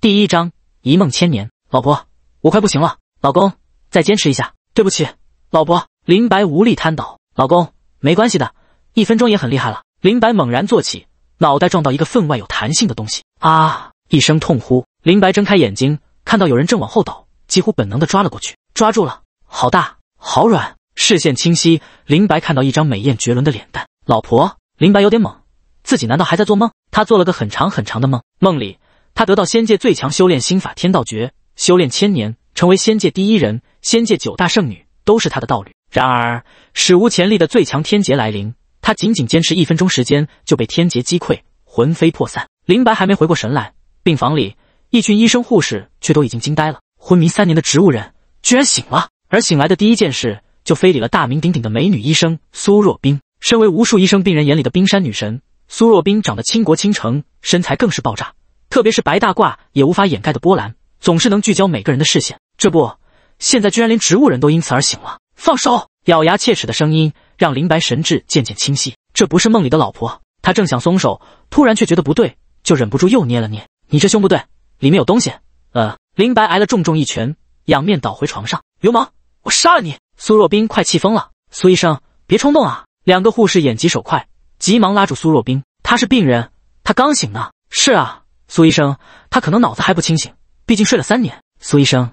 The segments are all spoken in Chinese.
第一章一梦千年。老婆，我快不行了。老公，再坚持一下。对不起，老婆。林白无力瘫倒。老公，没关系的，一分钟也很厉害了。林白猛然坐起，脑袋撞到一个分外有弹性的东西，啊！一声痛呼，林白睁开眼睛，看到有人正往后倒，几乎本能的抓了过去，抓住了，好大，好软。视线清晰，林白看到一张美艳绝伦的脸蛋。老婆，林白有点懵，自己难道还在做梦？他做了个很长很长的梦，梦里。他得到仙界最强修炼心法天道诀，修炼千年，成为仙界第一人。仙界九大圣女都是他的道侣。然而，史无前例的最强天劫来临，他仅仅坚持一分钟时间就被天劫击溃，魂飞魄散。林白还没回过神来，病房里一群医生护士却都已经惊呆了。昏迷三年的植物人居然醒了，而醒来的第一件事就非礼了大名鼎鼎的美女医生苏若冰。身为无数医生病人眼里的冰山女神，苏若冰长得倾国倾城，身材更是爆炸。特别是白大褂也无法掩盖的波澜，总是能聚焦每个人的视线。这不，现在居然连植物人都因此而醒了。放手！咬牙切齿的声音让林白神志渐渐清晰。这不是梦里的老婆。他正想松手，突然却觉得不对，就忍不住又捏了捏。你这胸不对，里面有东西。呃，林白挨了重重一拳，仰面倒回床上。流氓，我杀了你！苏若冰快气疯了。苏医生，别冲动啊！两个护士眼疾手快，急忙拉住苏若冰。他是病人，他刚醒呢。是啊。苏医生，他可能脑子还不清醒，毕竟睡了三年。苏医生，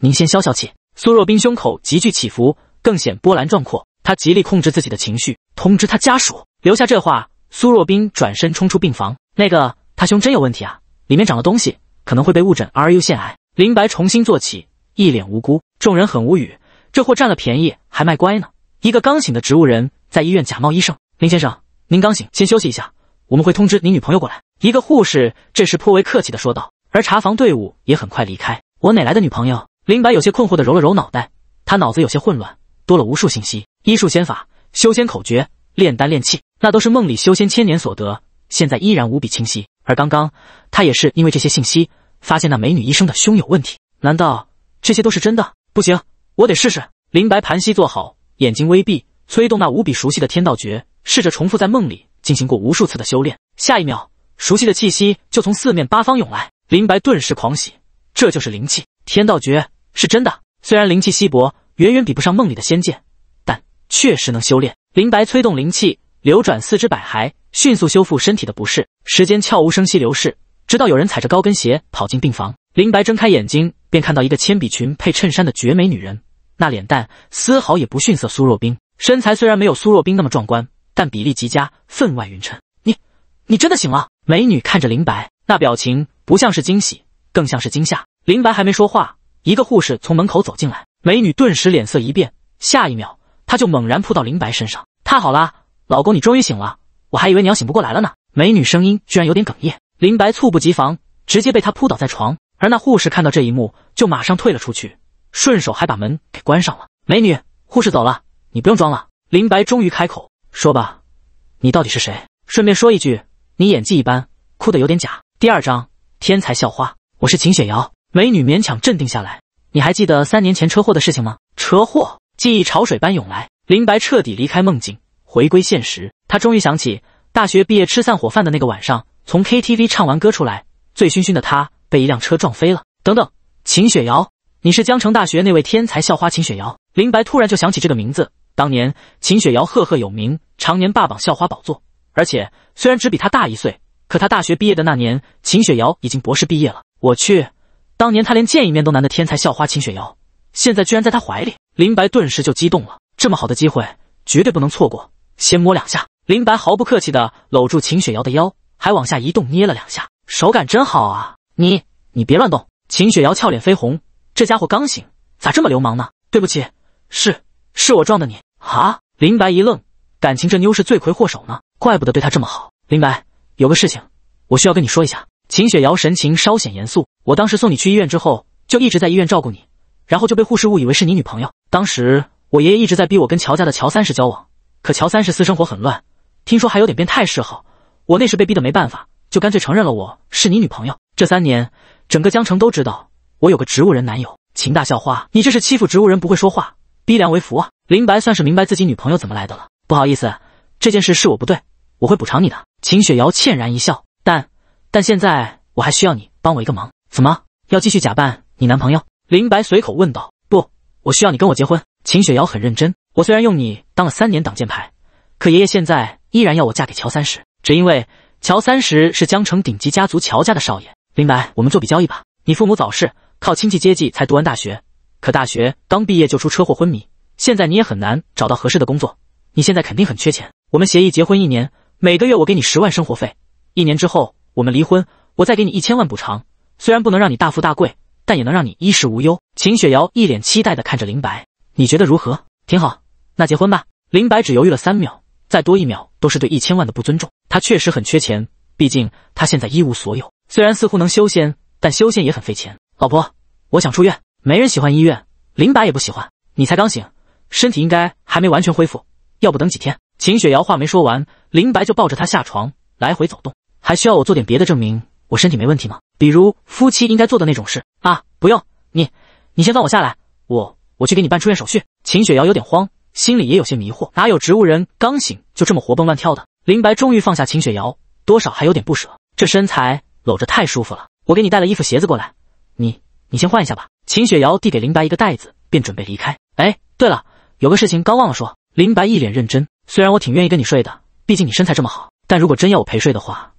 您先消消气。苏若冰胸口急剧起伏，更显波澜壮阔。他极力控制自己的情绪，通知他家属留下这话。苏若冰转身冲出病房。那个他胸真有问题啊，里面长了东西，可能会被误诊 RU 腺癌。林白重新坐起，一脸无辜。众人很无语，这货占了便宜还卖乖呢。一个刚醒的植物人，在医院假冒医生。林先生，您刚醒，先休息一下，我们会通知您女朋友过来。一个护士这时颇为客气的说道，而查房队伍也很快离开。我哪来的女朋友？林白有些困惑的揉了揉脑袋，他脑子有些混乱，多了无数信息：医术、仙法、修仙口诀、炼丹炼器，那都是梦里修仙千年所得，现在依然无比清晰。而刚刚他也是因为这些信息，发现那美女医生的胸有问题。难道这些都是真的？不行，我得试试。林白盘膝坐好，眼睛微闭，催动那无比熟悉的天道诀，试着重复在梦里进行过无数次的修炼。下一秒。熟悉的气息就从四面八方涌来，林白顿时狂喜，这就是灵气，天道诀是真的。虽然灵气稀薄，远远比不上梦里的仙剑，但确实能修炼。林白催动灵气流转四肢百骸，迅速修复身体的不适。时间悄无声息流逝，直到有人踩着高跟鞋跑进病房，林白睁开眼睛，便看到一个铅笔裙配衬衫的绝美女人，那脸蛋丝毫也不逊色苏若冰，身材虽然没有苏若冰那么壮观，但比例极佳，分外匀称。你，你真的醒了？美女看着林白，那表情不像是惊喜，更像是惊吓。林白还没说话，一个护士从门口走进来，美女顿时脸色一变，下一秒她就猛然扑到林白身上。太好了，老公你终于醒了，我还以为你要醒不过来了呢。美女声音居然有点哽咽。林白猝不及防，直接被她扑倒在床。而那护士看到这一幕，就马上退了出去，顺手还把门给关上了。美女，护士走了，你不用装了。林白终于开口说吧，你到底是谁？顺便说一句。你演技一般，哭的有点假。第二章，天才校花，我是秦雪瑶。美女勉强镇定下来。你还记得三年前车祸的事情吗？车祸，记忆潮水般涌来。林白彻底离开梦境，回归现实。他终于想起，大学毕业吃散伙饭的那个晚上，从 KTV 唱完歌出来，醉醺醺的他被一辆车撞飞了。等等，秦雪瑶，你是江城大学那位天才校花秦雪瑶？林白突然就想起这个名字。当年秦雪瑶赫赫有名，常年霸榜校花宝座。而且虽然只比他大一岁，可他大学毕业的那年，秦雪瑶已经博士毕业了。我去，当年他连见一面都难的天才校花秦雪瑶，现在居然在他怀里，林白顿时就激动了。这么好的机会绝对不能错过，先摸两下。林白毫不客气的搂住秦雪瑶的腰，还往下一动，捏了两下，手感真好啊！你你别乱动！秦雪瑶俏脸绯红，这家伙刚醒，咋这么流氓呢？对不起，是是我撞的你啊！林白一愣，感情这妞是罪魁祸首呢？怪不得对他这么好，林白，有个事情我需要跟你说一下。秦雪瑶神情稍显严肃，我当时送你去医院之后，就一直在医院照顾你，然后就被护士误以为是你女朋友。当时我爷爷一直在逼我跟乔家的乔三世交往，可乔三世私生活很乱，听说还有点变态嗜好，我那时被逼的没办法，就干脆承认了我是你女朋友。这三年，整个江城都知道我有个植物人男友。秦大校花，你这是欺负植物人不会说话，逼良为福啊！林白算是明白自己女朋友怎么来的了，不好意思。这件事是我不对，我会补偿你的。秦雪瑶歉然一笑，但但现在我还需要你帮我一个忙。怎么？要继续假扮你男朋友？林白随口问道。不，我需要你跟我结婚。秦雪瑶很认真。我虽然用你当了三年挡箭牌，可爷爷现在依然要我嫁给乔三十，只因为乔三十是江城顶级家族乔家的少爷。林白，我们做笔交易吧。你父母早逝，靠亲戚接济才读完大学，可大学刚毕业就出车祸昏迷，现在你也很难找到合适的工作。你现在肯定很缺钱。我们协议结婚一年，每个月我给你十万生活费，一年之后我们离婚，我再给你一千万补偿。虽然不能让你大富大贵，但也能让你衣食无忧。秦雪瑶一脸期待的看着林白，你觉得如何？挺好，那结婚吧。林白只犹豫了三秒，再多一秒都是对一千万的不尊重。他确实很缺钱，毕竟他现在一无所有。虽然似乎能修仙，但修仙也很费钱。老婆，我想出院。没人喜欢医院，林白也不喜欢。你才刚醒，身体应该还没完全恢复，要不等几天？秦雪瑶话没说完，林白就抱着她下床，来回走动。还需要我做点别的证明，我身体没问题吗？比如夫妻应该做的那种事啊？不用，你你先放我下来，我我去给你办出院手续。秦雪瑶有点慌，心里也有些迷惑，哪有植物人刚醒就这么活蹦乱跳的？林白终于放下秦雪瑶，多少还有点不舍，这身材搂着太舒服了。我给你带了衣服鞋子过来，你你先换一下吧。秦雪瑶递给林白一个袋子，便准备离开。哎，对了，有个事情刚忘了说。林白一脸认真。虽然我挺愿意跟你睡的，毕竟你身材这么好，但如果真要我陪睡的话，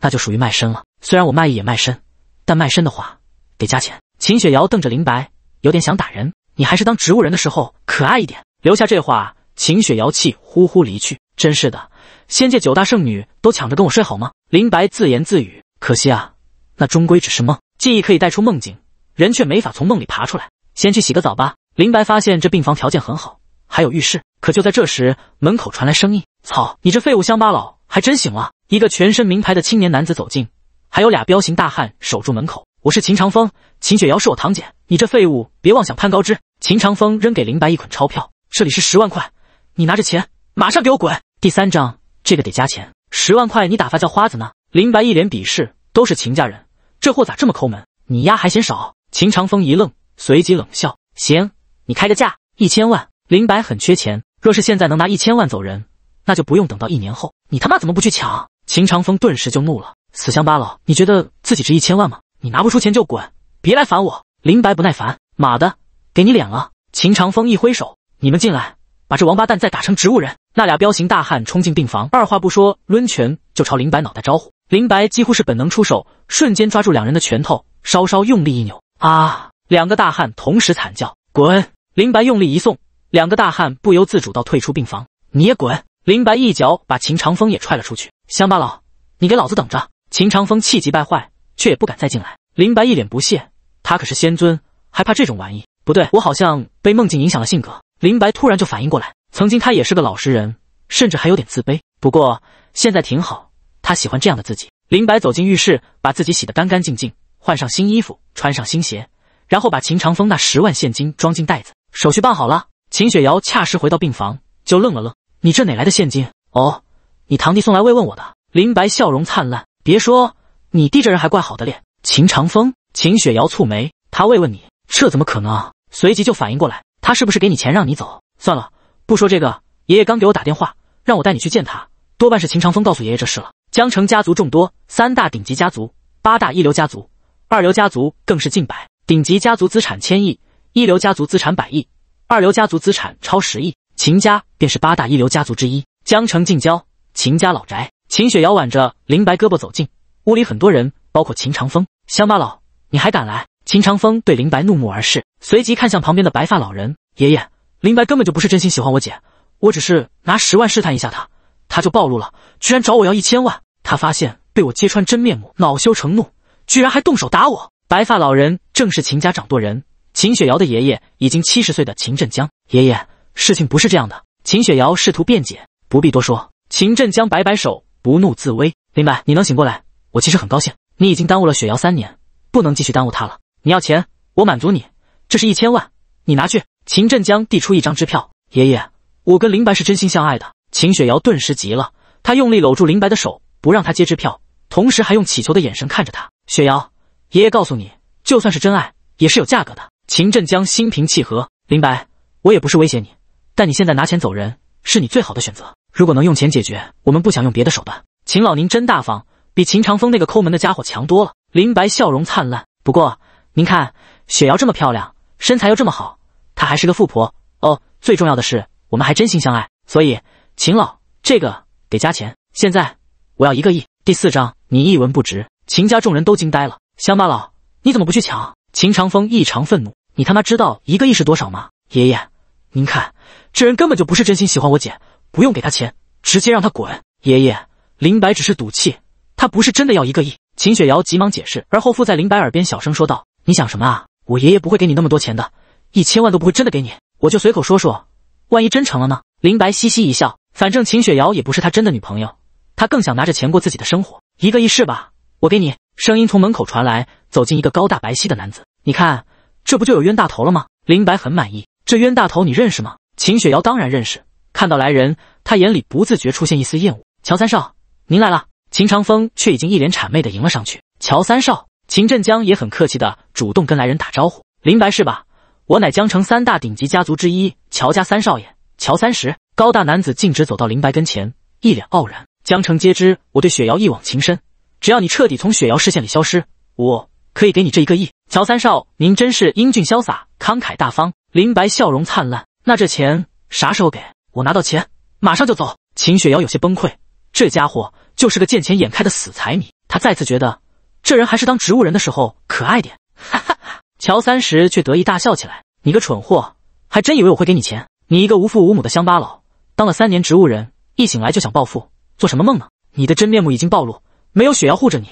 那就属于卖身了。虽然我卖艺也卖身，但卖身的话得加钱。秦雪瑶瞪着林白，有点想打人。你还是当植物人的时候可爱一点。留下这话，秦雪瑶气呼呼离去。真是的，仙界九大圣女都抢着跟我睡好吗？林白自言自语。可惜啊，那终归只是梦。记忆可以带出梦境，人却没法从梦里爬出来。先去洗个澡吧。林白发现这病房条件很好。还有浴室。可就在这时，门口传来声音：“操你这废物乡巴佬，还真醒了！”一个全身名牌的青年男子走进，还有俩彪形大汉守住门口。我是秦长风，秦雪瑶是我堂姐。你这废物，别妄想攀高枝！秦长风扔给林白一捆钞票：“这里是十万块，你拿着钱，马上给我滚！”第三章，这个得加钱，十万块你打发叫花子呢？林白一脸鄙视：“都是秦家人，这货咋这么抠门？你丫还嫌少？”秦长风一愣，随即冷笑：“行，你开个价，一千万。”林白很缺钱，若是现在能拿一千万走人，那就不用等到一年后。你他妈怎么不去抢？秦长风顿时就怒了：“死乡巴佬，你觉得自己值一千万吗？你拿不出钱就滚，别来烦我！”林白不耐烦：“妈的，给你脸了？”秦长风一挥手：“你们进来，把这王八蛋再打成植物人。”那俩彪形大汉冲进病房，二话不说，抡拳就朝林白脑袋招呼。林白几乎是本能出手，瞬间抓住两人的拳头，稍稍用力一扭，啊！两个大汉同时惨叫：“滚！”林白用力一送。两个大汉不由自主到退出病房，你也滚！林白一脚把秦长风也踹了出去。乡巴佬，你给老子等着！秦长风气急败坏，却也不敢再进来。林白一脸不屑，他可是仙尊，还怕这种玩意？不对，我好像被梦境影响了性格。林白突然就反应过来，曾经他也是个老实人，甚至还有点自卑。不过现在挺好，他喜欢这样的自己。林白走进浴室，把自己洗得干干净净，换上新衣服，穿上新鞋，然后把秦长风那十万现金装进袋子，手续办好了。秦雪瑶恰时回到病房，就愣了愣：“你这哪来的现金？哦，你堂弟送来慰问我的。”林白笑容灿烂：“别说，你弟这人还怪好的。”嘞。秦长风，秦雪瑶蹙眉：“他慰问你，这怎么可能？”随即就反应过来：“他是不是给你钱让你走？算了，不说这个。爷爷刚给我打电话，让我带你去见他。多半是秦长风告诉爷爷这事了。江城家族众多，三大顶级家族，八大一流家族，二流家族更是近百。顶级家族资产千亿，一流家族资产百亿。”二流家族资产超十亿，秦家便是八大一流家族之一。江城近郊，秦家老宅。秦雪瑶挽着林白胳膊走近，屋里，很多人，包括秦长风。乡巴佬，你还敢来？秦长风对林白怒目而视，随即看向旁边的白发老人：“爷爷，林白根本就不是真心喜欢我姐，我只是拿十万试探一下他，他就暴露了，居然找我要一千万。他发现被我揭穿真面目，恼羞成怒，居然还动手打我。”白发老人正是秦家掌舵人。秦雪瑶的爷爷已经七十岁的秦振江爷爷，事情不是这样的。秦雪瑶试图辩解，不必多说。秦振江摆摆手，不怒自威。林白，你能醒过来，我其实很高兴。你已经耽误了雪瑶三年，不能继续耽误她了。你要钱，我满足你，这是一千万，你拿去。秦振江递出一张支票。爷爷，我跟林白是真心相爱的。秦雪瑶顿时急了，她用力搂住林白的手，不让他接支票，同时还用乞求的眼神看着他。雪瑶，爷爷告诉你，就算是真爱，也是有价格的。秦振江心平气和，林白，我也不是威胁你，但你现在拿钱走人是你最好的选择。如果能用钱解决，我们不想用别的手段。秦老，您真大方，比秦长风那个抠门的家伙强多了。林白笑容灿烂，不过您看，雪瑶这么漂亮，身材又这么好，她还是个富婆哦。最重要的是，我们还真心相爱，所以秦老，这个得加钱。现在我要一个亿。第四章，你一文不值。秦家众人都惊呆了，乡巴佬，你怎么不去抢？秦长风异常愤怒：“你他妈知道一个亿是多少吗？爷爷，您看，这人根本就不是真心喜欢我姐，不用给他钱，直接让他滚。”爷爷，林白只是赌气，他不是真的要一个亿。秦雪瑶急忙解释，而后附在林白耳边小声说道：“你想什么啊？我爷爷不会给你那么多钱的，一千万都不会真的给你，我就随口说说，万一真成了呢？”林白嘻嘻一笑，反正秦雪瑶也不是他真的女朋友，他更想拿着钱过自己的生活。一个亿是吧？我给你。声音从门口传来。走进一个高大白皙的男子，你看，这不就有冤大头了吗？林白很满意。这冤大头你认识吗？秦雪瑶当然认识。看到来人，他眼里不自觉出现一丝厌恶。乔三少，您来了。秦长风却已经一脸谄媚的迎了上去。乔三少，秦振江也很客气的主动跟来人打招呼。林白是吧？我乃江城三大顶级家族之一乔家三少爷乔三十。高大男子径直走到林白跟前，一脸傲然。江城皆知我对雪瑶一往情深，只要你彻底从雪瑶视线里消失，我。可以给你这一个亿，乔三少，您真是英俊潇洒、慷慨大方。林白笑容灿烂。那这钱啥时候给我？拿到钱马上就走。秦雪瑶有些崩溃，这家伙就是个见钱眼开的死财迷。他再次觉得，这人还是当植物人的时候可爱点。哈哈乔三十却得意大笑起来：“你个蠢货，还真以为我会给你钱？你一个无父无母的乡巴佬，当了三年植物人，一醒来就想暴富，做什么梦呢？你的真面目已经暴露，没有雪瑶护着你，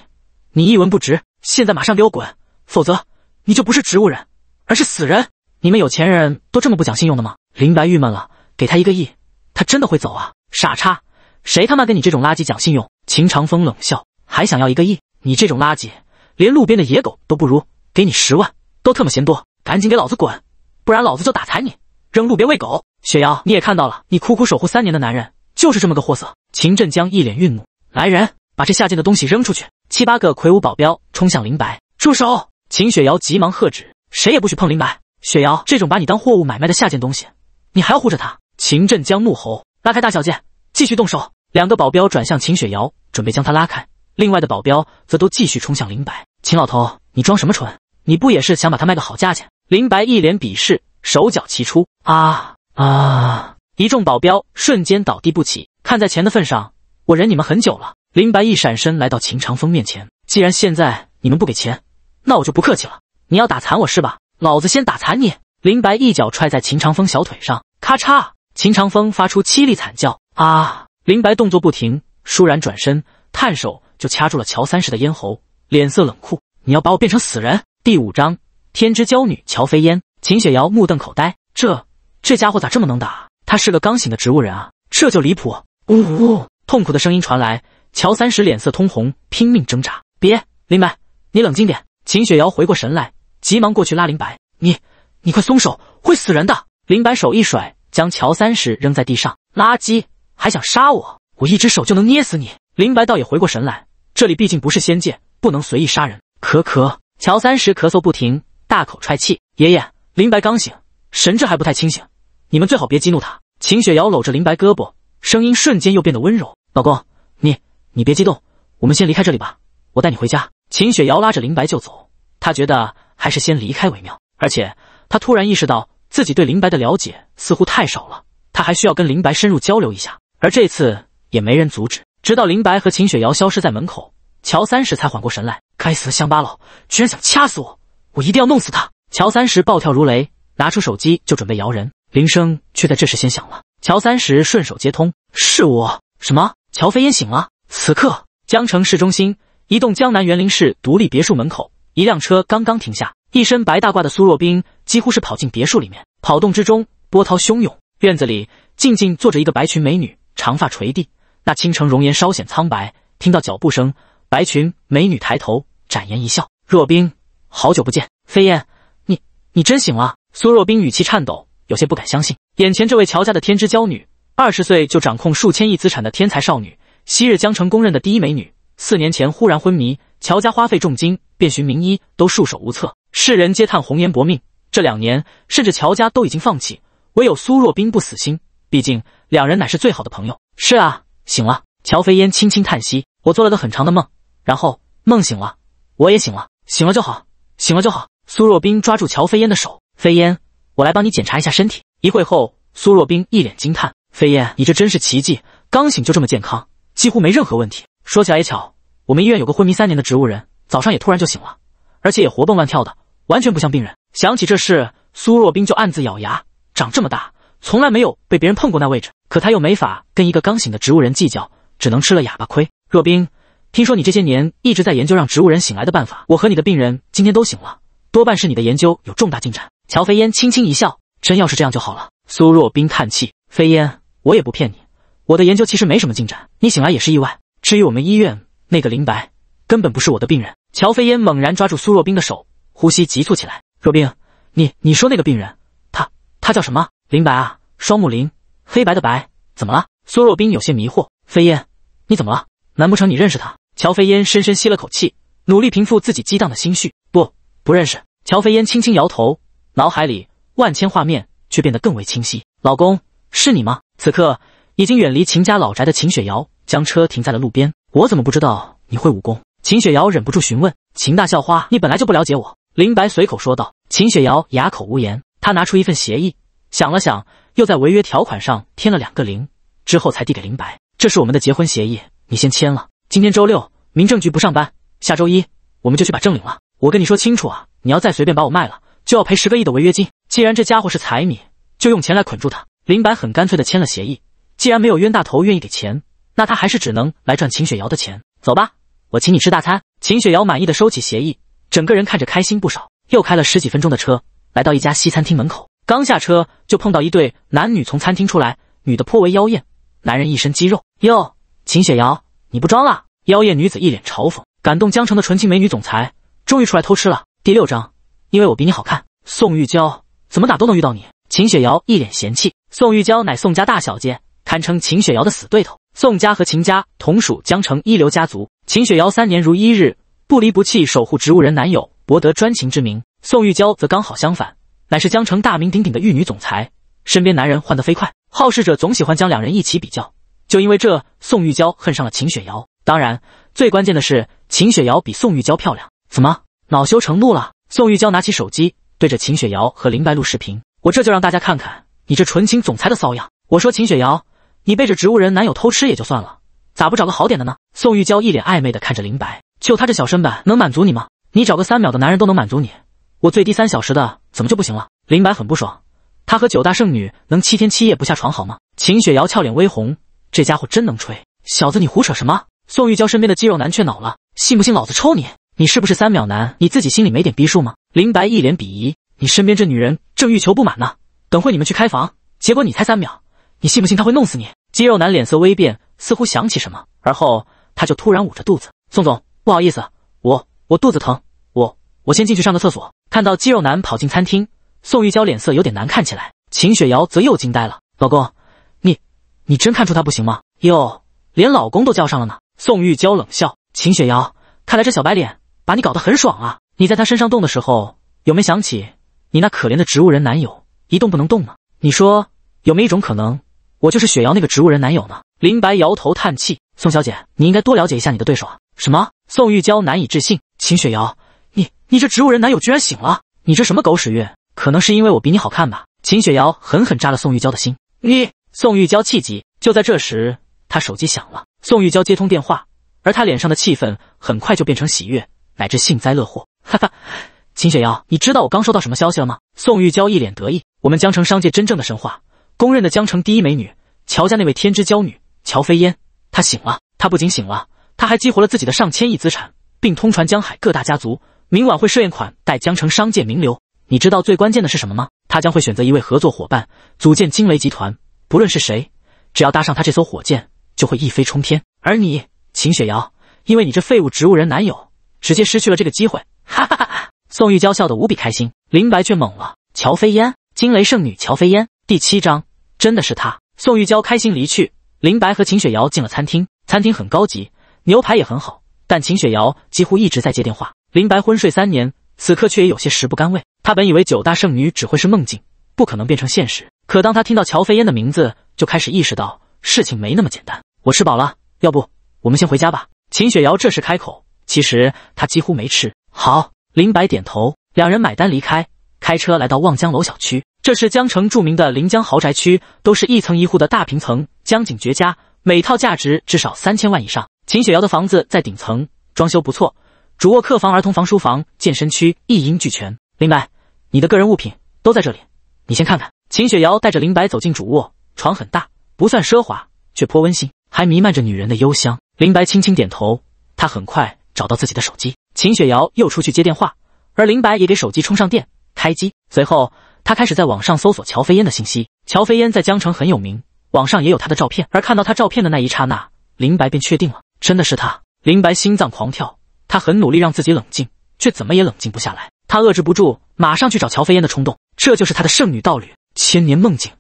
你一文不值。”现在马上给我滚，否则你就不是植物人，而是死人！你们有钱人都这么不讲信用的吗？林白郁闷了，给他一个亿，他真的会走啊？傻叉，谁他妈跟你这种垃圾讲信用？秦长风冷笑，还想要一个亿？你这种垃圾连路边的野狗都不如，给你十万都特么嫌多，赶紧给老子滚，不然老子就打残你，扔路边喂狗！雪瑶，你也看到了，你苦苦守护三年的男人就是这么个货色！秦振江一脸愠怒，来人，把这下贱的东西扔出去！七八个魁梧保镖冲向林白，住手！秦雪瑶急忙喝止，谁也不许碰林白。雪瑶这种把你当货物买卖的下贱东西，你还要护着他？秦振江怒吼，拉开大小姐，继续动手。两个保镖转向秦雪瑶，准备将她拉开，另外的保镖则都继续冲向林白。秦老头，你装什么蠢？你不也是想把他卖个好价钱？林白一脸鄙视，手脚齐出，啊啊！一众保镖瞬间倒地不起。看在钱的份上，我忍你们很久了。林白一闪身来到秦长风面前。既然现在你们不给钱，那我就不客气了。你要打残我是吧？老子先打残你！林白一脚踹在秦长风小腿上，咔嚓！秦长风发出凄厉惨叫：“啊！”林白动作不停，倏然转身，探手就掐住了乔三世的咽喉，脸色冷酷：“你要把我变成死人？”第五章天之娇女乔飞烟。秦雪瑶目瞪口呆：“这这家伙咋这么能打？他是个刚醒的植物人啊，这就离谱！”呜，痛苦的声音传来。乔三石脸色通红，拼命挣扎。别，林白，你冷静点。秦雪瑶回过神来，急忙过去拉林白。你，你快松手，会死人的！林白手一甩，将乔三石扔在地上。垃圾还想杀我，我一只手就能捏死你！林白倒也回过神来，这里毕竟不是仙界，不能随意杀人。咳咳，乔三石咳嗽不停，大口喘气。爷爷，林白刚醒，神志还不太清醒，你们最好别激怒他。秦雪瑶搂着林白胳膊，声音瞬间又变得温柔。老公，你。你别激动，我们先离开这里吧，我带你回家。秦雪瑶拉着林白就走，她觉得还是先离开为妙。而且她突然意识到自己对林白的了解似乎太少了，她还需要跟林白深入交流一下。而这次也没人阻止，直到林白和秦雪瑶消失在门口，乔三十才缓过神来。该死的乡巴佬，居然想掐死我！我一定要弄死他！乔三十暴跳如雷，拿出手机就准备摇人，铃声却在这时先响了。乔三十顺手接通，是我。什么？乔飞烟醒了？此刻，江城市中心一栋江南园林式独立别墅门口，一辆车刚刚停下。一身白大褂的苏若冰几乎是跑进别墅里面，跑动之中波涛汹涌。院子里静静坐着一个白裙美女，长发垂地，那倾城容颜稍显苍白。听到脚步声，白裙美女抬头展颜一笑：“若冰，好久不见，飞燕，你你真醒了。”苏若冰语气颤抖，有些不敢相信眼前这位乔家的天之骄女，二十岁就掌控数千亿资产的天才少女。昔日江城公认的第一美女，四年前忽然昏迷，乔家花费重金遍寻名医，都束手无策。世人皆叹红颜薄命。这两年，甚至乔家都已经放弃，唯有苏若冰不死心。毕竟两人乃是最好的朋友。是啊，醒了。乔飞烟轻轻叹息：“我做了个很长的梦，然后梦醒了，我也醒了。醒了就好，醒了就好。”苏若冰抓住乔飞烟的手：“飞烟，我来帮你检查一下身体。”一会后，苏若冰一脸惊叹：“飞烟，你这真是奇迹！刚醒就这么健康。”几乎没任何问题。说起来也巧，我们医院有个昏迷三年的植物人，早上也突然就醒了，而且也活蹦乱跳的，完全不像病人。想起这事，苏若冰就暗自咬牙。长这么大，从来没有被别人碰过那位置，可他又没法跟一个刚醒的植物人计较，只能吃了哑巴亏。若冰，听说你这些年一直在研究让植物人醒来的办法，我和你的病人今天都醒了，多半是你的研究有重大进展。乔飞烟轻轻一笑，真要是这样就好了。苏若冰叹气，飞烟，我也不骗你。我的研究其实没什么进展，你醒来也是意外。至于我们医院那个林白，根本不是我的病人。乔飞烟猛然抓住苏若冰的手，呼吸急促起来。若冰，你你说那个病人，他他叫什么？林白啊，双木林，黑白的白。怎么了？苏若冰有些迷惑。飞烟，你怎么了？难不成你认识他？乔飞烟深深吸了口气，努力平复自己激荡的心绪。不，不认识。乔飞烟轻轻摇头，脑海里万千画面却变得更为清晰。老公，是你吗？此刻。已经远离秦家老宅的秦雪瑶将车停在了路边。我怎么不知道你会武功？秦雪瑶忍不住询问。秦大校花，你本来就不了解我。林白随口说道。秦雪瑶哑口无言。他拿出一份协议，想了想，又在违约条款上添了两个零，之后才递给林白。这是我们的结婚协议，你先签了。今天周六，民政局不上班，下周一我们就去把证领了。我跟你说清楚啊，你要再随便把我卖了，就要赔十个亿的违约金。既然这家伙是财迷，就用钱来捆住他。林白很干脆的签了协议。既然没有冤大头愿意给钱，那他还是只能来赚秦雪瑶的钱。走吧，我请你吃大餐。秦雪瑶满意的收起协议，整个人看着开心不少。又开了十几分钟的车，来到一家西餐厅门口。刚下车就碰到一对男女从餐厅出来，女的颇为妖艳，男人一身肌肉。哟，秦雪瑶，你不装了？妖艳女子一脸嘲讽，感动江城的纯情美女总裁终于出来偷吃了。第六章，因为我比你好看。宋玉娇怎么打都能遇到你。秦雪瑶一脸嫌弃，宋玉娇乃宋家大小姐。堪称秦雪瑶的死对头。宋家和秦家同属江城一流家族。秦雪瑶三年如一日，不离不弃守护植物人男友，博得专情之名。宋玉娇则刚好相反，乃是江城大名鼎鼎的玉女总裁，身边男人换得飞快。好事者总喜欢将两人一起比较，就因为这，宋玉娇恨上了秦雪瑶。当然，最关键的是秦雪瑶比宋玉娇漂亮。怎么，恼羞成怒了？宋玉娇拿起手机，对着秦雪瑶和林白露视频：“我这就让大家看看你这纯情总裁的骚样。”我说：“秦雪瑶。”你背着植物人男友偷吃也就算了，咋不找个好点的呢？宋玉娇一脸暧昧地看着林白，就他这小身板，能满足你吗？你找个三秒的男人都能满足你，我最低三小时的，怎么就不行了？林白很不爽，他和九大圣女能七天七夜不下床好吗？秦雪瑶俏脸微红，这家伙真能吹，小子你胡扯什么？宋玉娇身边的肌肉男却恼了，信不信老子抽你？你是不是三秒男？你自己心里没点逼数吗？林白一脸鄙夷，你身边这女人正欲求不满呢，等会你们去开房，结果你才三秒。你信不信他会弄死你？肌肉男脸色微变，似乎想起什么，而后他就突然捂着肚子。宋总，不好意思，我我肚子疼，我我先进去上个厕所。看到肌肉男跑进餐厅，宋玉娇脸色有点难看起来，秦雪瑶则又惊呆了。老公，你你真看出他不行吗？哟，连老公都叫上了呢。宋玉娇冷笑，秦雪瑶，看来这小白脸把你搞得很爽啊！你在他身上动的时候，有没想起你那可怜的植物人男友一动不能动吗？你说有没一种可能？我就是雪瑶那个植物人男友呢。林白摇头叹气：“宋小姐，你应该多了解一下你的对手啊。”什么？宋玉娇难以置信：“秦雪瑶，你你这植物人男友居然醒了？你这什么狗屎运？可能是因为我比你好看吧？”秦雪瑶狠狠扎了宋玉娇的心。你，宋玉娇气急。就在这时，她手机响了。宋玉娇接通电话，而她脸上的气氛很快就变成喜悦，乃至幸灾乐祸。哈哈，秦雪瑶，你知道我刚收到什么消息了吗？宋玉娇一脸得意：“我们江城商界真正的神话。”公认的江城第一美女，乔家那位天之娇女乔飞烟，她醒了。她不仅醒了，她还激活了自己的上千亿资产，并通传江海各大家族，明晚会设宴款待江城商界名流。你知道最关键的是什么吗？她将会选择一位合作伙伴，组建惊雷集团。不论是谁，只要搭上她这艘火箭，就会一飞冲天。而你，秦雪瑶，因为你这废物植物人男友，直接失去了这个机会。哈哈哈！宋玉娇笑得无比开心，林白却懵了。乔飞烟，惊雷圣女乔飞烟，第七章。真的是他，宋玉娇开心离去。林白和秦雪瑶进了餐厅，餐厅很高级，牛排也很好，但秦雪瑶几乎一直在接电话。林白昏睡三年，此刻却也有些食不甘味。他本以为九大圣女只会是梦境，不可能变成现实，可当他听到乔飞烟的名字，就开始意识到事情没那么简单。我吃饱了，要不我们先回家吧？秦雪瑶这时开口，其实她几乎没吃。好，林白点头，两人买单离开，开车来到望江楼小区。这是江城著名的临江豪宅区，都是一层一户的大平层，江景绝佳，每套价值至少三千万以上。秦雪瑶的房子在顶层，装修不错，主卧、客房、儿童房、书房、健身区一应俱全。林白，你的个人物品都在这里，你先看看。秦雪瑶带着林白走进主卧，床很大，不算奢华，却颇温馨，还弥漫着女人的幽香。林白轻轻点头，他很快找到自己的手机。秦雪瑶又出去接电话，而林白也给手机充上电，开机，随后。他开始在网上搜索乔飞烟的信息。乔飞烟在江城很有名，网上也有她的照片。而看到她照片的那一刹那，林白便确定了，真的是她。林白心脏狂跳，他很努力让自己冷静，却怎么也冷静不下来。他遏制不住马上去找乔飞烟的冲动。这就是他的圣女道侣，千年梦境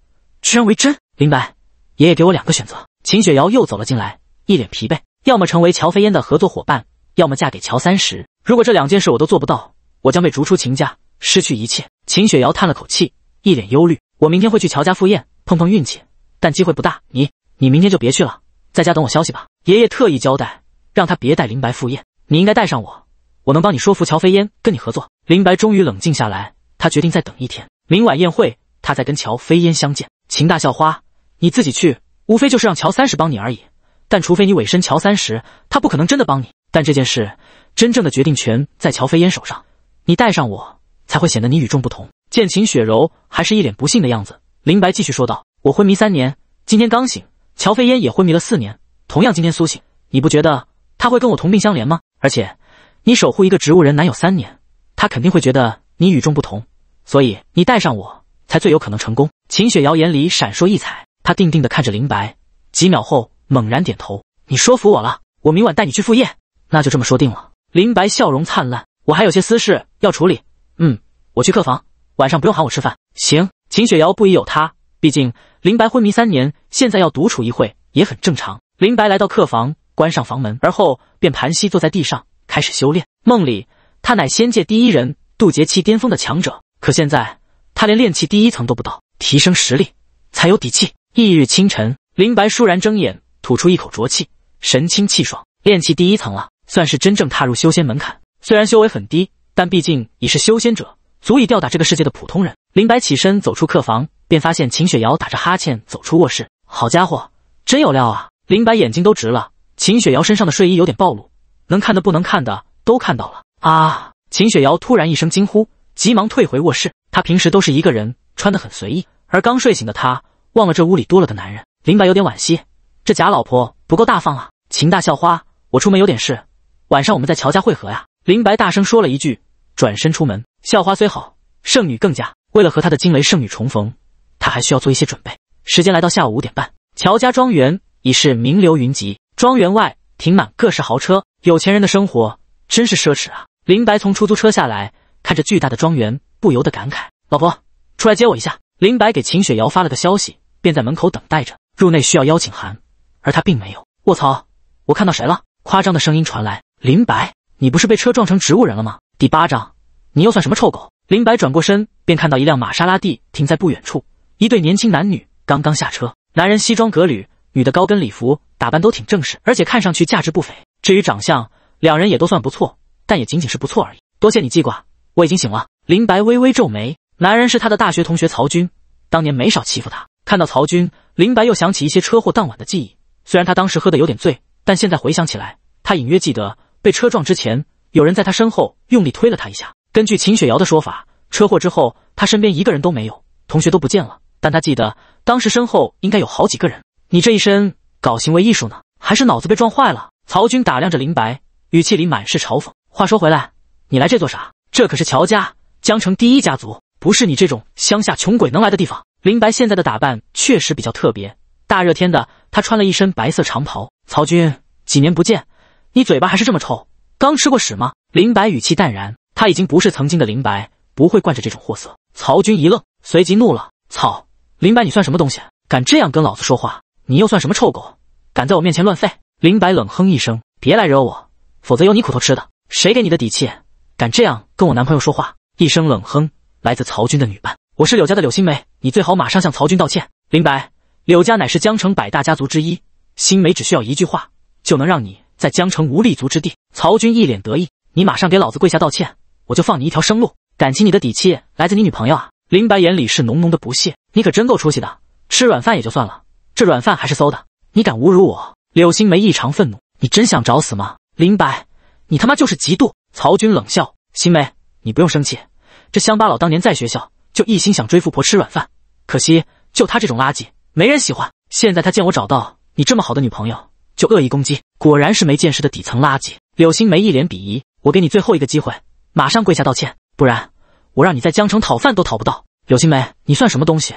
居然为真。林白，爷爷给我两个选择。秦雪瑶又走了进来，一脸疲惫。要么成为乔飞烟的合作伙伴，要么嫁给乔三十。如果这两件事我都做不到，我将被逐出秦家，失去一切。秦雪瑶叹了口气，一脸忧虑：“我明天会去乔家赴宴，碰碰运气，但机会不大。你，你明天就别去了，在家等我消息吧。爷爷特意交代，让他别带林白赴宴。你应该带上我，我能帮你说服乔飞烟跟你合作。”林白终于冷静下来，他决定再等一天，明晚宴会他再跟乔飞烟相见。秦大校花，你自己去，无非就是让乔三十帮你而已。但除非你委身乔三十，他不可能真的帮你。但这件事，真正的决定权在乔飞烟手上。你带上我。才会显得你与众不同。见秦雪柔还是一脸不信的样子，林白继续说道：“我昏迷三年，今天刚醒；乔飞烟也昏迷了四年，同样今天苏醒。你不觉得他会跟我同病相怜吗？而且，你守护一个植物人男友三年，他肯定会觉得你与众不同。所以，你带上我才最有可能成功。”秦雪瑶眼里闪烁异彩，她定定的看着林白，几秒后猛然点头：“你说服我了，我明晚带你去赴宴。那就这么说定了。”林白笑容灿烂：“我还有些私事要处理。”嗯，我去客房，晚上不用喊我吃饭。行。秦雪瑶不疑有他，毕竟林白昏迷三年，现在要独处一会也很正常。林白来到客房，关上房门，而后便盘膝坐在地上开始修炼。梦里他乃仙界第一人，渡劫期巅峰的强者，可现在他连炼气第一层都不到，提升实力才有底气。翌日清晨，林白倏然睁眼，吐出一口浊气，神清气爽，炼气第一层了，算是真正踏入修仙门槛。虽然修为很低。但毕竟已是修仙者，足以吊打这个世界的普通人。林白起身走出客房，便发现秦雪瑶打着哈欠走出卧室。好家伙，真有料啊！林白眼睛都直了。秦雪瑶身上的睡衣有点暴露，能看的不能看的都看到了啊！秦雪瑶突然一声惊呼，急忙退回卧室。她平时都是一个人，穿得很随意，而刚睡醒的她忘了这屋里多了个男人。林白有点惋惜，这假老婆不够大方啊！秦大校花，我出门有点事，晚上我们在乔家会合呀。林白大声说了一句，转身出门。校花虽好，圣女更佳。为了和他的惊雷圣女重逢，他还需要做一些准备。时间来到下午五点半，乔家庄园已是名流云集，庄园外停满各式豪车。有钱人的生活真是奢侈啊！林白从出租车下来，看着巨大的庄园，不由得感慨：“老婆，出来接我一下。”林白给秦雪瑶发了个消息，便在门口等待着。入内需要邀请函，而他并没有。卧槽！我看到谁了？夸张的声音传来，林白。你不是被车撞成植物人了吗？第八章，你又算什么臭狗？林白转过身，便看到一辆玛莎拉蒂停在不远处，一对年轻男女刚刚下车。男人西装革履，女的高跟礼服，打扮都挺正式，而且看上去价值不菲。至于长相，两人也都算不错，但也仅仅是不错而已。多谢你记挂，我已经醒了。林白微微皱眉，男人是他的大学同学曹军，当年没少欺负他。看到曹军，林白又想起一些车祸当晚的记忆。虽然他当时喝的有点醉，但现在回想起来，他隐约记得。被车撞之前，有人在他身后用力推了他一下。根据秦雪瑶的说法，车祸之后他身边一个人都没有，同学都不见了。但他记得当时身后应该有好几个人。你这一身搞行为艺术呢，还是脑子被撞坏了？曹军打量着林白，语气里满是嘲讽。话说回来，你来这做啥？这可是乔家江城第一家族，不是你这种乡下穷鬼能来的地方。林白现在的打扮确实比较特别。大热天的，他穿了一身白色长袍。曹军，几年不见。你嘴巴还是这么臭，刚吃过屎吗？林白语气淡然，他已经不是曾经的林白，不会惯着这种货色。曹军一愣，随即怒了：“操，林白，你算什么东西，敢这样跟老子说话？你又算什么臭狗，敢在我面前乱吠？”林白冷哼一声：“别来惹我，否则有你苦头吃的。谁给你的底气，敢这样跟我男朋友说话？”一声冷哼，来自曹军的女伴：“我是柳家的柳新梅，你最好马上向曹军道歉。”林白，柳家乃是江城百大家族之一，新梅只需要一句话就能让你。在江城无立足之地。曹军一脸得意：“你马上给老子跪下道歉，我就放你一条生路。”感情你的底气来自你女朋友啊？林白眼里是浓浓的不屑：“你可真够出息的，吃软饭也就算了，这软饭还是馊的。你敢侮辱我？”柳欣梅异常愤怒：“你真想找死吗？”林白，你他妈就是嫉妒！曹军冷笑：“欣梅，你不用生气，这乡巴佬当年在学校就一心想追富婆吃软饭，可惜就他这种垃圾没人喜欢。现在他见我找到你这么好的女朋友。”就恶意攻击，果然是没见识的底层垃圾。柳星梅一脸鄙夷，我给你最后一个机会，马上跪下道歉，不然我让你在江城讨饭都讨不到。柳星梅，你算什么东西？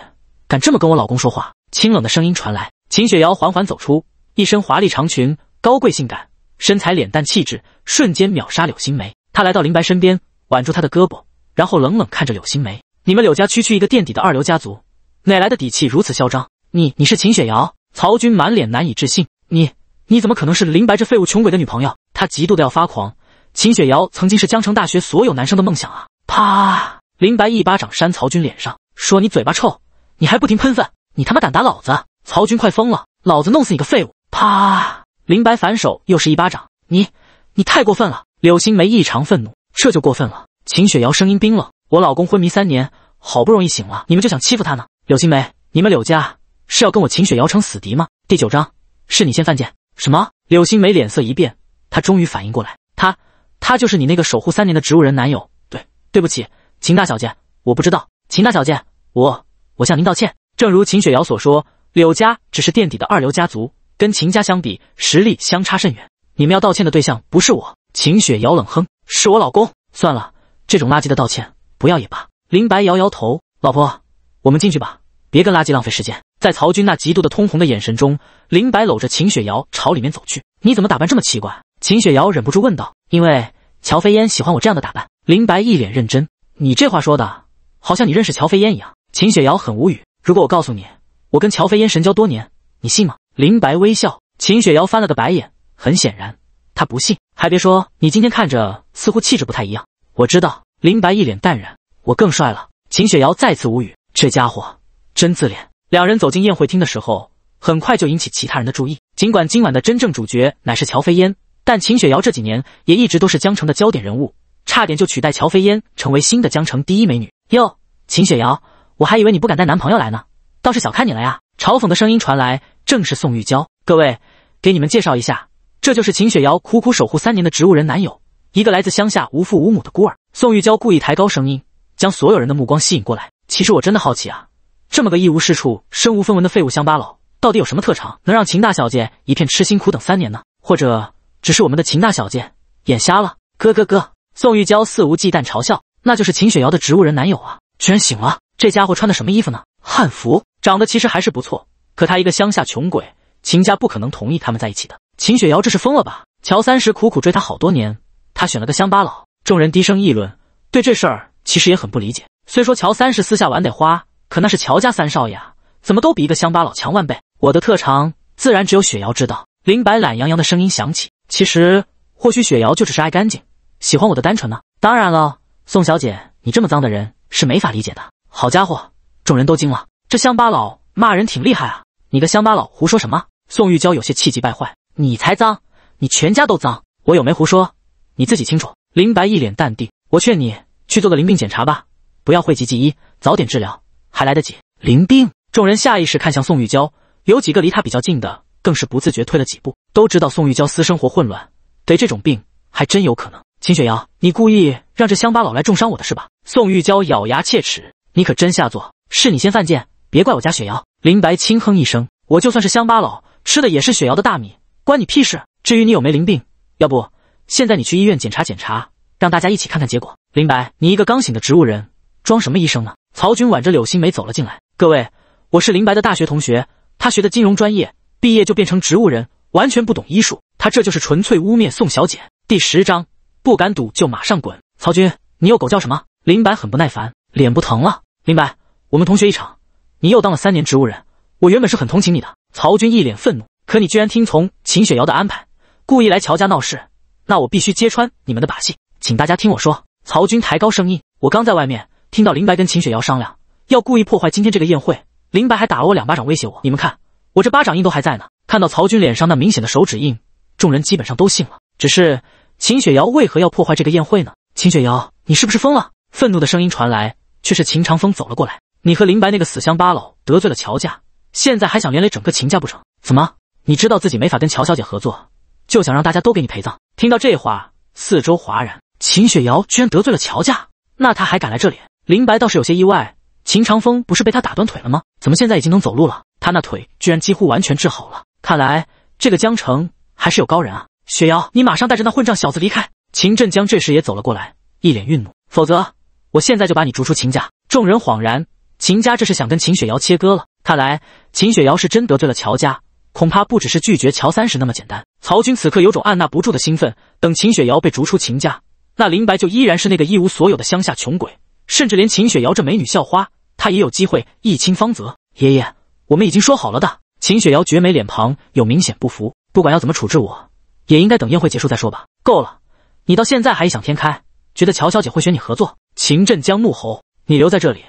敢这么跟我老公说话？清冷的声音传来，秦雪瑶缓缓走出，一身华丽长裙，高贵性感，身材脸蛋气质瞬间秒杀柳星梅。她来到林白身边，挽住他的胳膊，然后冷冷看着柳星梅：“你们柳家区区一个垫底的二流家族，哪来的底气如此嚣张？你，你是秦雪瑶？”曹军满脸难以置信，你。你怎么可能是林白这废物穷鬼的女朋友？他极度的要发狂。秦雪瑶曾经是江城大学所有男生的梦想啊！啪！林白一巴掌扇曹军脸上，说：“你嘴巴臭，你还不停喷粪！你他妈敢打老子！”曹军快疯了，老子弄死你个废物！啪！林白反手又是一巴掌，你，你太过分了！柳星梅异常愤怒，这就过分了！秦雪瑶声音冰冷：“我老公昏迷三年，好不容易醒了，你们就想欺负他呢？”柳星梅，你们柳家是要跟我秦雪瑶成死敌吗？第九章，是你先犯贱。什么？柳星梅脸色一变，她终于反应过来，他，他就是你那个守护三年的植物人男友。对，对不起，秦大小姐，我不知道，秦大小姐，我，我向您道歉。正如秦雪瑶所说，柳家只是垫底的二流家族，跟秦家相比，实力相差甚远。你们要道歉的对象不是我，秦雪瑶冷哼，是我老公。算了，这种垃圾的道歉，不要也罢。林白摇摇头，老婆，我们进去吧，别跟垃圾浪费时间。在曹军那极度的通红的眼神中，林白搂着秦雪瑶朝里面走去。你怎么打扮这么奇怪？秦雪瑶忍不住问道。因为乔飞烟喜欢我这样的打扮。林白一脸认真。你这话说的，好像你认识乔飞烟一样。秦雪瑶很无语。如果我告诉你，我跟乔飞烟神交多年，你信吗？林白微笑。秦雪瑶翻了个白眼，很显然他不信。还别说，你今天看着似乎气质不太一样。我知道。林白一脸淡然。我更帅了。秦雪瑶再次无语。这家伙真自恋。两人走进宴会厅的时候，很快就引起其他人的注意。尽管今晚的真正主角乃是乔飞烟，但秦雪瑶这几年也一直都是江城的焦点人物，差点就取代乔飞烟成为新的江城第一美女哟。秦雪瑶，我还以为你不敢带男朋友来呢，倒是小看你了呀！嘲讽的声音传来，正是宋玉娇。各位，给你们介绍一下，这就是秦雪瑶苦苦守护三年的植物人男友，一个来自乡下无父无母的孤儿。宋玉娇故意抬高声音，将所有人的目光吸引过来。其实我真的好奇啊。这么个一无是处、身无分文的废物乡巴佬，到底有什么特长能让秦大小姐一片痴心苦等三年呢？或者只是我们的秦大小姐眼瞎了？咯咯咯！宋玉娇肆无忌惮嘲笑：“那就是秦雪瑶的植物人男友啊，居然醒了！这家伙穿的什么衣服呢？汉服，长得其实还是不错。可他一个乡下穷鬼，秦家不可能同意他们在一起的。秦雪瑶这是疯了吧？乔三十苦苦追她好多年，他选了个乡巴佬。”众人低声议论，对这事儿其实也很不理解。虽说乔三十私下玩得花，可那是乔家三少爷啊，怎么都比一个乡巴佬强万倍。我的特长自然只有雪瑶知道。林白懒洋洋的声音响起：“其实，或许雪瑶就只是爱干净，喜欢我的单纯呢。”当然了，宋小姐，你这么脏的人是没法理解的。好家伙，众人都惊了，这乡巴佬骂人挺厉害啊！你个乡巴佬，胡说什么？宋玉娇有些气急败坏：“你才脏，你全家都脏！我有没胡说，你自己清楚。”林白一脸淡定：“我劝你去做个淋病检查吧，不要讳疾忌医，早点治疗。”还来得及，林病！众人下意识看向宋玉娇，有几个离她比较近的更是不自觉退了几步，都知道宋玉娇私生活混乱，得这种病还真有可能。秦雪瑶，你故意让这乡巴佬来重伤我的是吧？宋玉娇咬牙切齿：“你可真下作，是你先犯贱，别怪我家雪瑶。”林白轻哼一声：“我就算是乡巴佬，吃的也是雪瑶的大米，关你屁事。至于你有没淋病，要不现在你去医院检查检查，让大家一起看看结果。林白，你一个刚醒的植物人，装什么医生呢？”曹军挽着柳心梅走了进来。各位，我是林白的大学同学，他学的金融专业，毕业就变成植物人，完全不懂医术。他这就是纯粹污蔑宋小姐。第十章，不敢赌就马上滚。曹军，你又狗叫什么？林白很不耐烦，脸不疼了。林白，我们同学一场，你又当了三年植物人，我原本是很同情你的。曹军一脸愤怒，可你居然听从秦雪瑶的安排，故意来乔家闹事，那我必须揭穿你们的把戏，请大家听我说。曹军抬高声音，我刚在外面。听到林白跟秦雪瑶商量要故意破坏今天这个宴会，林白还打了我两巴掌，威胁我：“你们看，我这巴掌印都还在呢。”看到曹军脸上那明显的手指印，众人基本上都信了。只是秦雪瑶为何要破坏这个宴会呢？秦雪瑶，你是不是疯了？愤怒的声音传来，却是秦长风走了过来：“你和林白那个死乡巴佬得罪了乔家，现在还想连累整个秦家不成？怎么，你知道自己没法跟乔小姐合作，就想让大家都给你陪葬？”听到这话，四周哗然。秦雪瑶居然得罪了乔家，那他还敢来这里？林白倒是有些意外，秦长风不是被他打断腿了吗？怎么现在已经能走路了？他那腿居然几乎完全治好了。看来这个江城还是有高人啊！雪瑶，你马上带着那混账小子离开。秦振江这时也走了过来，一脸愠怒：“否则我现在就把你逐出秦家！”众人恍然，秦家这是想跟秦雪瑶切割了。看来秦雪瑶是真得罪了乔家，恐怕不只是拒绝乔三石那么简单。曹军此刻有种按捺不住的兴奋，等秦雪瑶被逐出秦家，那林白就依然是那个一无所有的乡下穷鬼。甚至连秦雪瑶这美女校花，她也有机会一清芳泽。爷爷，我们已经说好了的。秦雪瑶绝美脸庞有明显不服，不管要怎么处置我，也应该等宴会结束再说吧。够了，你到现在还异想天开，觉得乔小姐会选你合作？秦振江怒吼：“你留在这里，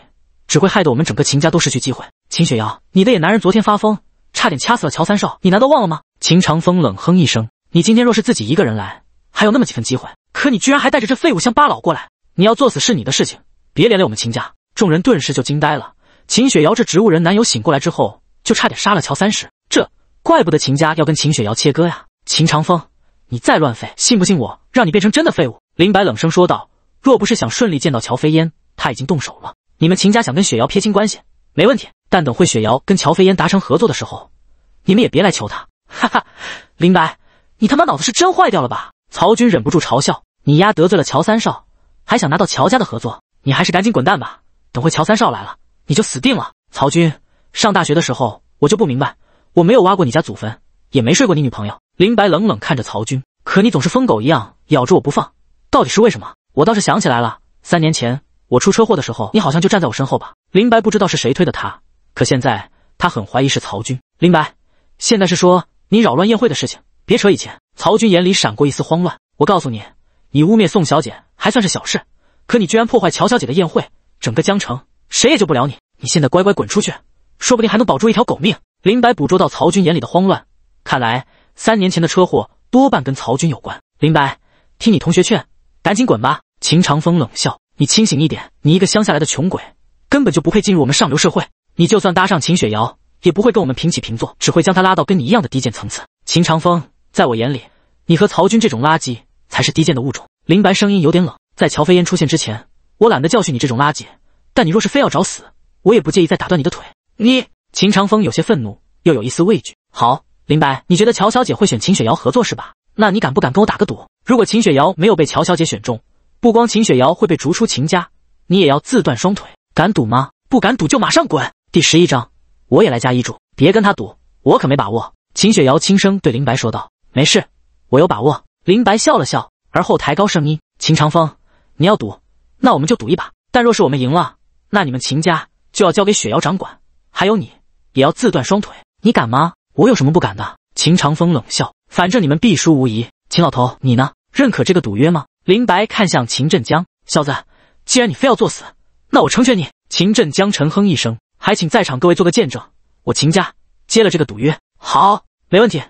只会害得我们整个秦家都失去机会。”秦雪瑶，你的野男人昨天发疯，差点掐死了乔三少，你难道忘了吗？秦长风冷哼一声：“你今天若是自己一个人来，还有那么几分机会，可你居然还带着这废物乡巴佬过来，你要作死是你的事情。”别连累我们秦家！众人顿时就惊呆了。秦雪瑶这植物人男友醒过来之后，就差点杀了乔三十。这怪不得秦家要跟秦雪瑶切割呀！秦长风，你再乱废，信不信我让你变成真的废物？林白冷声说道。若不是想顺利见到乔飞烟，他已经动手了。你们秦家想跟雪瑶撇清关系，没问题。但等会雪瑶跟乔飞烟达成合作的时候，你们也别来求他。哈哈，林白，你他妈脑子是真坏掉了吧？曹军忍不住嘲笑。你丫得罪了乔三少，还想拿到乔家的合作？你还是赶紧滚蛋吧！等会乔三少来了，你就死定了。曹军，上大学的时候我就不明白，我没有挖过你家祖坟，也没睡过你女朋友。林白冷冷看着曹军，可你总是疯狗一样咬住我不放，到底是为什么？我倒是想起来了，三年前我出车祸的时候，你好像就站在我身后吧？林白不知道是谁推的他，可现在他很怀疑是曹军。林白，现在是说你扰乱宴会的事情，别扯以前。曹军眼里闪过一丝慌乱，我告诉你，你污蔑宋小姐还算是小事。可你居然破坏乔小姐的宴会，整个江城谁也救不了你。你现在乖乖滚出去，说不定还能保住一条狗命。林白捕捉到曹军眼里的慌乱，看来三年前的车祸多半跟曹军有关。林白，听你同学劝，赶紧滚吧。秦长风冷笑：“你清醒一点，你一个乡下来的穷鬼，根本就不配进入我们上流社会。你就算搭上秦雪瑶，也不会跟我们平起平坐，只会将她拉到跟你一样的低贱层次。”秦长风，在我眼里，你和曹军这种垃圾才是低贱的物种。林白声音有点冷。在乔飞烟出现之前，我懒得教训你这种垃圾。但你若是非要找死，我也不介意再打断你的腿。你，秦长风有些愤怒，又有一丝畏惧。好，林白，你觉得乔小姐会选秦雪瑶合作是吧？那你敢不敢跟我打个赌？如果秦雪瑶没有被乔小姐选中，不光秦雪瑶会被逐出秦家，你也要自断双腿。敢赌吗？不敢赌就马上滚。第十一章，我也来加医嘱，别跟他赌，我可没把握。秦雪瑶轻声对林白说道：“没事，我有把握。”林白笑了笑，而后抬高声音：“秦长风。”你要赌，那我们就赌一把。但若是我们赢了，那你们秦家就要交给雪瑶掌管，还有你也要自断双腿。你敢吗？我有什么不敢的？秦长风冷笑，反正你们必输无疑。秦老头，你呢？认可这个赌约吗？林白看向秦振江，小子，既然你非要作死，那我成全你。秦振江沉哼一声，还请在场各位做个见证，我秦家接了这个赌约。好，没问题，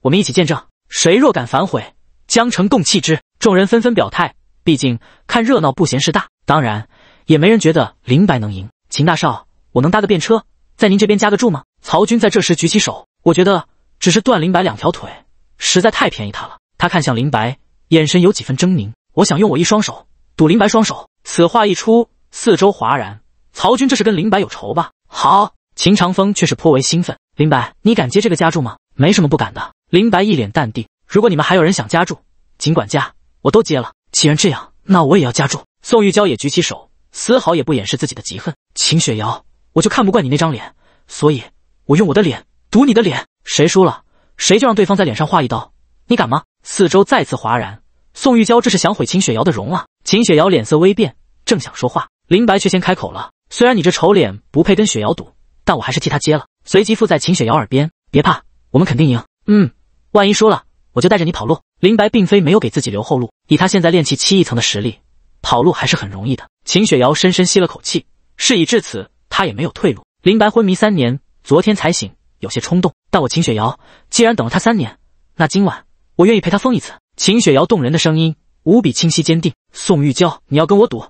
我们一起见证。谁若敢反悔，江城共弃之。众人纷纷表态。毕竟看热闹不嫌事大，当然也没人觉得林白能赢。秦大少，我能搭个便车，在您这边加个注吗？曹军在这时举起手，我觉得只是断林白两条腿，实在太便宜他了。他看向林白，眼神有几分狰狞。我想用我一双手赌林白双手。此话一出，四周哗然。曹军这是跟林白有仇吧？好，秦长风却是颇为兴奋。林白，你敢接这个加注吗？没什么不敢的。林白一脸淡定。如果你们还有人想加注，尽管加，我都接了。既然这样，那我也要加注。宋玉娇也举起手，丝毫也不掩饰自己的嫉恨。秦雪瑶，我就看不惯你那张脸，所以我用我的脸赌你的脸，谁输了谁就让对方在脸上画一刀，你敢吗？四周再次哗然，宋玉娇这是想毁秦雪瑶的容啊！秦雪瑶脸色微变，正想说话，林白却先开口了。虽然你这丑脸不配跟雪瑶赌，但我还是替她接了。随即附在秦雪瑶耳边，别怕，我们肯定赢。嗯，万一输了。我就带着你跑路。林白并非没有给自己留后路，以他现在练气七一层的实力，跑路还是很容易的。秦雪瑶深深吸了口气，事已至此，她也没有退路。林白昏迷三年，昨天才醒，有些冲动，但我秦雪瑶既然等了他三年，那今晚我愿意陪他疯一次。秦雪瑶动人的声音无比清晰坚定。宋玉娇，你要跟我赌，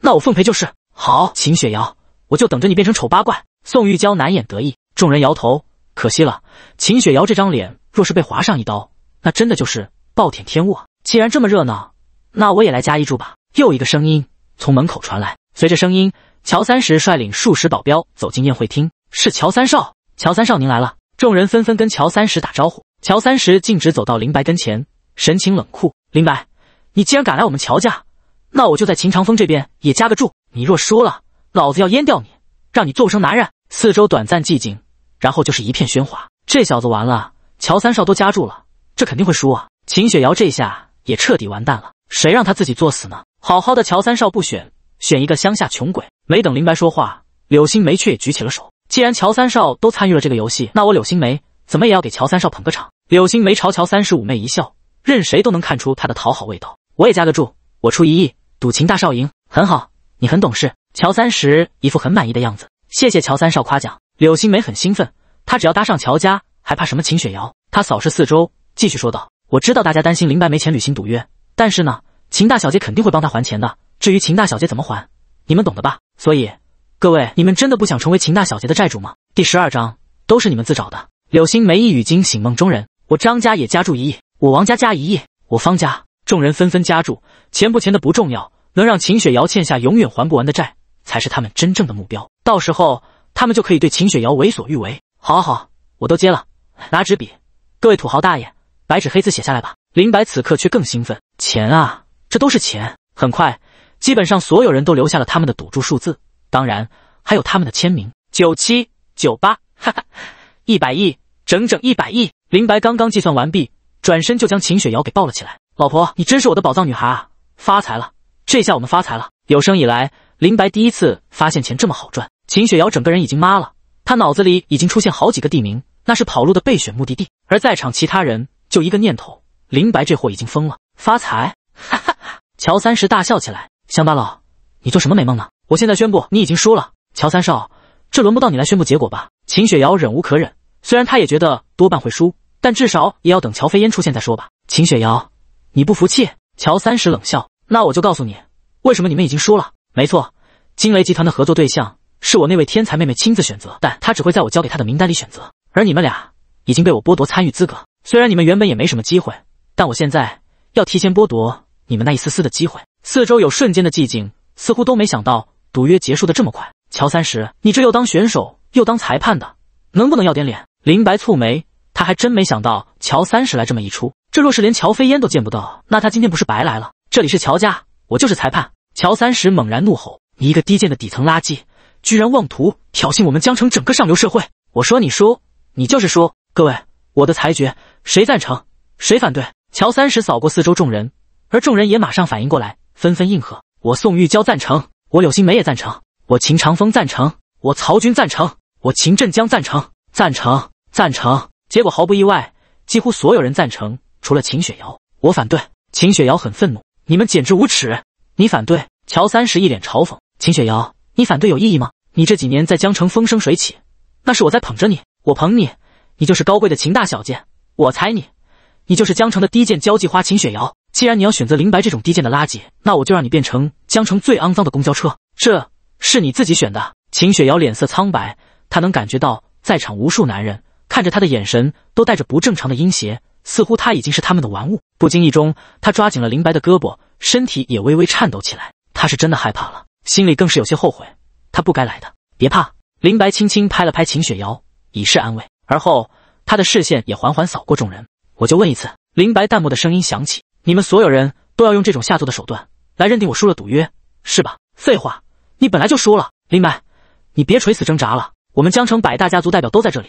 那我奉陪就是。好，秦雪瑶，我就等着你变成丑八怪。宋玉娇难掩得意，众人摇头，可惜了，秦雪瑶这张脸若是被划上一刀。那真的就是暴殄天物。既然这么热闹，那我也来加一注吧。又一个声音从门口传来，随着声音，乔三石率领数十保镖走进宴会厅。是乔三少，乔三少您来了。众人纷纷跟乔三石打招呼。乔三石径直走到林白跟前，神情冷酷。林白，你既然敢来我们乔家，那我就在秦长风这边也加个注。你若输了，老子要阉掉你，让你做不成男人。四周短暂寂静，然后就是一片喧哗。这小子完了，乔三少都加注了。这肯定会输啊！秦雪瑶这下也彻底完蛋了，谁让他自己作死呢？好好的乔三少不选，选一个乡下穷鬼。没等林白说话，柳星梅却也举起了手。既然乔三少都参与了这个游戏，那我柳星梅怎么也要给乔三少捧个场。柳星梅朝乔三十妩媚一笑，任谁都能看出她的讨好味道。我也加个注，我出一亿，赌秦大少赢。很好，你很懂事。乔三十一副很满意的样子，谢谢乔三少夸奖。柳星梅很兴奋，她只要搭上乔家，还怕什么秦雪瑶？她扫视四周。继续说道：“我知道大家担心林白没钱履行赌约，但是呢，秦大小姐肯定会帮他还钱的。至于秦大小姐怎么还，你们懂的吧？所以各位，你们真的不想成为秦大小姐的债主吗？”第十二章都是你们自找的。柳心眉一语惊醒梦中人，我张家也加注一亿，我王家加一亿，我方家，众人纷纷加注，钱不钱的不重要，能让秦雪瑶欠下永远还不完的债，才是他们真正的目标。到时候他们就可以对秦雪瑶为所欲为。好，好，我都接了，拿纸笔，各位土豪大爷。白纸黑字写下来吧。林白此刻却更兴奋，钱啊，这都是钱。很快，基本上所有人都留下了他们的赌注数字，当然还有他们的签名。九七九八，哈哈，一百亿，整整一百亿。林白刚刚计算完毕，转身就将秦雪瑶给抱了起来：“老婆，你真是我的宝藏女孩啊！发财了，这下我们发财了！有生以来，林白第一次发现钱这么好赚。”秦雪瑶整个人已经麻了，她脑子里已经出现好几个地名，那是跑路的备选目的地。而在场其他人。就一个念头，林白这货已经疯了，发财！哈哈哈！乔三十大笑起来，乡巴佬，你做什么美梦呢？我现在宣布，你已经输了。乔三少，这轮不到你来宣布结果吧？秦雪瑶忍无可忍，虽然她也觉得多半会输，但至少也要等乔飞烟出现再说吧。秦雪瑶，你不服气？乔三石冷笑，那我就告诉你，为什么你们已经输了。没错，惊雷集团的合作对象是我那位天才妹妹亲自选择，但她只会在我交给她的名单里选择，而你们俩已经被我剥夺参与资格。虽然你们原本也没什么机会，但我现在要提前剥夺你们那一丝丝的机会。四周有瞬间的寂静，似乎都没想到赌约结束的这么快。乔三十，你这又当选手又当裁判的，能不能要点脸？林白蹙眉，他还真没想到乔三十来这么一出。这若是连乔飞烟都见不到，那他今天不是白来了？这里是乔家，我就是裁判。乔三十猛然怒吼：“你一个低贱的底层垃圾，居然妄图挑衅我们江城整个上流社会！我说你输，你就是输！各位，我的裁决。”谁赞成，谁反对？乔三石扫过四周众人，而众人也马上反应过来，纷纷应和。我宋玉娇赞成，我柳心梅也赞成，我秦长风赞成，我曹军赞成，我秦振江赞成，赞成，赞成。结果毫不意外，几乎所有人赞成，除了秦雪瑶，我反对。秦雪瑶很愤怒，你们简直无耻！你反对？乔三石一脸嘲讽。秦雪瑶，你反对有意义吗？你这几年在江城风生水起，那是我在捧着你，我捧你，你就是高贵的秦大小姐。我猜你，你就是江城的低贱交际花秦雪瑶。既然你要选择林白这种低贱的垃圾，那我就让你变成江城最肮脏的公交车。这是你自己选的。秦雪瑶脸色苍白，她能感觉到在场无数男人看着她的眼神都带着不正常的阴邪，似乎她已经是他们的玩物。不经意中，她抓紧了林白的胳膊，身体也微微颤抖起来。她是真的害怕了，心里更是有些后悔，她不该来的。别怕，林白轻轻拍了拍秦雪瑶，以示安慰。而后。他的视线也缓缓扫过众人，我就问一次。林白淡漠的声音响起：“你们所有人都要用这种下作的手段来认定我输了赌约，是吧？”废话，你本来就输了。林白，你别垂死挣扎了。我们江城百大家族代表都在这里，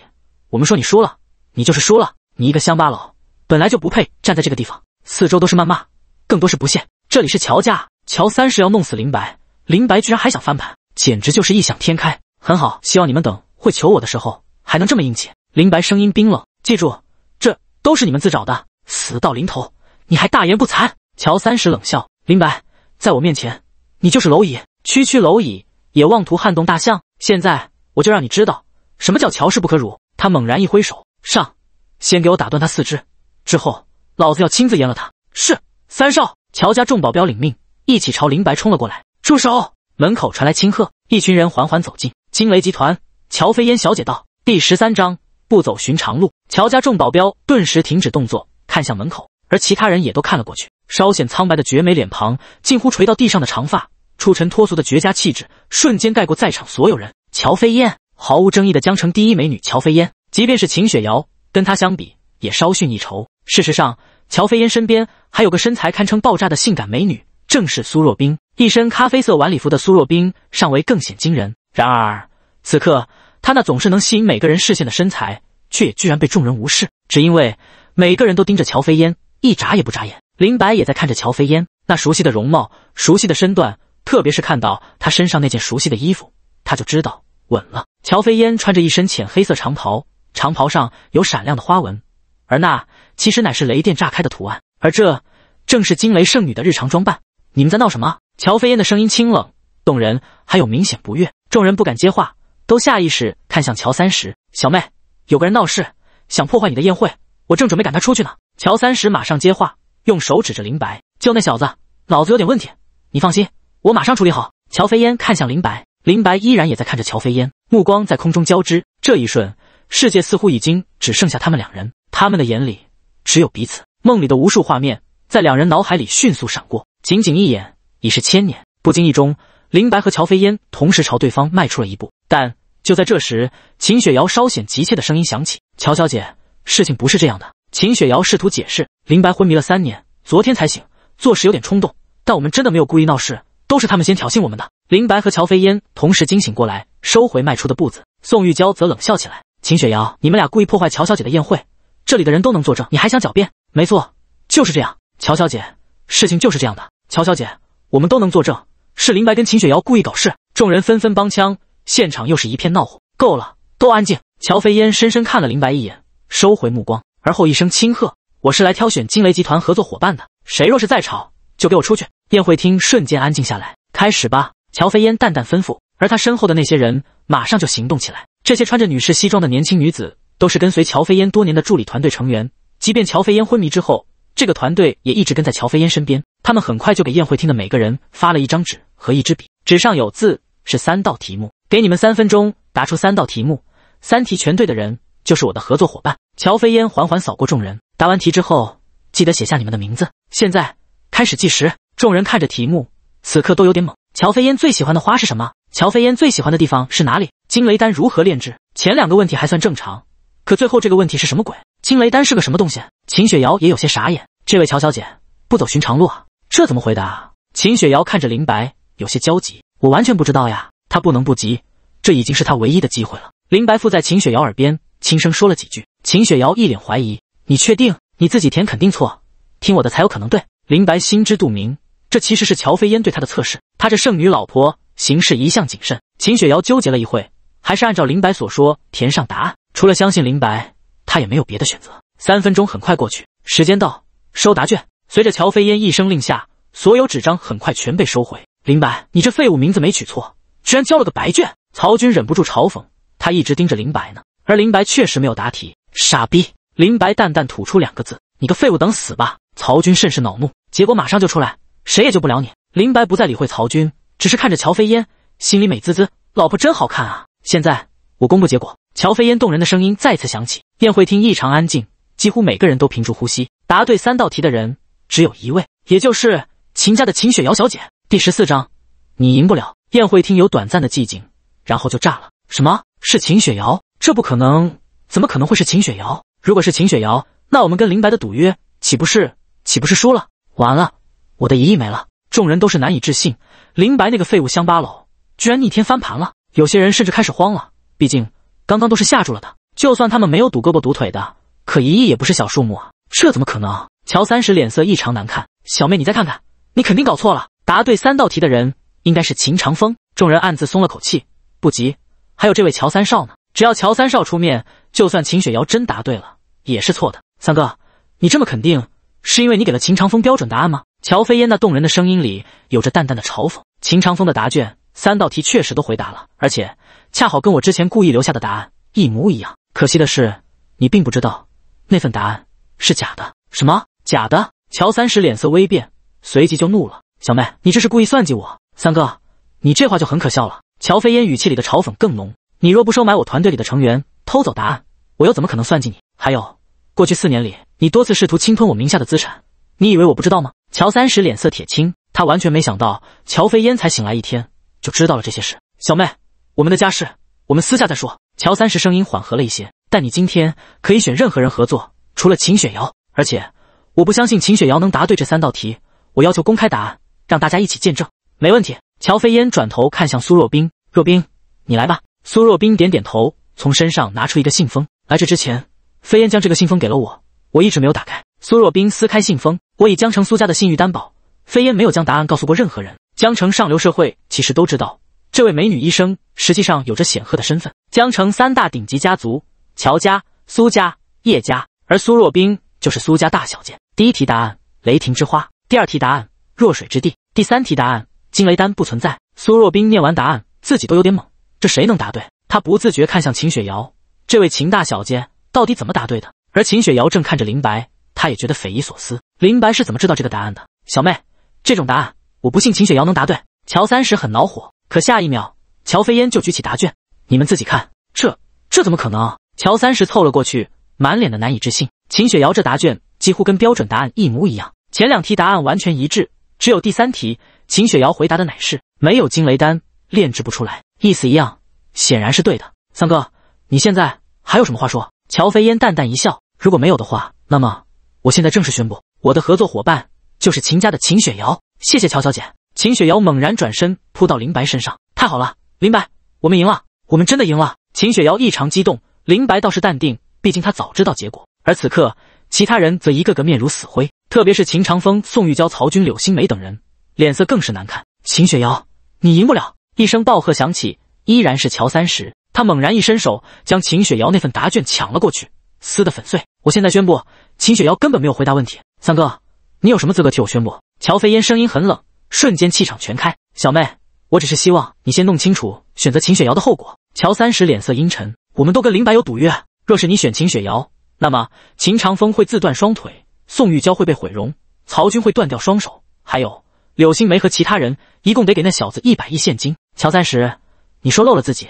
我们说你输了，你就是输了。你一个乡巴佬，本来就不配站在这个地方。四周都是谩骂，更多是不屑。这里是乔家，乔三是要弄死林白，林白居然还想翻盘，简直就是异想天开。很好，希望你们等会求我的时候还能这么硬气。林白声音冰冷，记住，这都是你们自找的。死到临头，你还大言不惭！乔三石冷笑，林白，在我面前，你就是蝼蚁，区区蝼蚁也妄图撼动大象。现在，我就让你知道什么叫乔氏不可辱！他猛然一挥手，上，先给我打断他四肢，之后，老子要亲自阉了他。是，三少。乔家众保镖领命，一起朝林白冲了过来。住手！门口传来轻喝，一群人缓缓走进惊雷集团。乔飞烟小姐道：“第十三章。”不走寻常路，乔家众保镖顿时停止动作，看向门口，而其他人也都看了过去。稍显苍白的绝美脸庞，近乎垂到地上的长发，出尘脱俗的绝佳气质，瞬间盖过在场所有人。乔飞燕，毫无争议的江城第一美女。乔飞燕，即便是秦雪瑶，跟她相比也稍逊一筹。事实上，乔飞燕身边还有个身材堪称爆炸的性感美女，正是苏若冰。一身咖啡色晚礼服的苏若冰，上围更显惊人。然而，此刻。他那总是能吸引每个人视线的身材，却也居然被众人无视，只因为每个人都盯着乔飞烟，一眨也不眨眼。林白也在看着乔飞烟那熟悉的容貌、熟悉的身段，特别是看到她身上那件熟悉的衣服，他就知道稳了。乔飞烟穿着一身浅黑色长袍，长袍上有闪亮的花纹，而那其实乃是雷电炸开的图案，而这正是惊雷圣女的日常装扮。你们在闹什么？乔飞烟的声音清冷动人，还有明显不悦。众人不敢接话。都下意识看向乔三十小妹，有个人闹事，想破坏你的宴会，我正准备赶他出去呢。乔三十马上接话，用手指着林白，就那小子，脑子有点问题。你放心，我马上处理好。乔飞烟看向林白，林白依然也在看着乔飞烟，目光在空中交织。这一瞬，世界似乎已经只剩下他们两人，他们的眼里只有彼此。梦里的无数画面在两人脑海里迅速闪过，仅仅一眼已是千年。不经意中，林白和乔飞烟同时朝对方迈出了一步。但就在这时，秦雪瑶稍显急切的声音响起：“乔小姐，事情不是这样的。”秦雪瑶试图解释：“林白昏迷了三年，昨天才醒，做事有点冲动，但我们真的没有故意闹事，都是他们先挑衅我们的。”林白和乔飞烟同时惊醒过来，收回迈出的步子。宋玉娇则冷笑起来：“秦雪瑶，你们俩故意破坏乔小姐的宴会，这里的人都能作证，你还想狡辩？没错，就是这样。乔小姐，事情就是这样的。乔小姐，我们都能作证，是林白跟秦雪瑶故意搞事。”众人纷纷帮腔。现场又是一片闹哄。够了，都安静！乔飞烟深深看了林白一眼，收回目光，而后一声轻喝：“我是来挑选惊雷集团合作伙伴的，谁若是再吵，就给我出去！”宴会厅瞬间安静下来。开始吧，乔飞烟淡淡吩咐。而他身后的那些人马上就行动起来。这些穿着女士西装的年轻女子，都是跟随乔飞烟多年的助理团队成员。即便乔飞烟昏迷之后，这个团队也一直跟在乔飞烟身边。他们很快就给宴会厅的每个人发了一张纸和一支笔，纸上有字，是三道题目。给你们三分钟，答出三道题目，三题全对的人就是我的合作伙伴。乔飞烟缓缓扫过众人，答完题之后记得写下你们的名字。现在开始计时。众人看着题目，此刻都有点懵。乔飞烟最喜欢的花是什么？乔飞烟最喜欢的地方是哪里？惊雷丹如何炼制？前两个问题还算正常，可最后这个问题是什么鬼？惊雷丹是个什么东西？秦雪瑶也有些傻眼。这位乔小姐不走寻常路啊，这怎么回答？秦雪瑶看着林白，有些焦急。我完全不知道呀。他不能不急，这已经是他唯一的机会了。林白附在秦雪瑶耳边轻声说了几句，秦雪瑶一脸怀疑：“你确定？你自己填肯定错，听我的才有可能对。”林白心知肚明，这其实是乔飞烟对他的测试。他这剩女老婆行事一向谨慎。秦雪瑶纠结了一会，还是按照林白所说填上答案。除了相信林白，他也没有别的选择。三分钟很快过去，时间到，收答卷。随着乔飞烟一声令下，所有纸张很快全被收回。林白，你这废物名字没取错。居然交了个白卷，曹军忍不住嘲讽。他一直盯着林白呢，而林白确实没有答题。傻逼！林白淡淡吐出两个字：“你个废物，等死吧！”曹军甚是恼怒，结果马上就出来，谁也救不了你。林白不再理会曹军，只是看着乔飞烟，心里美滋滋：“老婆真好看啊！”现在我公布结果。乔飞烟动人的声音再次响起，宴会厅异常安静，几乎每个人都屏住呼吸。答对三道题的人只有一位，也就是秦家的秦雪瑶小姐。第十四章，你赢不了。宴会厅有短暂的寂静，然后就炸了。什么？是秦雪瑶？这不可能！怎么可能会是秦雪瑶？如果是秦雪瑶，那我们跟林白的赌约岂不是岂不是输了？完了，我的一亿没了！众人都是难以置信。林白那个废物乡巴佬，居然逆天翻盘了！有些人甚至开始慌了，毕竟刚刚都是吓住了的。就算他们没有赌胳膊赌腿的，可一亿也不是小数目啊！这怎么可能？乔三十脸色异常难看。小妹，你再看看，你肯定搞错了。答对三道题的人。应该是秦长风，众人暗自松了口气。不急，还有这位乔三少呢。只要乔三少出面，就算秦雪瑶真答对了，也是错的。三哥，你这么肯定，是因为你给了秦长风标准答案吗？乔飞烟那动人的声音里有着淡淡的嘲讽。秦长风的答卷，三道题确实都回答了，而且恰好跟我之前故意留下的答案一模一样。可惜的是，你并不知道那份答案是假的。什么？假的？乔三石脸色微变，随即就怒了：“小妹，你这是故意算计我！”三哥，你这话就很可笑了。乔飞烟语气里的嘲讽更浓。你若不收买我团队里的成员偷走答案，我又怎么可能算计你？还有，过去四年里，你多次试图侵吞我名下的资产，你以为我不知道吗？乔三十脸色铁青，他完全没想到乔飞烟才醒来一天就知道了这些事。小妹，我们的家事，我们私下再说。乔三十声音缓和了一些，但你今天可以选任何人合作，除了秦雪瑶。而且，我不相信秦雪瑶能答对这三道题，我要求公开答案，让大家一起见证。没问题。乔飞烟转头看向苏若冰，若冰，你来吧。苏若冰点点头，从身上拿出一个信封。来这之前，飞烟将这个信封给了我，我一直没有打开。苏若冰撕开信封，我以江城苏家的信誉担保，飞烟没有将答案告诉过任何人。江城上流社会其实都知道，这位美女医生实际上有着显赫的身份。江城三大顶级家族：乔家、苏家、叶家，而苏若冰就是苏家大小姐。第一题答案：雷霆之花。第二题答案：弱水之地。第三题答案：惊雷丹不存在。苏若冰念完答案，自己都有点懵，这谁能答对？他不自觉看向秦雪瑶，这位秦大小姐到底怎么答对的？而秦雪瑶正看着林白，她也觉得匪夷所思，林白是怎么知道这个答案的？小妹，这种答案我不信秦雪瑶能答对。乔三十很恼火，可下一秒，乔飞烟就举起答卷，你们自己看，这这怎么可能？乔三十凑了过去，满脸的难以置信。秦雪瑶这答卷几乎跟标准答案一模一样，前两题答案完全一致，只有第三题。秦雪瑶回答的乃是没有惊雷丹炼制不出来，意思一样，显然是对的。三哥，你现在还有什么话说？乔飞烟淡淡一笑，如果没有的话，那么我现在正式宣布，我的合作伙伴就是秦家的秦雪瑶。谢谢乔小姐。秦雪瑶猛然转身扑到林白身上，太好了，林白，我们赢了，我们真的赢了！秦雪瑶异常激动，林白倒是淡定，毕竟他早知道结果。而此刻，其他人则一个个面如死灰，特别是秦长风、宋玉娇、曹军、柳星梅等人。脸色更是难看。秦雪瑶，你赢不了！一声暴喝响起，依然是乔三十。他猛然一伸手，将秦雪瑶那份答卷抢了过去，撕得粉碎。我现在宣布，秦雪瑶根本没有回答问题。三哥，你有什么资格替我宣布？乔飞烟声音很冷，瞬间气场全开。小妹，我只是希望你先弄清楚选择秦雪瑶的后果。乔三十脸色阴沉，我们都跟林白有赌约，若是你选秦雪瑶，那么秦长风会自断双腿，宋玉娇会被毁容，曹军会断掉双手，还有。柳星梅和其他人一共得给那小子一百亿现金。乔三十，你说漏了自己，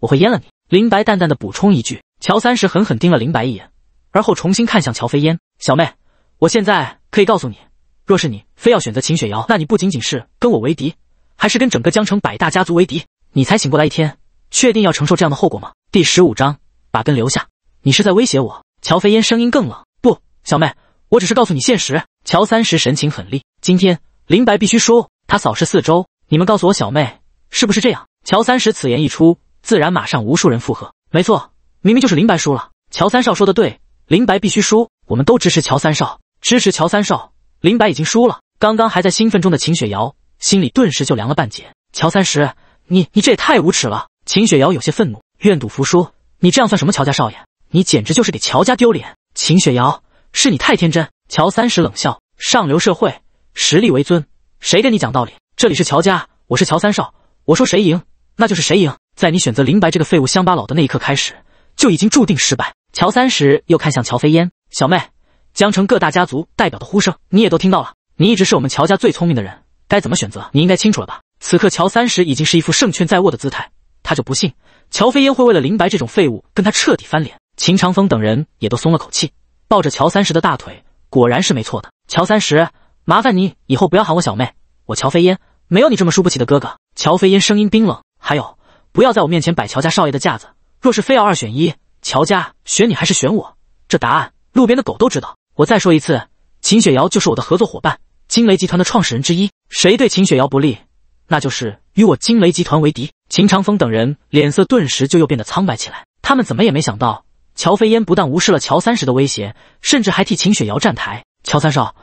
我会阉了你。林白淡淡的补充一句。乔三十狠狠盯了林白一眼，而后重新看向乔飞烟，小妹，我现在可以告诉你，若是你非要选择秦雪瑶，那你不仅仅是跟我为敌，还是跟整个江城百大家族为敌。你才醒过来一天，确定要承受这样的后果吗？第十五章，把根留下。你是在威胁我？乔飞烟声音更冷。不，小妹，我只是告诉你现实。乔三十神情狠厉，今天。林白必须输。他扫视四周，你们告诉我，小妹是不是这样？乔三石此言一出，自然马上无数人附和。没错，明明就是林白输了。乔三少说的对，林白必须输，我们都支持乔三少，支持乔三少。林白已经输了。刚刚还在兴奋中的秦雪瑶心里顿时就凉了半截。乔三石，你你这也太无耻了！秦雪瑶有些愤怒，愿赌服输，你这样算什么？乔家少爷，你简直就是给乔家丢脸！秦雪瑶，是你太天真。乔三石冷笑，上流社会。实力为尊，谁跟你讲道理？这里是乔家，我是乔三少，我说谁赢，那就是谁赢。在你选择林白这个废物乡巴佬的那一刻开始，就已经注定失败。乔三十又看向乔飞烟，小妹，江城各大家族代表的呼声你也都听到了，你一直是我们乔家最聪明的人，该怎么选择，你应该清楚了吧？此刻乔三十已经是一副胜券在握的姿态，他就不信乔飞烟会为了林白这种废物跟他彻底翻脸。秦长风等人也都松了口气，抱着乔三十的大腿，果然是没错的。乔三十。麻烦你以后不要喊我小妹，我乔飞烟没有你这么输不起的哥哥。乔飞烟声音冰冷，还有不要在我面前摆乔家少爷的架子。若是非要二选一，乔家选你还是选我，这答案路边的狗都知道。我再说一次，秦雪瑶就是我的合作伙伴，惊雷集团的创始人之一。谁对秦雪瑶不利，那就是与我惊雷集团为敌。秦长风等人脸色顿时就又变得苍白起来，他们怎么也没想到，乔飞烟不但无视了乔三十的威胁，甚至还替秦雪瑶站台。乔三少。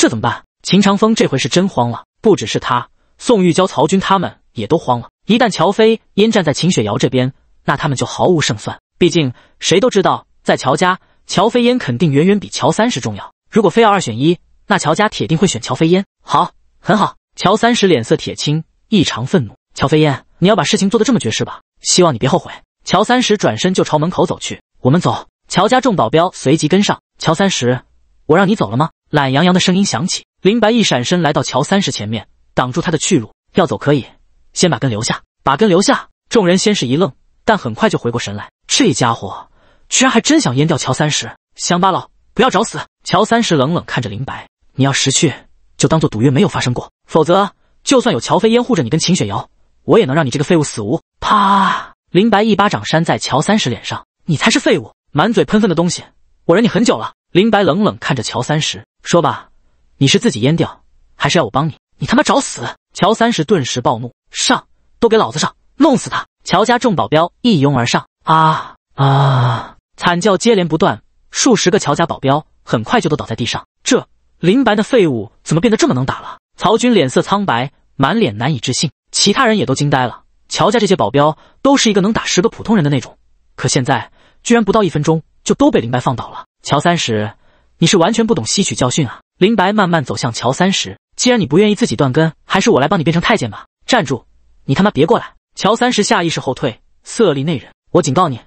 这怎么办？秦长风这回是真慌了。不只是他，宋玉娇、曹军他们也都慌了。一旦乔飞烟站在秦雪瑶这边，那他们就毫无胜算。毕竟谁都知道，在乔家，乔飞烟肯定远远比乔三十重要。如果非要二选一，那乔家铁定会选乔飞烟。好，很好。乔三十脸色铁青，异常愤怒。乔飞烟，你要把事情做得这么绝是吧？希望你别后悔。乔三十转身就朝门口走去。我们走。乔家众保镖随即跟上。乔三十。我让你走了吗？懒洋洋的声音响起。林白一闪身来到乔三十前面，挡住他的去路。要走可以，先把根留下。把根留下。众人先是一愣，但很快就回过神来。这家伙居然还真想淹掉乔三十！乡巴佬，不要找死！乔三十冷冷看着林白：“你要识趣，就当做赌约没有发生过；否则，就算有乔飞烟护着你跟秦雪瑶，我也能让你这个废物死无。”啪！林白一巴掌扇在乔三十脸上：“你才是废物，满嘴喷粪的东西！我忍你很久了。”林白冷冷看着乔三十，说吧，你是自己淹掉，还是要我帮你？你他妈找死！乔三十顿时暴怒，上，都给老子上，弄死他！乔家众保镖一拥而上，啊啊！惨叫接连不断，数十个乔家保镖很快就都倒在地上。这林白的废物怎么变得这么能打了？曹军脸色苍白，满脸难以置信，其他人也都惊呆了。乔家这些保镖都是一个能打十个普通人的那种，可现在居然不到一分钟就都被林白放倒了。乔三十，你是完全不懂吸取教训啊！林白慢慢走向乔三十，既然你不愿意自己断根，还是我来帮你变成太监吧。站住！你他妈别过来！乔三十下意识后退，色厉内荏。我警告你，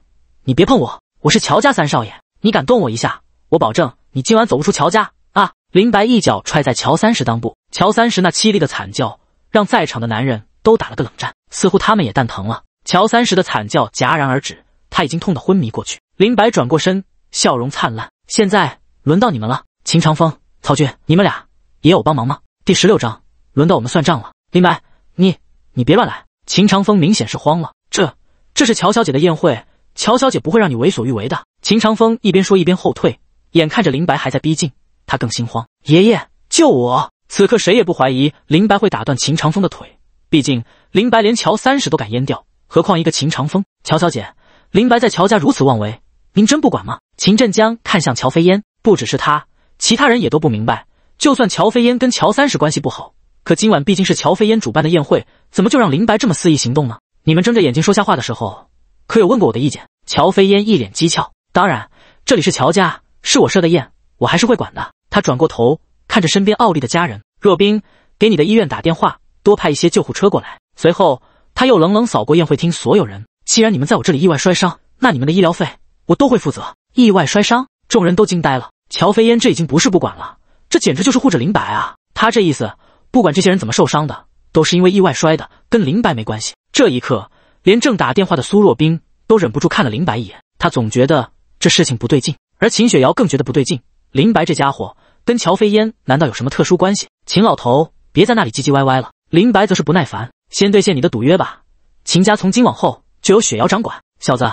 你别碰我，我是乔家三少爷，你敢动我一下，我保证你今晚走不出乔家啊！林白一脚踹在乔三十裆部，乔三十那凄厉的惨叫让在场的男人都打了个冷战，似乎他们也蛋疼了。乔三十的惨叫戛然而止，他已经痛得昏迷过去。林白转过身。笑容灿烂，现在轮到你们了，秦长风、曹军，你们俩也有帮忙吗？第十六章，轮到我们算账了。林白，你你别乱来！秦长风明显是慌了，这这是乔小姐的宴会，乔小姐不会让你为所欲为的。秦长风一边说一边后退，眼看着林白还在逼近，他更心慌。爷爷救我！此刻谁也不怀疑林白会打断秦长风的腿，毕竟林白连乔三十都敢阉掉，何况一个秦长风？乔小姐，林白在乔家如此妄为。您真不管吗？秦振江看向乔飞烟，不只是他，其他人也都不明白。就算乔飞烟跟乔三石关系不好，可今晚毕竟是乔飞烟主办的宴会，怎么就让林白这么肆意行动呢？你们睁着眼睛说瞎话的时候，可有问过我的意见？乔飞烟一脸讥诮，当然，这里是乔家，是我设的宴，我还是会管的。他转过头看着身边奥利的家人，若冰，给你的医院打电话，多派一些救护车过来。随后，他又冷冷扫过宴会厅所有人，既然你们在我这里意外摔伤，那你们的医疗费。我都会负责意外摔伤，众人都惊呆了。乔飞烟这已经不是不管了，这简直就是护着林白啊！他这意思，不管这些人怎么受伤的，都是因为意外摔的，跟林白没关系。这一刻，连正打电话的苏若冰都忍不住看了林白一眼，他总觉得这事情不对劲。而秦雪瑶更觉得不对劲，林白这家伙跟乔飞烟难道有什么特殊关系？秦老头，别在那里唧唧歪歪了。林白则是不耐烦，先兑现你的赌约吧。秦家从今往后就由雪瑶掌管。小子。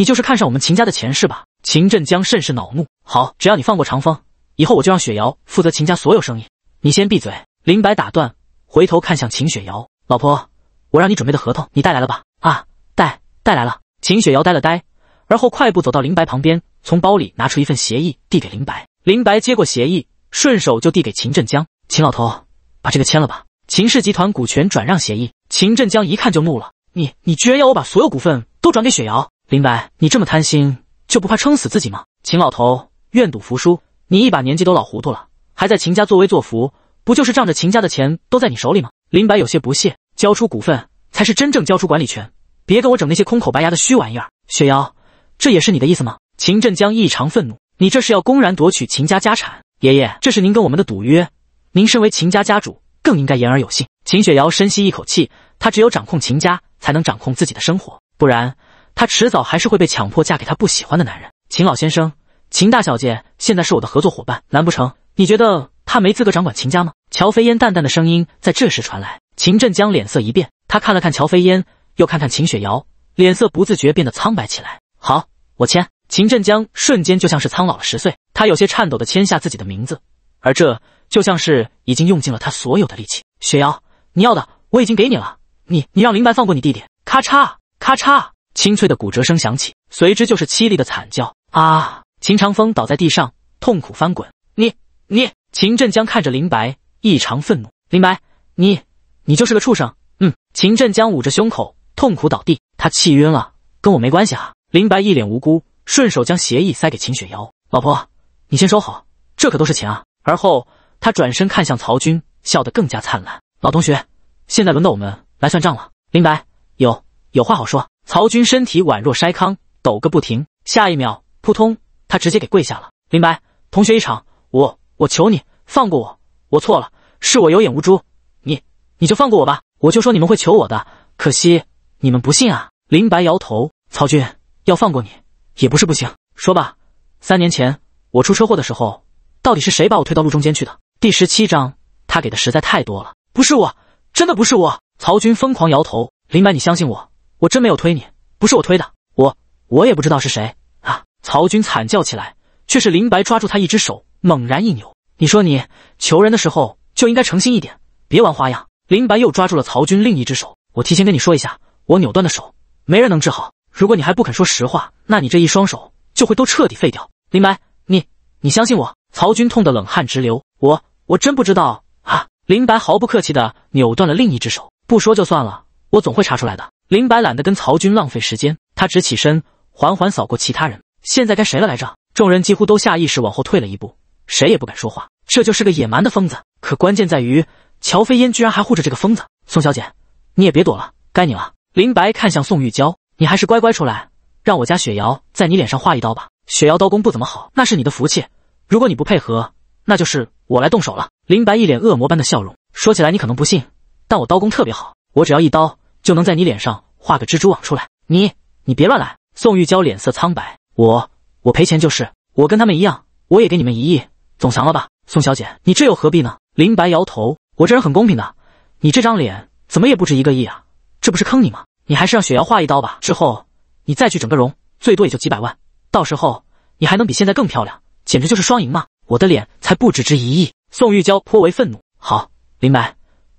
你就是看上我们秦家的钱是吧？秦振江甚是恼怒。好，只要你放过长风，以后我就让雪瑶负责秦家所有生意。你先闭嘴！林白打断，回头看向秦雪瑶，老婆，我让你准备的合同你带来了吧？啊，带带来了。秦雪瑶呆了呆，而后快步走到林白旁边，从包里拿出一份协议递给林白。林白接过协议，顺手就递给秦振江。秦老头，把这个签了吧。秦氏集团股权转让协议。秦振江一看就怒了，你你居然要我把所有股份都转给雪瑶？林白，你这么贪心，就不怕撑死自己吗？秦老头，愿赌服输。你一把年纪都老糊涂了，还在秦家作威作福，不就是仗着秦家的钱都在你手里吗？林白有些不屑，交出股份，才是真正交出管理权。别跟我整那些空口白牙的虚玩意儿。雪瑶，这也是你的意思吗？秦振江异常愤怒，你这是要公然夺取秦家家产？爷爷，这是您跟我们的赌约，您身为秦家家主，更应该言而有信。秦雪瑶深吸一口气，她只有掌控秦家，才能掌控自己的生活，不然。她迟早还是会被强迫嫁给他不喜欢的男人。秦老先生，秦大小姐现在是我的合作伙伴，难不成你觉得她没资格掌管秦家吗？乔飞烟淡淡的声音在这时传来。秦振江脸色一变，他看了看乔飞烟，又看看秦雪瑶，脸色不自觉变得苍白起来。好，我签。秦振江瞬间就像是苍老了十岁，他有些颤抖的签下自己的名字，而这就像是已经用尽了他所有的力气。雪瑶，你要的我已经给你了，你你让林白放过你弟弟。咔嚓，咔嚓。清脆的骨折声响起，随之就是凄厉的惨叫。啊！秦长风倒在地上，痛苦翻滚。你你！秦振江看着林白，异常愤怒。林白，你你就是个畜生！嗯。秦振江捂着胸口，痛苦倒地。他气晕了，跟我没关系啊！林白一脸无辜，顺手将协议塞给秦雪瑶。老婆，你先收好，这可都是钱啊。而后他转身看向曹军，笑得更加灿烂。老同学，现在轮到我们来算账了。林白，有有话好说。曹军身体宛若筛糠，抖个不停。下一秒，扑通，他直接给跪下了。林白同学，一场，我我求你放过我，我错了，是我有眼无珠，你你就放过我吧。我就说你们会求我的，可惜你们不信啊。林白摇头，曹军要放过你也不是不行。说吧，三年前我出车祸的时候，到底是谁把我推到路中间去的？第十七章，他给的实在太多了，不是我，真的不是我。曹军疯狂摇头，林白，你相信我。我真没有推你，不是我推的，我我也不知道是谁啊！曹军惨叫起来，却是林白抓住他一只手，猛然一扭。你说你求人的时候就应该诚心一点，别玩花样。林白又抓住了曹军另一只手。我提前跟你说一下，我扭断的手没人能治好。如果你还不肯说实话，那你这一双手就会都彻底废掉。林白，你你相信我？曹军痛得冷汗直流。我我真不知道啊！林白毫不客气地扭断了另一只手。不说就算了，我总会查出来的。林白懒得跟曹军浪费时间，他直起身，缓缓扫过其他人。现在该谁了来着？众人几乎都下意识往后退了一步，谁也不敢说话。这就是个野蛮的疯子。可关键在于，乔飞烟居然还护着这个疯子。宋小姐，你也别躲了，该你了。林白看向宋玉娇，你还是乖乖出来，让我家雪瑶在你脸上画一刀吧。雪瑶刀工不怎么好，那是你的福气。如果你不配合，那就是我来动手了。林白一脸恶魔般的笑容，说起来你可能不信，但我刀工特别好，我只要一刀。就能在你脸上画个蜘蛛网出来！你你别乱来！宋玉娇脸色苍白，我我赔钱就是，我跟他们一样，我也给你们一亿，总行了吧？宋小姐，你这又何必呢？林白摇头，我这人很公平的，你这张脸怎么也不值一个亿啊？这不是坑你吗？你还是让雪瑶画一刀吧，之后你再去整个容，最多也就几百万，到时候你还能比现在更漂亮，简直就是双赢嘛！我的脸才不只值一亿！宋玉娇颇为愤怒，好，林白，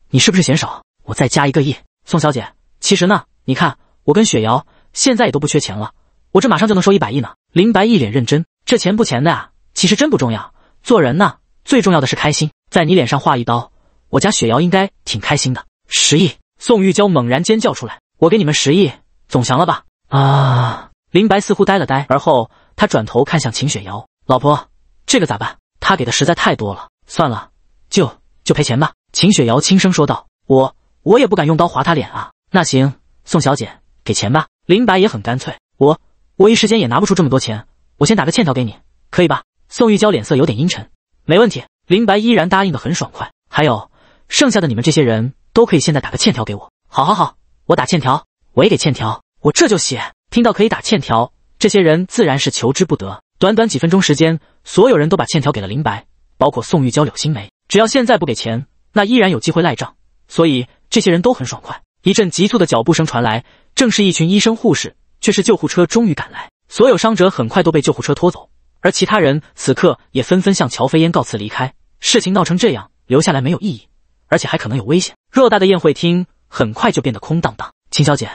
你是不是嫌少？我再加一个亿，宋小姐。其实呢，你看我跟雪瑶现在也都不缺钱了，我这马上就能收一百亿呢。林白一脸认真，这钱不钱的啊，其实真不重要。做人呢，最重要的是开心。在你脸上划一刀，我家雪瑶应该挺开心的。十亿！宋玉娇猛然尖叫出来，我给你们十亿，总行了吧？啊！林白似乎呆了呆，而后他转头看向秦雪瑶，老婆，这个咋办？他给的实在太多了，算了，就就赔钱吧。秦雪瑶轻声说道，我我也不敢用刀划他脸啊。那行，宋小姐给钱吧。林白也很干脆。我我一时间也拿不出这么多钱，我先打个欠条给你，可以吧？宋玉娇脸色有点阴沉。没问题。林白依然答应的很爽快。还有剩下的你们这些人都可以现在打个欠条给我。好，好，好，我打欠条，我也给欠条，我这就写。听到可以打欠条，这些人自然是求之不得。短短几分钟时间，所有人都把欠条给了林白，包括宋玉娇、柳新梅。只要现在不给钱，那依然有机会赖账，所以这些人都很爽快。一阵急促的脚步声传来，正是一群医生护士，却是救护车终于赶来。所有伤者很快都被救护车拖走，而其他人此刻也纷纷向乔飞烟告辞离开。事情闹成这样，留下来没有意义，而且还可能有危险。偌大的宴会厅很快就变得空荡荡。秦小姐，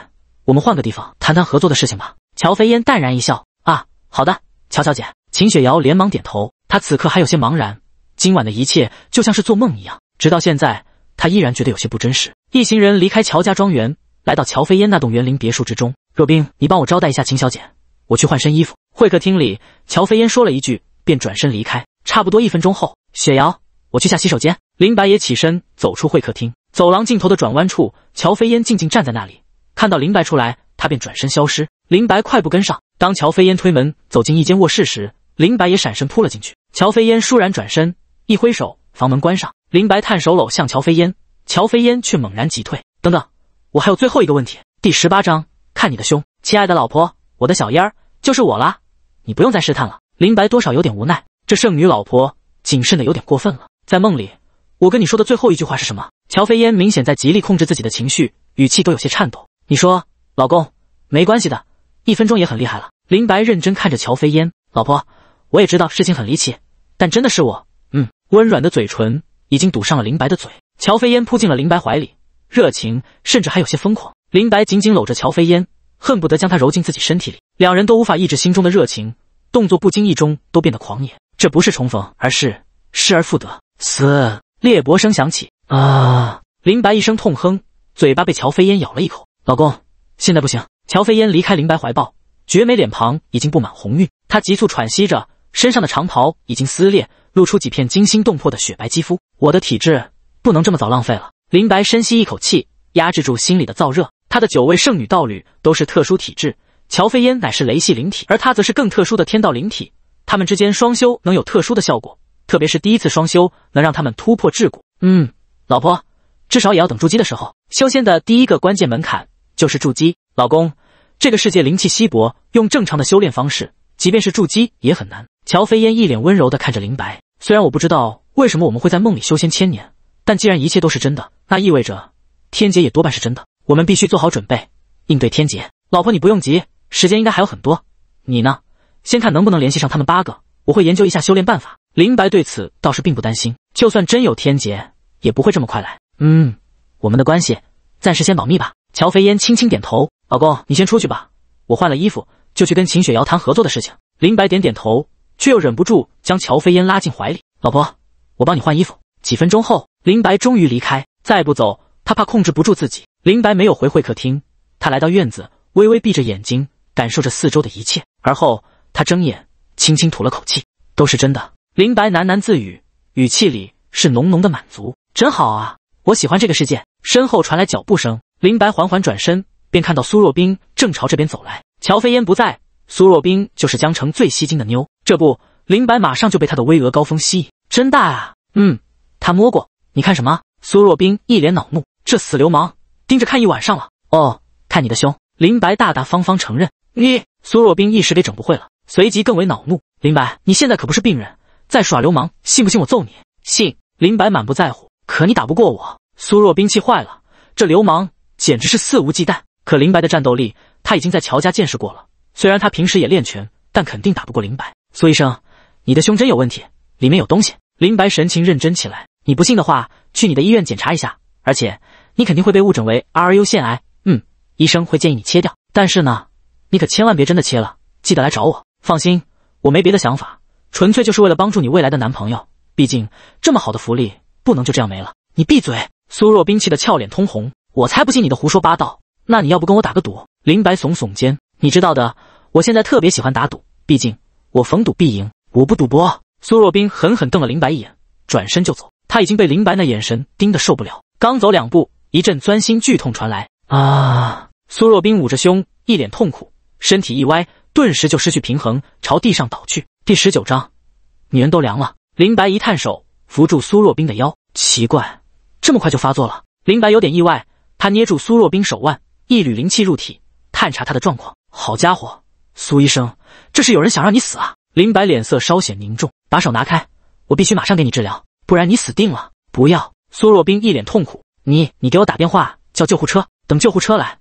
我们换个地方谈谈合作的事情吧。乔飞烟淡然一笑：“啊，好的，乔小姐。”秦雪瑶连忙点头。她此刻还有些茫然，今晚的一切就像是做梦一样，直到现在，她依然觉得有些不真实。一行人离开乔家庄园，来到乔飞烟那栋园林别墅之中。若冰，你帮我招待一下秦小姐，我去换身衣服。会客厅里，乔飞烟说了一句，便转身离开。差不多一分钟后，雪瑶，我去下洗手间。林白也起身走出会客厅。走廊尽头的转弯处，乔飞烟静静站在那里，看到林白出来，他便转身消失。林白快步跟上。当乔飞烟推门走进一间卧室时，林白也闪身扑了进去。乔飞烟倏然转身，一挥手，房门关上。林白探手搂向乔飞烟。乔飞烟却猛然急退。等等，我还有最后一个问题。第十八章，看你的胸，亲爱的老婆，我的小烟儿就是我啦，你不用再试探了。林白多少有点无奈，这剩女老婆谨慎的有点过分了。在梦里，我跟你说的最后一句话是什么？乔飞烟明显在极力控制自己的情绪，语气都有些颤抖。你说，老公，没关系的，一分钟也很厉害了。林白认真看着乔飞烟，老婆，我也知道事情很离奇，但真的是我。嗯，温软的嘴唇已经堵上了林白的嘴。乔飞烟扑进了林白怀里，热情甚至还有些疯狂。林白紧紧搂着乔飞烟，恨不得将她揉进自己身体里。两人都无法抑制心中的热情，动作不经意中都变得狂野。这不是重逢，而是失而复得。嘶！裂帛声响起，啊！林白一声痛哼，嘴巴被乔飞烟咬了一口。老公，现在不行。乔飞烟离开林白怀抱，绝美脸庞已经布满红晕，她急促喘息着，身上的长袍已经撕裂，露出几片惊心动魄的雪白肌肤。我的体质。不能这么早浪费了。林白深吸一口气，压制住心里的燥热。他的九位圣女道侣都是特殊体质，乔飞烟乃是雷系灵体，而他则是更特殊的天道灵体。他们之间双修能有特殊的效果，特别是第一次双修，能让他们突破桎梏。嗯，老婆，至少也要等筑基的时候。修仙的第一个关键门槛就是筑基。老公，这个世界灵气稀薄，用正常的修炼方式，即便是筑基也很难。乔飞烟一脸温柔的看着林白，虽然我不知道为什么我们会在梦里修仙千年。但既然一切都是真的，那意味着天劫也多半是真的。我们必须做好准备，应对天劫。老婆，你不用急，时间应该还有很多。你呢？先看能不能联系上他们八个。我会研究一下修炼办法。林白对此倒是并不担心，就算真有天劫，也不会这么快来。嗯，我们的关系暂时先保密吧。乔飞烟轻轻点头。老公，你先出去吧，我换了衣服就去跟秦雪瑶谈合作的事情。林白点点头，却又忍不住将乔飞烟拉进怀里。老婆，我帮你换衣服。几分钟后。林白终于离开，再不走，他怕控制不住自己。林白没有回会客厅，他来到院子，微微闭着眼睛，感受着四周的一切。而后，他睁眼，轻轻吐了口气：“都是真的。”林白喃喃自语，语气里是浓浓的满足：“真好啊，我喜欢这个世界。”身后传来脚步声，林白缓缓转身，便看到苏若冰正朝这边走来。乔飞烟不在，苏若冰就是江城最吸睛的妞。这不，林白马上就被她的巍峨高峰吸引。真大啊！嗯，他摸过。你看什么？苏若冰一脸恼怒，这死流氓盯着看一晚上了。哦，看你的胸。林白大大方方承认。你苏若冰一时给整不会了，随即更为恼怒。林白，你现在可不是病人，在耍流氓，信不信我揍你？信。林白满不在乎，可你打不过我。苏若冰气坏了，这流氓简直是肆无忌惮。可林白的战斗力，他已经在乔家见识过了。虽然他平时也练拳，但肯定打不过林白。苏医生，你的胸针有问题，里面有东西。林白神情认真起来。你不信的话，去你的医院检查一下，而且你肯定会被误诊为 R U 腺癌。嗯，医生会建议你切掉，但是呢，你可千万别真的切了。记得来找我。放心，我没别的想法，纯粹就是为了帮助你未来的男朋友。毕竟这么好的福利不能就这样没了。你闭嘴！苏若冰气得俏脸通红，我才不信你的胡说八道。那你要不跟我打个赌？林白耸耸肩，你知道的，我现在特别喜欢打赌，毕竟我逢赌必赢。我不赌博。苏若冰狠狠瞪了林白一眼，转身就走。他已经被林白那眼神盯得受不了，刚走两步，一阵钻心剧痛传来，啊！苏若冰捂着胸，一脸痛苦，身体一歪，顿时就失去平衡，朝地上倒去。第十九章，女人都凉了。林白一探手扶住苏若冰的腰，奇怪，这么快就发作了？林白有点意外，他捏住苏若冰手腕，一缕灵气入体，探查她的状况。好家伙，苏医生，这是有人想让你死啊！林白脸色稍显凝重，把手拿开，我必须马上给你治疗。不然你死定了！不要！苏若冰一脸痛苦，你你给我打电话叫救护车，等救护车来，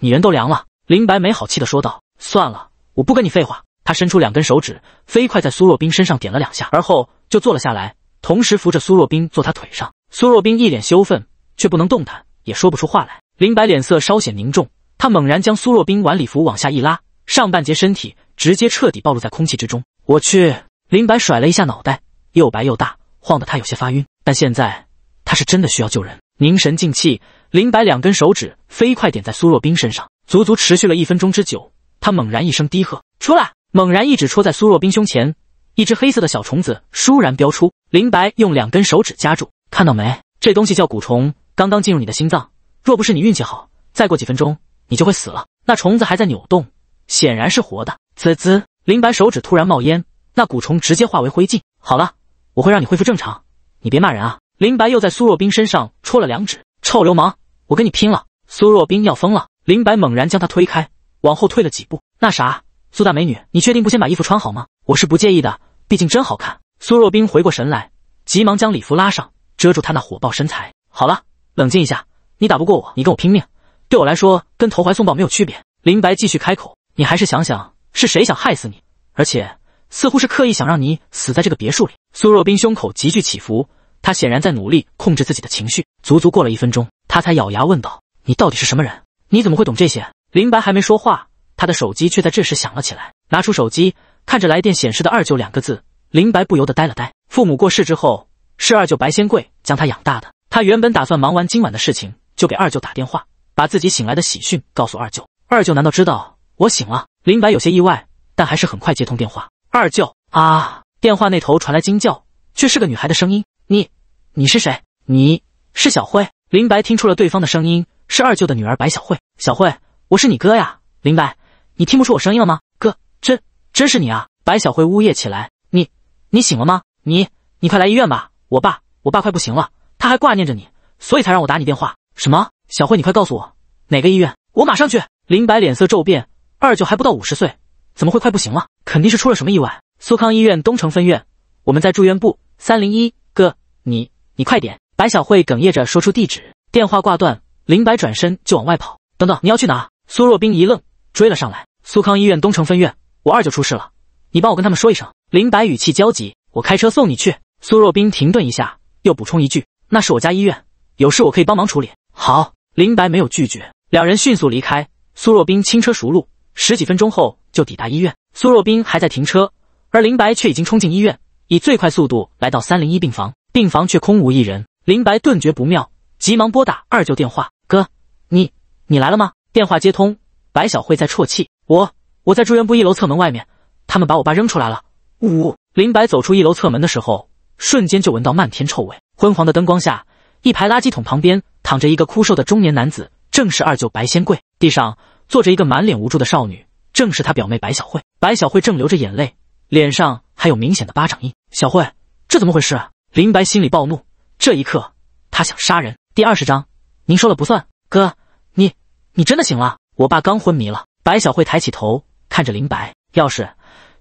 你人都凉了。林白没好气的说道：“算了，我不跟你废话。”他伸出两根手指，飞快在苏若冰身上点了两下，而后就坐了下来，同时扶着苏若冰坐他腿上。苏若冰一脸羞愤，却不能动弹，也说不出话来。林白脸色稍显凝重，他猛然将苏若冰晚礼服往下一拉，上半截身体直接彻底暴露在空气之中。我去！林白甩了一下脑袋，又白又大。晃得他有些发晕，但现在他是真的需要救人。凝神静气，林白两根手指飞快点在苏若冰身上，足足持续了一分钟之久。他猛然一声低喝：“出来！”猛然一指戳在苏若冰胸前，一只黑色的小虫子倏然飙出，林白用两根手指夹住。看到没？这东西叫蛊虫，刚刚进入你的心脏。若不是你运气好，再过几分钟你就会死了。那虫子还在扭动，显然是活的。滋滋！林白手指突然冒烟，那蛊虫直接化为灰烬。好了。我会让你恢复正常，你别骂人啊！林白又在苏若冰身上戳了两指，臭流氓，我跟你拼了！苏若冰要疯了，林白猛然将她推开，往后退了几步。那啥，苏大美女，你确定不先把衣服穿好吗？我是不介意的，毕竟真好看。苏若冰回过神来，急忙将礼服拉上，遮住她那火爆身材。好了，冷静一下，你打不过我，你跟我拼命，对我来说跟投怀送抱没有区别。林白继续开口，你还是想想是谁想害死你，而且。似乎是刻意想让你死在这个别墅里。苏若冰胸口急剧起伏，他显然在努力控制自己的情绪。足足过了一分钟，他才咬牙问道：“你到底是什么人？你怎么会懂这些？”林白还没说话，他的手机却在这时响了起来。拿出手机，看着来电显示的“二舅”两个字，林白不由得呆了呆。父母过世之后，是二舅白先贵将他养大的。他原本打算忙完今晚的事情，就给二舅打电话，把自己醒来的喜讯告诉二舅。二舅难道知道我醒了？林白有些意外，但还是很快接通电话。二舅啊！电话那头传来惊叫，却是个女孩的声音。你，你是谁？你是小慧。林白听出了对方的声音，是二舅的女儿白小慧。小慧，我是你哥呀！林白，你听不出我声音了吗？哥，真真是你啊！白小慧呜咽起来。你，你醒了吗？你，你快来医院吧！我爸，我爸快不行了，他还挂念着你，所以才让我打你电话。什么？小慧，你快告诉我哪个医院，我马上去。林白脸色骤变，二舅还不到五十岁。怎么会快不行了？肯定是出了什么意外。苏康医院东城分院，我们在住院部三零一。哥，你你快点！白小慧哽咽着说出地址，电话挂断。林白转身就往外跑。等等，你要去哪？苏若冰一愣，追了上来。苏康医院东城分院，我二舅出事了，你帮我跟他们说一声。林白语气焦急，我开车送你去。苏若冰停顿一下，又补充一句：“那是我家医院，有事我可以帮忙处理。”好，林白没有拒绝，两人迅速离开。苏若冰轻车熟路，十几分钟后。就抵达医院，苏若冰还在停车，而林白却已经冲进医院，以最快速度来到三零一病房，病房却空无一人。林白顿觉不妙，急忙拨打二舅电话：“哥，你你来了吗？”电话接通，白小慧在啜泣：“我我在住院部一楼侧门外面，他们把我爸扔出来了。”呜。林白走出一楼侧门的时候，瞬间就闻到漫天臭味。昏黄的灯光下，一排垃圾桶旁边躺着一个枯瘦的中年男子，正是二舅白仙贵。地上坐着一个满脸无助的少女。正是他表妹白小慧，白小慧正流着眼泪，脸上还有明显的巴掌印。小慧，这怎么回事？林白心里暴怒，这一刻他想杀人。第二十章，您说了不算，哥，你你真的醒了？我爸刚昏迷了。白小慧抬起头看着林白，要是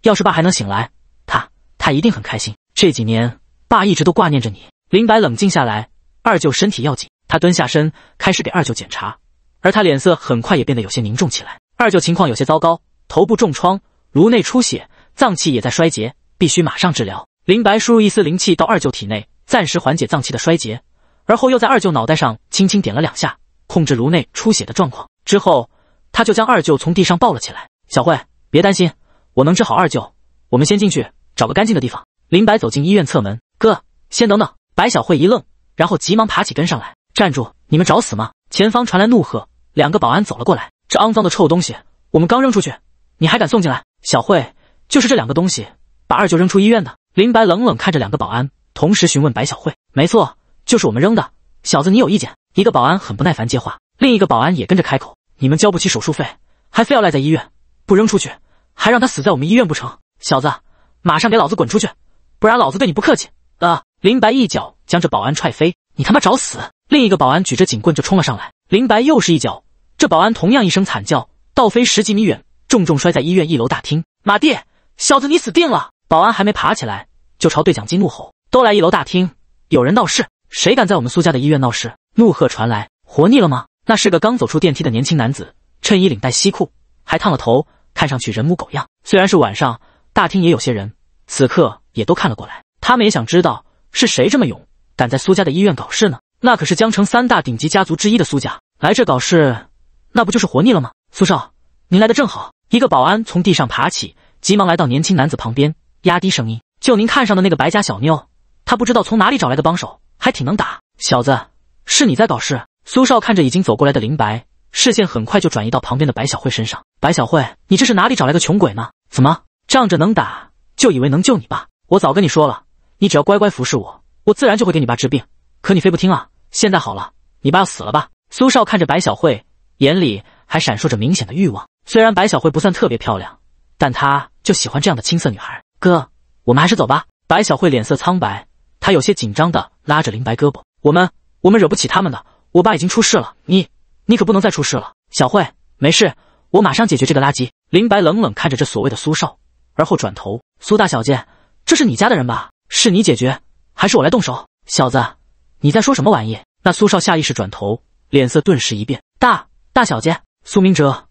要是爸还能醒来，他他一定很开心。这几年爸一直都挂念着你。林白冷静下来，二舅身体要紧，他蹲下身开始给二舅检查，而他脸色很快也变得有些凝重起来。二舅情况有些糟糕。头部重创，颅内出血，脏器也在衰竭，必须马上治疗。林白输入一丝灵气到二舅体内，暂时缓解脏器的衰竭，而后又在二舅脑袋上轻轻点了两下，控制颅内出血的状况。之后，他就将二舅从地上抱了起来。小慧，别担心，我能治好二舅。我们先进去找个干净的地方。林白走进医院侧门。哥，先等等。白小慧一愣，然后急忙爬起跟上来。站住！你们找死吗？前方传来怒喝，两个保安走了过来。这肮脏的臭东西，我们刚扔出去。你还敢送进来？小慧就是这两个东西把二舅扔出医院的。林白冷冷看着两个保安，同时询问白小慧：“没错，就是我们扔的。”小子，你有意见？一个保安很不耐烦接话，另一个保安也跟着开口：“你们交不起手术费，还非要赖在医院，不扔出去，还让他死在我们医院不成？小子，马上给老子滚出去，不然老子对你不客气！”啊！林白一脚将这保安踹飞，你他妈找死！另一个保安举着警棍就冲了上来，林白又是一脚，这保安同样一声惨叫，倒飞十几米远。重重摔在医院一楼大厅，马弟小子，你死定了！保安还没爬起来，就朝对讲机怒吼：“都来一楼大厅，有人闹事，谁敢在我们苏家的医院闹事？”怒喝传来，活腻了吗？那是个刚走出电梯的年轻男子，衬衣、领带、西裤，还烫了头，看上去人模狗样。虽然是晚上，大厅也有些人，此刻也都看了过来。他们也想知道是谁这么勇，敢在苏家的医院搞事呢？那可是江城三大顶级家族之一的苏家，来这搞事，那不就是活腻了吗？苏少，您来的正好。一个保安从地上爬起，急忙来到年轻男子旁边，压低声音：“就您看上的那个白家小妞，她不知道从哪里找来的帮手，还挺能打。小子，是你在搞事？”苏少看着已经走过来的林白，视线很快就转移到旁边的白小慧身上：“白小慧，你这是哪里找来的穷鬼呢？怎么仗着能打就以为能救你爸？我早跟你说了，你只要乖乖服侍我，我自然就会给你爸治病。可你非不听啊！现在好了，你爸要死了吧？”苏少看着白小慧，眼里还闪烁着明显的欲望。虽然白小慧不算特别漂亮，但她就喜欢这样的青涩女孩。哥，我们还是走吧。白小慧脸色苍白，她有些紧张的拉着林白胳膊：“我们，我们惹不起他们的。我爸已经出事了，你，你可不能再出事了。”小慧，没事，我马上解决这个垃圾。林白冷冷看着这所谓的苏少，而后转头：“苏大小姐，这是你家的人吧？是你解决，还是我来动手？”小子，你在说什么玩意？那苏少下意识转头，脸色顿时一变：“大大小姐，苏明哲。”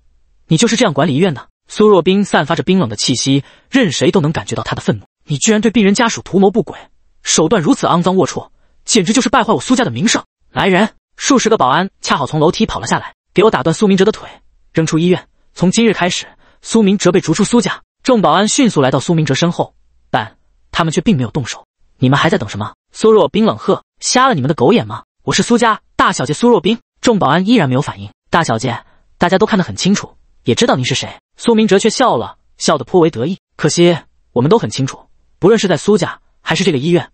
你就是这样管理医院的？苏若冰散发着冰冷的气息，任谁都能感觉到他的愤怒。你居然对病人家属图谋不轨，手段如此肮脏龌龊，简直就是败坏我苏家的名声！来人！数十个保安恰好从楼梯跑了下来，给我打断苏明哲的腿，扔出医院。从今日开始，苏明哲被逐出苏家。众保安迅速来到苏明哲身后，但他们却并没有动手。你们还在等什么？苏若冰冷喝：瞎了你们的狗眼吗？我是苏家大小姐苏若冰。众保安依然没有反应。大小姐，大家都看得很清楚。也知道您是谁，苏明哲却笑了笑，得颇为得意。可惜我们都很清楚，不论是在苏家还是这个医院，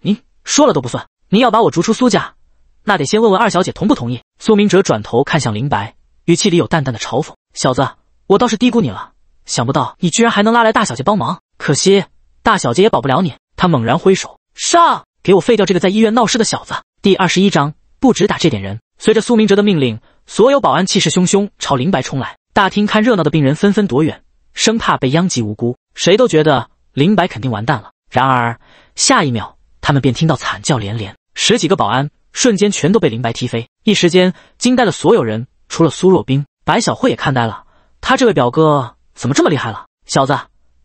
您说了都不算。您要把我逐出苏家，那得先问问二小姐同不同意。苏明哲转头看向林白，语气里有淡淡的嘲讽：“小子，我倒是低估你了，想不到你居然还能拉来大小姐帮忙。可惜大小姐也保不了你。”他猛然挥手，上，给我废掉这个在医院闹事的小子。第二十一章，不止打这点人。随着苏明哲的命令，所有保安气势汹汹朝林白冲来。大厅看热闹的病人纷纷躲远，生怕被殃及无辜。谁都觉得林白肯定完蛋了。然而下一秒，他们便听到惨叫连连，十几个保安瞬间全都被林白踢飞，一时间惊呆了所有人。除了苏若冰，白小慧也看呆了。他这位表哥怎么这么厉害了？小子，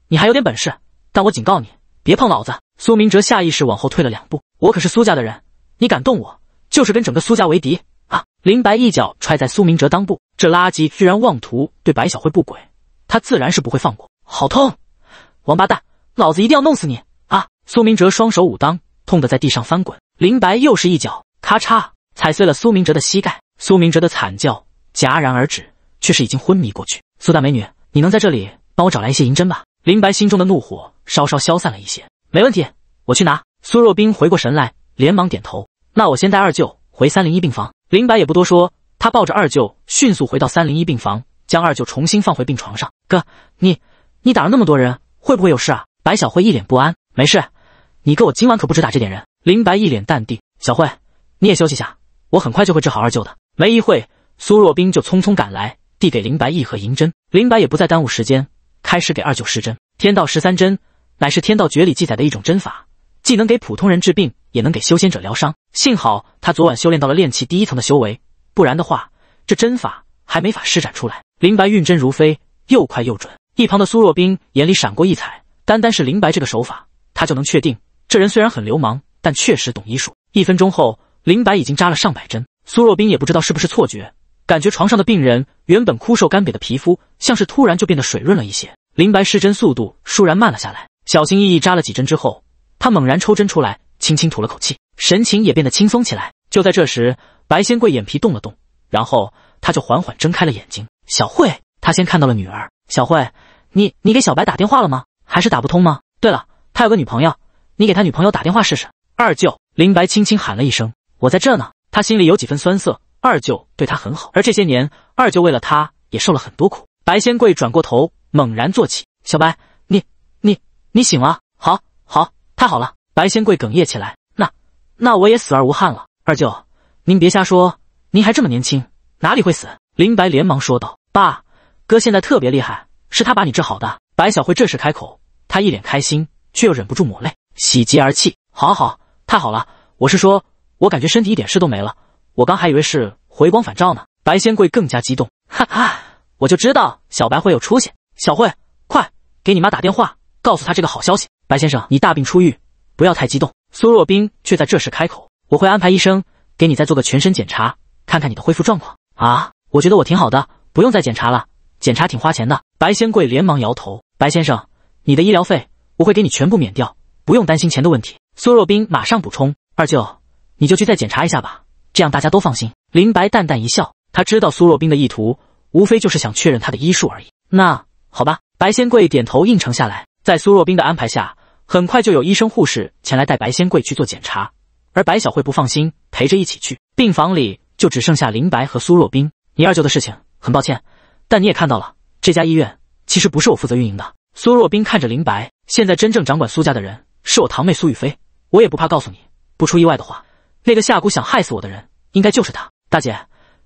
你还有点本事，但我警告你，别碰老子！苏明哲下意识往后退了两步。我可是苏家的人，你敢动我，就是跟整个苏家为敌啊！林白一脚踹在苏明哲裆部。这垃圾居然妄图对白小慧不轨，他自然是不会放过。好痛！王八蛋，老子一定要弄死你啊！苏明哲双手捂裆，痛得在地上翻滚。林白又是一脚，咔嚓，踩碎了苏明哲的膝盖。苏明哲的惨叫戛然而止，却是已经昏迷过去。苏大美女，你能在这里帮我找来一些银针吧？林白心中的怒火稍稍消散了一些。没问题，我去拿。苏若冰回过神来，连忙点头。那我先带二舅回三零一病房。林白也不多说。他抱着二舅，迅速回到三零一病房，将二舅重新放回病床上。哥，你你打了那么多人，会不会有事啊？白小慧一脸不安。没事，你哥我今晚可不止打这点人。林白一脸淡定。小慧，你也休息下，我很快就会治好二舅的。没一会，苏若冰就匆匆赶来，递给林白一盒银针。林白也不再耽误时间，开始给二舅施针。天道十三针乃是天道诀里记载的一种针法，既能给普通人治病，也能给修仙者疗伤。幸好他昨晚修炼到了炼气第一层的修为。不然的话，这针法还没法施展出来。林白运针如飞，又快又准。一旁的苏若冰眼里闪过异彩，单单是林白这个手法，他就能确定，这人虽然很流氓，但确实懂医术。一分钟后，林白已经扎了上百针。苏若冰也不知道是不是错觉，感觉床上的病人原本枯瘦干瘪的皮肤，像是突然就变得水润了一些。林白施针速度倏然慢了下来，小心翼翼扎了几针之后，他猛然抽针出来，轻轻吐了口气，神情也变得轻松起来。就在这时，白仙贵眼皮动了动，然后他就缓缓睁开了眼睛。小慧，他先看到了女儿。小慧，你你给小白打电话了吗？还是打不通吗？对了，他有个女朋友，你给他女朋友打电话试试。二舅，林白轻轻喊了一声：“我在这呢。”他心里有几分酸涩。二舅对他很好，而这些年，二舅为了他，也受了很多苦。白仙贵转过头，猛然坐起：“小白，你你你醒了？好，好，太好了！”白仙贵哽咽起来：“那那我也死而无憾了。”二舅，您别瞎说，您还这么年轻，哪里会死？林白连忙说道：“爸，哥现在特别厉害，是他把你治好的。”白小慧这时开口，她一脸开心，却又忍不住抹泪，喜极而泣：“好，好，太好了！我是说，我感觉身体一点事都没了，我刚还以为是回光返照呢。”白仙贵更加激动：“哈哈，我就知道小白会有出息！小慧，快给你妈打电话，告诉她这个好消息。白先生，你大病初愈，不要太激动。”苏若冰却在这时开口。我会安排医生给你再做个全身检查，看看你的恢复状况啊。我觉得我挺好的，不用再检查了。检查挺花钱的。白仙贵连忙摇头。白先生，你的医疗费我会给你全部免掉，不用担心钱的问题。苏若冰马上补充：“二舅，你就去再检查一下吧，这样大家都放心。”林白淡淡一笑，他知道苏若冰的意图，无非就是想确认他的医术而已。那好吧。白仙贵点头应承下来。在苏若冰的安排下，很快就有医生护士前来带白仙贵去做检查。而白小慧不放心，陪着一起去病房里，就只剩下林白和苏若冰。你二舅的事情很抱歉，但你也看到了，这家医院其实不是我负责运营的。苏若冰看着林白，现在真正掌管苏家的人是我堂妹苏雨菲，我也不怕告诉你，不出意外的话，那个下蛊想害死我的人，应该就是她。大姐，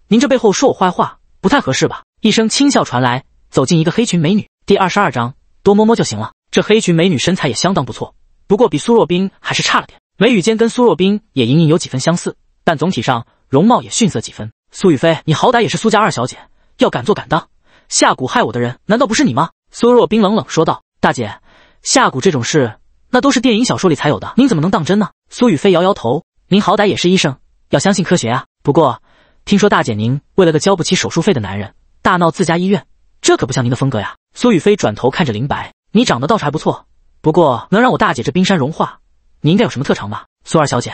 您这背后说我坏话不太合适吧？一声轻笑传来，走进一个黑裙美女。第二十二章，多摸摸就行了。这黑裙美女身材也相当不错，不过比苏若冰还是差了点。眉宇间跟苏若冰也隐隐有几分相似，但总体上容貌也逊色几分。苏雨菲，你好歹也是苏家二小姐，要敢做敢当。下蛊害我的人，难道不是你吗？苏若冰冷冷说道：“大姐，下蛊这种事，那都是电影小说里才有的，您怎么能当真呢？”苏雨菲摇摇头：“您好歹也是医生，要相信科学啊。不过听说大姐您为了个交不起手术费的男人，大闹自家医院，这可不像您的风格呀。”苏雨菲转头看着林白：“你长得倒是还不错，不过能让我大姐这冰山融化？”你应该有什么特长吧，苏二小姐？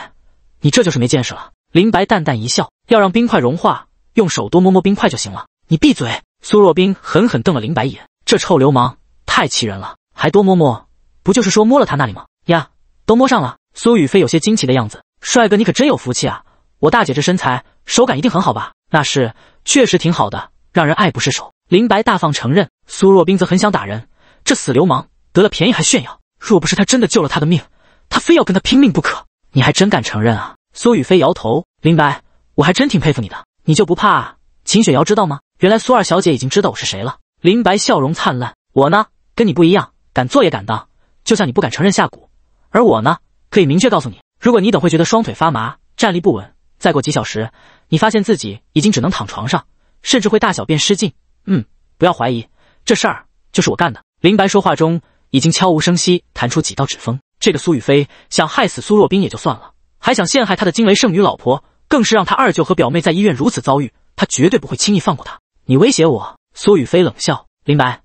你这就是没见识了。林白淡淡一笑，要让冰块融化，用手多摸摸冰块就行了。你闭嘴！苏若冰狠狠瞪了林白一眼，这臭流氓太气人了，还多摸摸，不就是说摸了他那里吗？呀，都摸上了！苏雨飞有些惊奇的样子，帅哥你可真有福气啊，我大姐这身材手感一定很好吧？那是，确实挺好的，让人爱不释手。林白大方承认，苏若冰则很想打人，这死流氓得了便宜还炫耀，若不是他真的救了他的命。他非要跟他拼命不可，你还真敢承认啊？苏雨飞摇头。林白，我还真挺佩服你的，你就不怕秦雪瑶知道吗？原来苏二小姐已经知道我是谁了。林白笑容灿烂。我呢，跟你不一样，敢做也敢当。就像你不敢承认下蛊，而我呢，可以明确告诉你，如果你等会觉得双腿发麻，站立不稳，再过几小时，你发现自己已经只能躺床上，甚至会大小便失禁。嗯，不要怀疑，这事儿就是我干的。林白说话中已经悄无声息弹出几道指缝，这个苏雨飞想害死苏若冰也就算了，还想陷害他的惊雷圣女老婆，更是让他二舅和表妹在医院如此遭遇，他绝对不会轻易放过他。你威胁我？苏雨飞冷笑：“林白，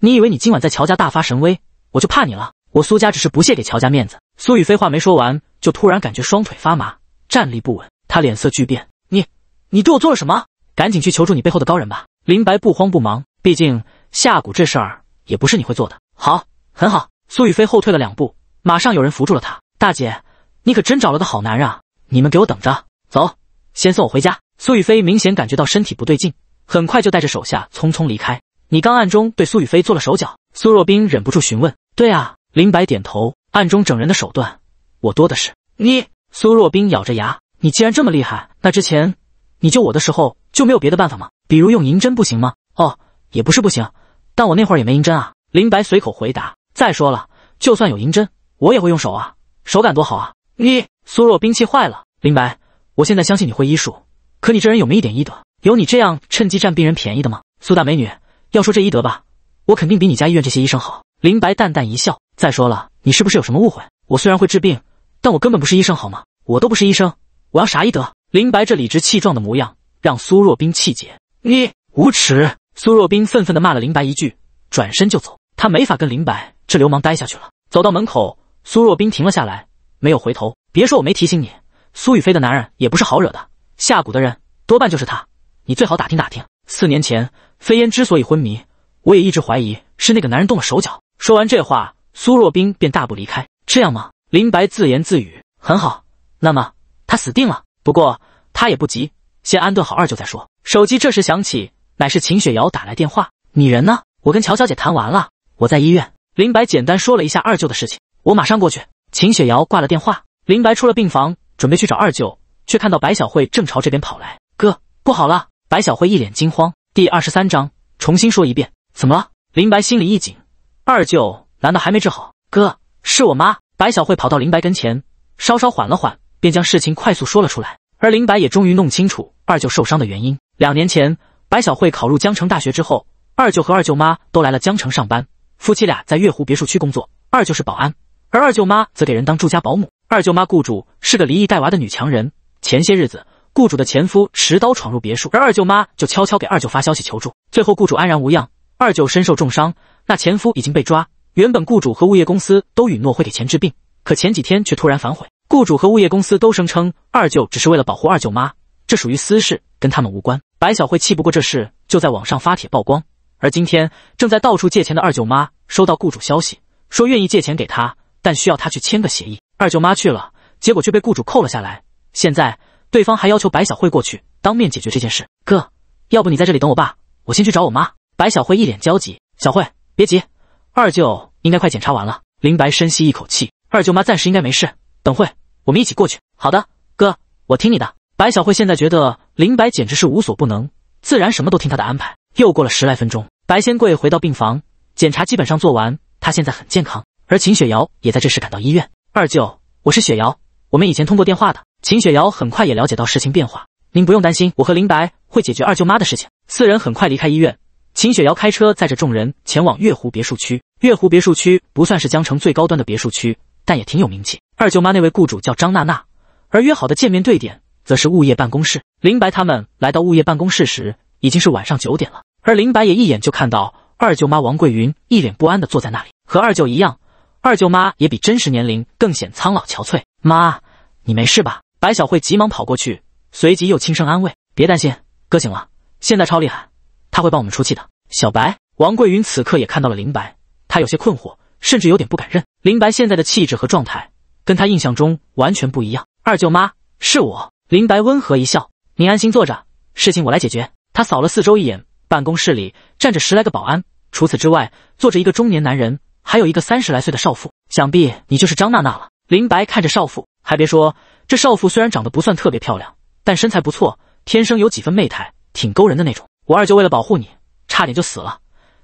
你以为你今晚在乔家大发神威，我就怕你了？我苏家只是不屑给乔家面子。”苏雨飞话没说完，就突然感觉双腿发麻，站立不稳，他脸色巨变：“你，你对我做了什么？赶紧去求助你背后的高人吧！”林白不慌不忙，毕竟下蛊这事儿也不是你会做的。好，很好。苏雨飞后退了两步。马上有人扶住了他，大姐，你可真找了个好男人啊！你们给我等着，走，先送我回家。苏雨飞明显感觉到身体不对劲，很快就带着手下匆匆离开。你刚暗中对苏雨飞做了手脚？苏若冰忍不住询问。对啊，林白点头。暗中整人的手段，我多的是。你，苏若冰咬着牙。你既然这么厉害，那之前你救我的时候就没有别的办法吗？比如用银针不行吗？哦，也不是不行，但我那会儿也没银针啊。林白随口回答。再说了，就算有银针。我也会用手啊，手感多好啊！你苏若冰气坏了，林白，我现在相信你会医术，可你这人有没一点医德？有你这样趁机占病人便宜的吗？苏大美女，要说这医德吧，我肯定比你家医院这些医生好。林白淡淡一笑，再说了，你是不是有什么误会？我虽然会治病，但我根本不是医生，好吗？我都不是医生，我要啥医德？林白这理直气壮的模样让苏若冰气结，你无耻！苏若冰愤愤地骂了林白一句，转身就走。他没法跟林白这流氓待下去了。走到门口。苏若冰停了下来，没有回头。别说我没提醒你，苏雨飞的男人也不是好惹的，下蛊的人多半就是他。你最好打听打听。四年前飞烟之所以昏迷，我也一直怀疑是那个男人动了手脚。说完这话，苏若冰便大步离开。这样吗？林白自言自语。很好，那么他死定了。不过他也不急，先安顿好二舅再说。手机这时响起，乃是秦雪瑶打来电话。你人呢？我跟乔小姐谈完了，我在医院。林白简单说了一下二舅的事情。我马上过去。秦雪瑶挂了电话，林白出了病房，准备去找二舅，却看到白小慧正朝这边跑来。哥，不好了！白小慧一脸惊慌。第二十三章，重新说一遍，怎么了？林白心里一紧，二舅难道还没治好？哥，是我妈。白小慧跑到林白跟前，稍稍缓了缓，便将事情快速说了出来。而林白也终于弄清楚二舅受伤的原因。两年前，白小慧考入江城大学之后，二舅和二舅妈都来了江城上班，夫妻俩在月湖别墅区工作，二舅是保安。而二舅妈则给人当住家保姆。二舅妈雇主是个离异带娃的女强人。前些日子，雇主的前夫持刀闯入别墅，而二舅妈就悄悄给二舅发消息求助。最后雇主安然无恙，二舅身受重伤。那前夫已经被抓。原本雇主和物业公司都允诺会给钱治病，可前几天却突然反悔。雇主和物业公司都声称二舅只是为了保护二舅妈，这属于私事，跟他们无关。白小慧气不过这事，就在网上发帖曝光。而今天正在到处借钱的二舅妈收到雇主消息，说愿意借钱给她。但需要他去签个协议，二舅妈去了，结果却被雇主扣了下来。现在对方还要求白小慧过去当面解决这件事。哥，要不你在这里等我爸，我先去找我妈。白小慧一脸焦急。小慧别急，二舅应该快检查完了。林白深吸一口气，二舅妈暂时应该没事。等会我们一起过去。好的，哥，我听你的。白小慧现在觉得林白简直是无所不能，自然什么都听他的安排。又过了十来分钟，白仙贵回到病房，检查基本上做完，他现在很健康。而秦雪瑶也在这时赶到医院。二舅，我是雪瑶，我们以前通过电话的。秦雪瑶很快也了解到事情变化，您不用担心，我和林白会解决二舅妈的事情。四人很快离开医院，秦雪瑶开车载着众人前往月湖别墅区。月湖别墅区不算是江城最高端的别墅区，但也挺有名气。二舅妈那位雇主叫张娜娜，而约好的见面对点则是物业办公室。林白他们来到物业办公室时，已经是晚上九点了。而林白也一眼就看到二舅妈王桂云一脸不安地坐在那里，和二舅一样。二舅妈也比真实年龄更显苍老憔悴。妈，你没事吧？白小慧急忙跑过去，随即又轻声安慰：“别担心，哥醒了，现在超厉害，他会帮我们出气的。”小白，王桂云此刻也看到了林白，他有些困惑，甚至有点不敢认。林白现在的气质和状态跟他印象中完全不一样。二舅妈，是我。林白温和一笑：“你安心坐着，事情我来解决。”他扫了四周一眼，办公室里站着十来个保安，除此之外，坐着一个中年男人。还有一个三十来岁的少妇，想必你就是张娜娜了。林白看着少妇，还别说，这少妇虽然长得不算特别漂亮，但身材不错，天生有几分媚态，挺勾人的那种。我二舅为了保护你，差点就死了。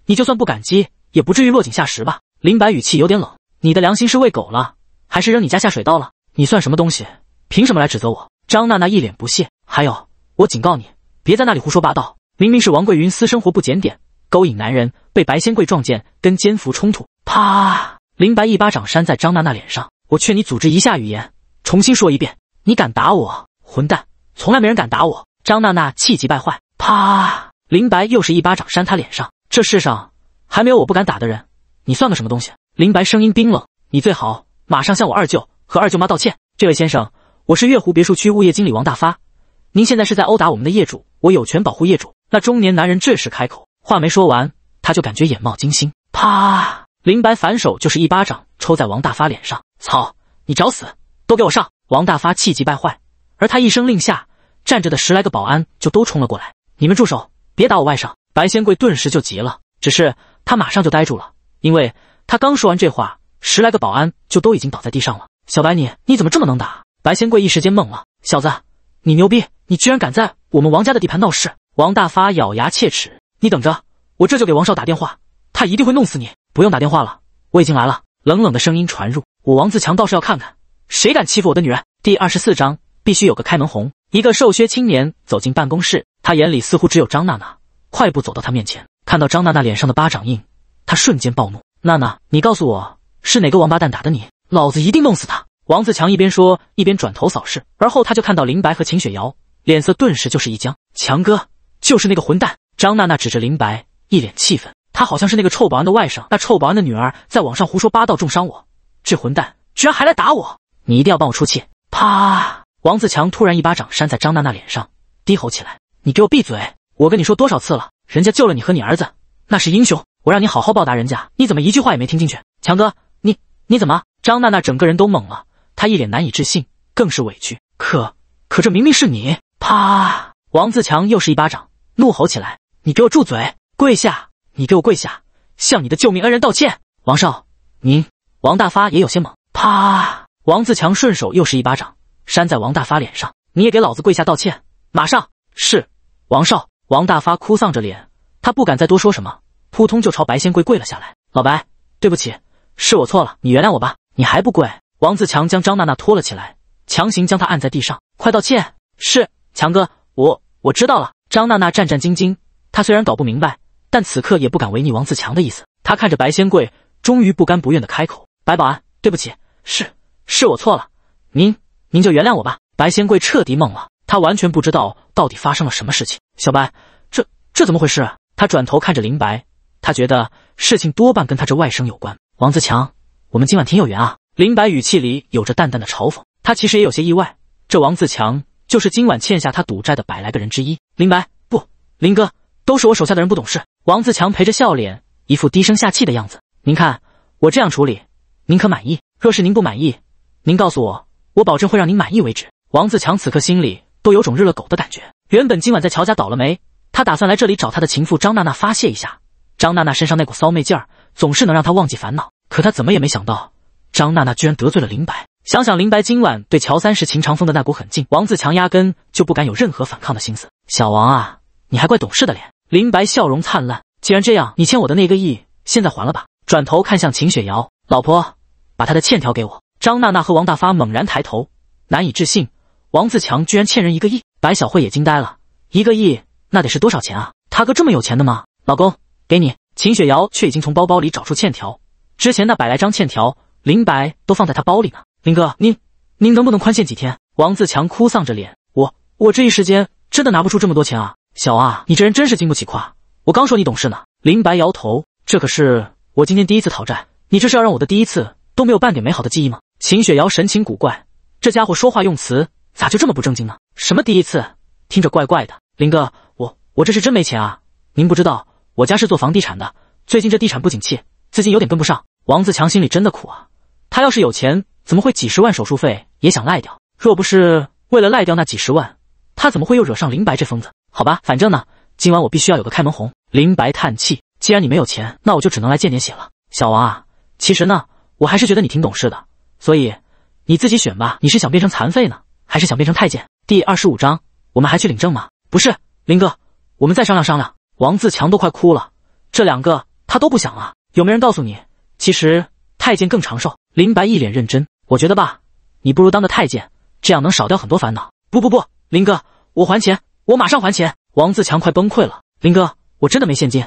你就算不感激，也不至于落井下石吧？林白语气有点冷：“你的良心是喂狗了，还是扔你家下水道了？你算什么东西？凭什么来指责我？”张娜娜一脸不屑。还有，我警告你，别在那里胡说八道。明明是王桂云私生活不检点，勾引男人，被白仙贵撞见，跟奸夫冲突。啪！林白一巴掌扇在张娜娜脸上。我劝你组织一下语言，重新说一遍。你敢打我，混蛋！从来没人敢打我！张娜娜气急败坏。啪！林白又是一巴掌扇她脸上。这世上还没有我不敢打的人，你算个什么东西？林白声音冰冷。你最好马上向我二舅和二舅妈道歉。这位先生，我是月湖别墅区物业经理王大发。您现在是在殴打我们的业主，我有权保护业主。那中年男人这时开口，话没说完，他就感觉眼冒金星。啪！林白反手就是一巴掌抽在王大发脸上，操，你找死！都给我上！王大发气急败坏，而他一声令下，站着的十来个保安就都冲了过来。你们住手，别打我外甥！白仙贵顿时就急了，只是他马上就呆住了，因为他刚说完这话，十来个保安就都已经倒在地上了。小白，你你怎么这么能打？白仙贵一时间懵了。小子，你牛逼！你居然敢在我们王家的地盘闹事！王大发咬牙切齿，你等着，我这就给王少打电话，他一定会弄死你！不用打电话了，我已经来了。冷冷的声音传入我，王自强倒是要看看谁敢欺负我的女人。第二十四章必须有个开门红。一个瘦削青年走进办公室，他眼里似乎只有张娜娜，快步走到她面前，看到张娜娜脸上的巴掌印，他瞬间暴怒：“娜娜，你告诉我是哪个王八蛋打的你，老子一定弄死他！”王自强一边说，一边转头扫视，而后他就看到林白和秦雪瑶，脸色顿时就是一僵。强哥，就是那个混蛋！张娜娜指着林白，一脸气愤。他好像是那个臭保安的外甥，那臭保安的女儿在网上胡说八道，重伤我。这混蛋居然还来打我！你一定要帮我出气！啪！王自强突然一巴掌扇在张娜娜脸上，低吼起来：“你给我闭嘴！我跟你说多少次了，人家救了你和你儿子，那是英雄，我让你好好报答人家，你怎么一句话也没听进去？”强哥，你你怎么？张娜娜整个人都懵了，她一脸难以置信，更是委屈。可可这明明是你！啪！王自强又是一巴掌，怒吼起来：“你给我住嘴！跪下！”你给我跪下，向你的救命恩人道歉！王少，您王大发也有些猛，啪！王自强顺手又是一巴掌扇在王大发脸上，你也给老子跪下道歉，马上！是王少，王大发哭丧着脸，他不敢再多说什么，扑通就朝白仙贵跪了下来。老白，对不起，是我错了，你原谅我吧。你还不跪？王自强将张娜娜拖了起来，强行将她按在地上，快道歉！是强哥，我我知道了。张娜娜战战兢兢，她虽然搞不明白。但此刻也不敢违逆王自强的意思，他看着白仙贵，终于不甘不愿的开口：“白保安，对不起，是是我错了，您您就原谅我吧。”白仙贵彻底懵了，他完全不知道到底发生了什么事情。小白，这这怎么回事？啊？他转头看着林白，他觉得事情多半跟他这外甥有关。王自强，我们今晚挺有缘啊。林白语气里有着淡淡的嘲讽，他其实也有些意外，这王自强就是今晚欠下他赌债的百来个人之一。林白不，林哥，都是我手下的人不懂事。王自强陪着笑脸，一副低声下气的样子。您看我这样处理，您可满意？若是您不满意，您告诉我，我保证会让您满意为止。王自强此刻心里都有种日了狗的感觉。原本今晚在乔家倒了霉，他打算来这里找他的情妇张娜娜发泄一下。张娜娜身上那股骚媚劲儿，总是能让他忘记烦恼。可他怎么也没想到，张娜娜居然得罪了林白。想想林白今晚对乔三石、秦长风的那股狠劲，王自强压根就不敢有任何反抗的心思。小王啊，你还怪懂事的脸。林白笑容灿烂，既然这样，你欠我的那个亿，现在还了吧。转头看向秦雪瑶，老婆，把他的欠条给我。张娜娜和王大发猛然抬头，难以置信，王自强居然欠人一个亿。白小慧也惊呆了，一个亿那得是多少钱啊？他哥这么有钱的吗？老公，给你。秦雪瑶却已经从包包里找出欠条，之前那百来张欠条，林白都放在他包里呢。林哥，您您能不能宽限几天？王自强哭丧着脸，我我这一时间真的拿不出这么多钱啊。小啊，你这人真是经不起夸。我刚说你懂事呢。林白摇头，这可是我今天第一次讨债，你这是要让我的第一次都没有半点美好的记忆吗？秦雪瑶神情古怪，这家伙说话用词咋就这么不正经呢？什么第一次，听着怪怪的。林哥，我我这是真没钱啊。您不知道，我家是做房地产的，最近这地产不景气，资金有点跟不上。王自强心里真的苦啊。他要是有钱，怎么会几十万手术费也想赖掉？若不是为了赖掉那几十万，他怎么会又惹上林白这疯子？好吧，反正呢，今晚我必须要有个开门红。林白叹气，既然你没有钱，那我就只能来见点血了。小王啊，其实呢，我还是觉得你挺懂事的，所以你自己选吧。你是想变成残废呢，还是想变成太监？第二十五章，我们还去领证吗？不是，林哥，我们再商量商量。王自强都快哭了，这两个他都不想啊。有没人告诉你，其实太监更长寿？林白一脸认真，我觉得吧，你不如当个太监，这样能少掉很多烦恼。不不不，林哥，我还钱。我马上还钱，王自强快崩溃了。林哥，我真的没现金，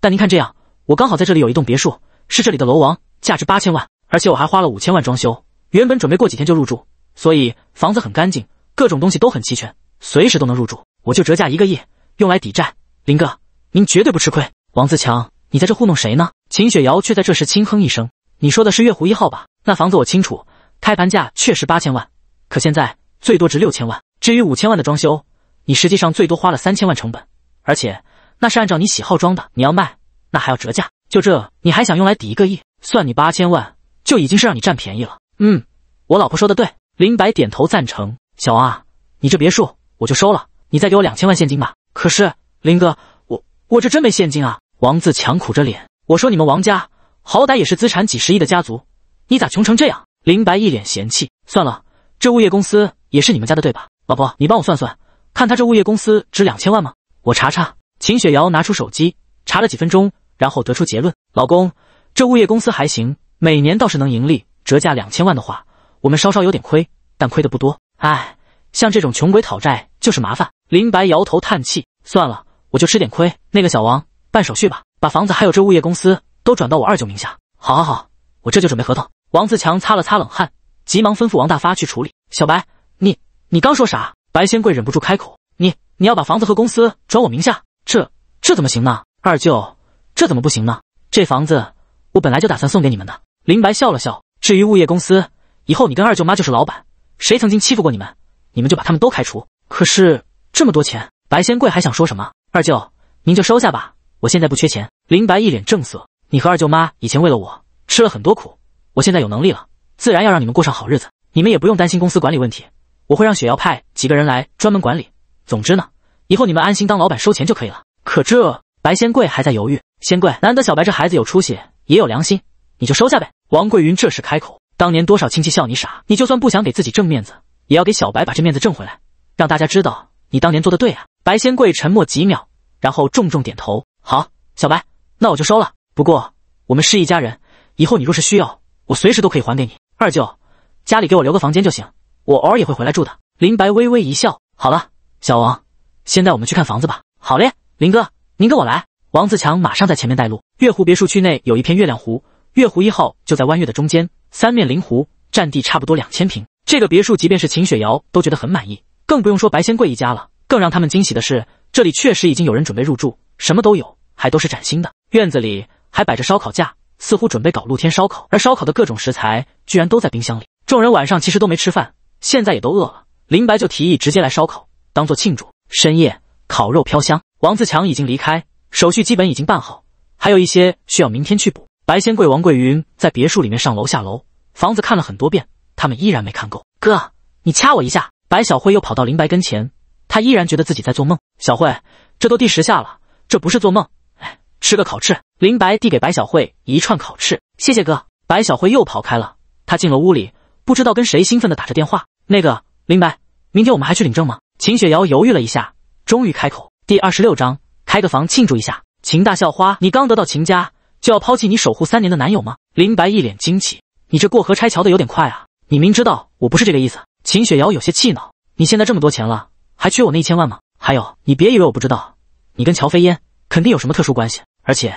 但您看这样，我刚好在这里有一栋别墅，是这里的楼王，价值八千万，而且我还花了五千万装修，原本准备过几天就入住，所以房子很干净，各种东西都很齐全，随时都能入住。我就折价一个亿用来抵债，林哥，您绝对不吃亏。王自强，你在这糊弄谁呢？秦雪瑶却在这时轻哼一声：“你说的是月湖一号吧？那房子我清楚，开盘价确实八千万，可现在最多值六千万。至于五千万的装修，”你实际上最多花了三千万成本，而且那是按照你喜好装的，你要卖那还要折价。就这，你还想用来抵一个亿？算你八千万，就已经是让你占便宜了。嗯，我老婆说的对。林白点头赞成。小王啊，你这别墅我就收了，你再给我两千万现金吧。可是林哥，我我这真没现金啊。王自强苦着脸。我说你们王家好歹也是资产几十亿的家族，你咋穷成这样？林白一脸嫌弃。算了，这物业公司也是你们家的对吧？老婆，你帮我算算。看他这物业公司值两千万吗？我查查。秦雪瑶拿出手机查了几分钟，然后得出结论：老公，这物业公司还行，每年倒是能盈利。折价两千万的话，我们稍稍有点亏，但亏的不多。哎，像这种穷鬼讨债就是麻烦。林白摇头叹气，算了，我就吃点亏。那个小王，办手续吧，把房子还有这物业公司都转到我二舅名下。好，好，好，我这就准备合同。王自强擦了擦冷汗，急忙吩咐王大发去处理。小白，你你刚说啥？白仙贵忍不住开口：“你你要把房子和公司转我名下，这这怎么行呢？二舅，这怎么不行呢？这房子我本来就打算送给你们的。”林白笑了笑。至于物业公司，以后你跟二舅妈就是老板。谁曾经欺负过你们，你们就把他们都开除。可是这么多钱，白仙贵还想说什么？二舅，您就收下吧，我现在不缺钱。林白一脸正色：“你和二舅妈以前为了我吃了很多苦，我现在有能力了，自然要让你们过上好日子。你们也不用担心公司管理问题。”我会让雪瑶派几个人来专门管理。总之呢，以后你们安心当老板收钱就可以了。可这白仙贵还在犹豫。仙贵，难得小白这孩子有出息，也有良心，你就收下呗。王桂云这时开口：“当年多少亲戚笑你傻，你就算不想给自己挣面子，也要给小白把这面子挣回来，让大家知道你当年做的对啊。”白仙贵沉默几秒，然后重重点头：“好，小白，那我就收了。不过我们是一家人，以后你若是需要，我随时都可以还给你。二舅，家里给我留个房间就行。”我偶尔也会回来住的。林白微微一笑，好了，小王，先带我们去看房子吧。好嘞，林哥，您跟我来。王自强马上在前面带路。月湖别墅区内有一片月亮湖，月湖一号就在弯月的中间，三面临湖，占地差不多两千平。这个别墅即便是秦雪瑶都觉得很满意，更不用说白仙贵一家了。更让他们惊喜的是，这里确实已经有人准备入住，什么都有，还都是崭新的。院子里还摆着烧烤架，似乎准备搞露天烧烤，而烧烤的各种食材居然都在冰箱里。众人晚上其实都没吃饭。现在也都饿了，林白就提议直接来烧烤，当做庆祝。深夜，烤肉飘香。王自强已经离开，手续基本已经办好，还有一些需要明天去补。白仙贵、王桂云在别墅里面上楼下楼，房子看了很多遍，他们依然没看够。哥，你掐我一下。白小慧又跑到林白跟前，她依然觉得自己在做梦。小慧，这都第十下了，这不是做梦。哎，吃个烤翅。林白递给白小慧一串烤翅，谢谢哥。白小慧又跑开了，她进了屋里，不知道跟谁兴奋地打着电话。那个林白，明天我们还去领证吗？秦雪瑶犹豫了一下，终于开口。第二十六章，开个房庆祝一下。秦大校花，你刚得到秦家，就要抛弃你守护三年的男友吗？林白一脸惊奇：“你这过河拆桥的有点快啊！你明知道我不是这个意思。”秦雪瑶有些气恼：“你现在这么多钱了，还缺我那一千万吗？还有，你别以为我不知道，你跟乔飞烟肯定有什么特殊关系。而且，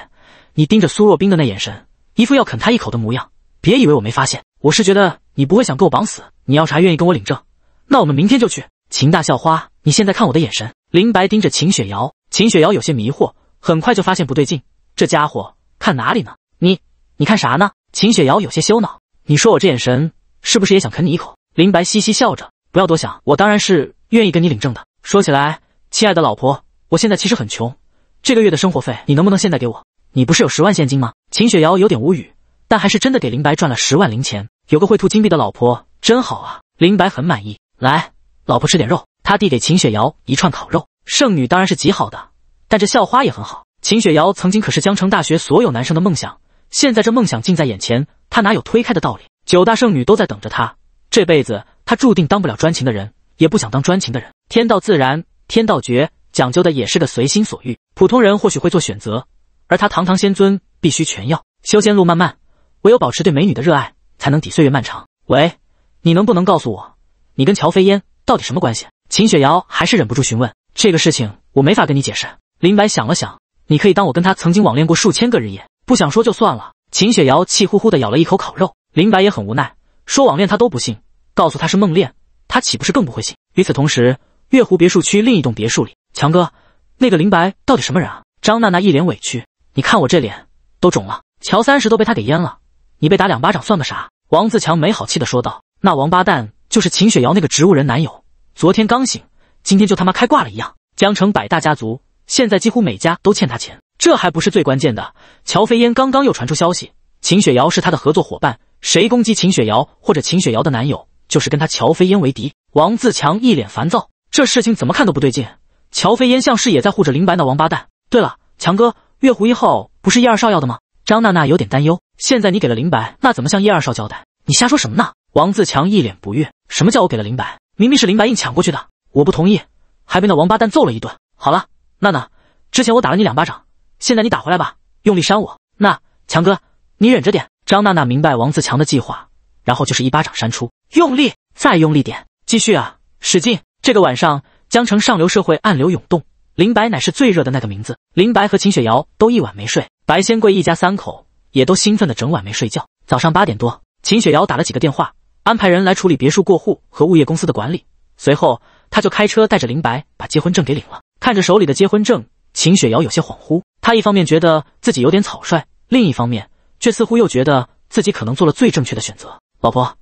你盯着苏若冰的那眼神，一副要啃他一口的模样，别以为我没发现。我是觉得。”你不会想给我绑死？你要是还愿意跟我领证，那我们明天就去。秦大校花，你现在看我的眼神。林白盯着秦雪瑶，秦雪瑶有些迷惑，很快就发现不对劲，这家伙看哪里呢？你，你看啥呢？秦雪瑶有些羞恼，你说我这眼神是不是也想啃你一口？林白嘻嘻笑着，不要多想，我当然是愿意跟你领证的。说起来，亲爱的老婆，我现在其实很穷，这个月的生活费你能不能现在给我？你不是有十万现金吗？秦雪瑶有点无语，但还是真的给林白赚了十万零钱。有个会吐金币的老婆真好啊！林白很满意。来，老婆吃点肉。他递给秦雪瑶一串烤肉。圣女当然是极好的，但这校花也很好。秦雪瑶曾经可是江城大学所有男生的梦想，现在这梦想近在眼前，她哪有推开的道理？九大圣女都在等着她，这辈子她注定当不了专情的人，也不想当专情的人。天道自然，天道诀讲究的也是个随心所欲。普通人或许会做选择，而他堂堂仙尊必须全要。修仙路漫漫，唯有保持对美女的热爱。才能抵岁月漫长。喂，你能不能告诉我，你跟乔飞烟到底什么关系？秦雪瑶还是忍不住询问。这个事情我没法跟你解释。林白想了想，你可以当我跟他曾经网恋过数千个日夜。不想说就算了。秦雪瑶气呼呼地咬了一口烤肉。林白也很无奈，说网恋他都不信，告诉他是梦恋，他岂不是更不会信？与此同时，月湖别墅区另一栋别墅里，强哥，那个林白到底什么人啊？张娜娜一脸委屈，你看我这脸都肿了，乔三十都被他给淹了。你被打两巴掌算个啥？王自强没好气的说道。那王八蛋就是秦雪瑶那个植物人男友，昨天刚醒，今天就他妈开挂了一样。江城百大家族现在几乎每家都欠他钱，这还不是最关键的。乔飞烟刚刚又传出消息，秦雪瑶是他的合作伙伴，谁攻击秦雪瑶或者秦雪瑶的男友，就是跟他乔飞烟为敌。王自强一脸烦躁，这事情怎么看都不对劲。乔飞烟像是也在护着林白那王八蛋。对了，强哥，月湖一号不是叶二少要的吗？张娜娜有点担忧。现在你给了林白，那怎么向叶二少交代？你瞎说什么呢？王自强一脸不悦。什么叫我给了林白？明明是林白硬抢过去的。我不同意，还被那王八蛋揍了一顿。好了，娜娜，之前我打了你两巴掌，现在你打回来吧，用力扇我。那强哥，你忍着点。张娜娜明白王自强的计划，然后就是一巴掌扇出，用力，再用力点，继续啊，使劲。这个晚上，江城上流社会暗流涌动，林白乃是最热的那个名字。林白和秦雪瑶都一晚没睡，白仙贵一家三口。也都兴奋的整晚没睡觉。早上八点多，秦雪瑶打了几个电话，安排人来处理别墅过户和物业公司的管理。随后，她就开车带着林白把结婚证给领了。看着手里的结婚证，秦雪瑶有些恍惚。她一方面觉得自己有点草率，另一方面却似乎又觉得自己可能做了最正确的选择。老婆，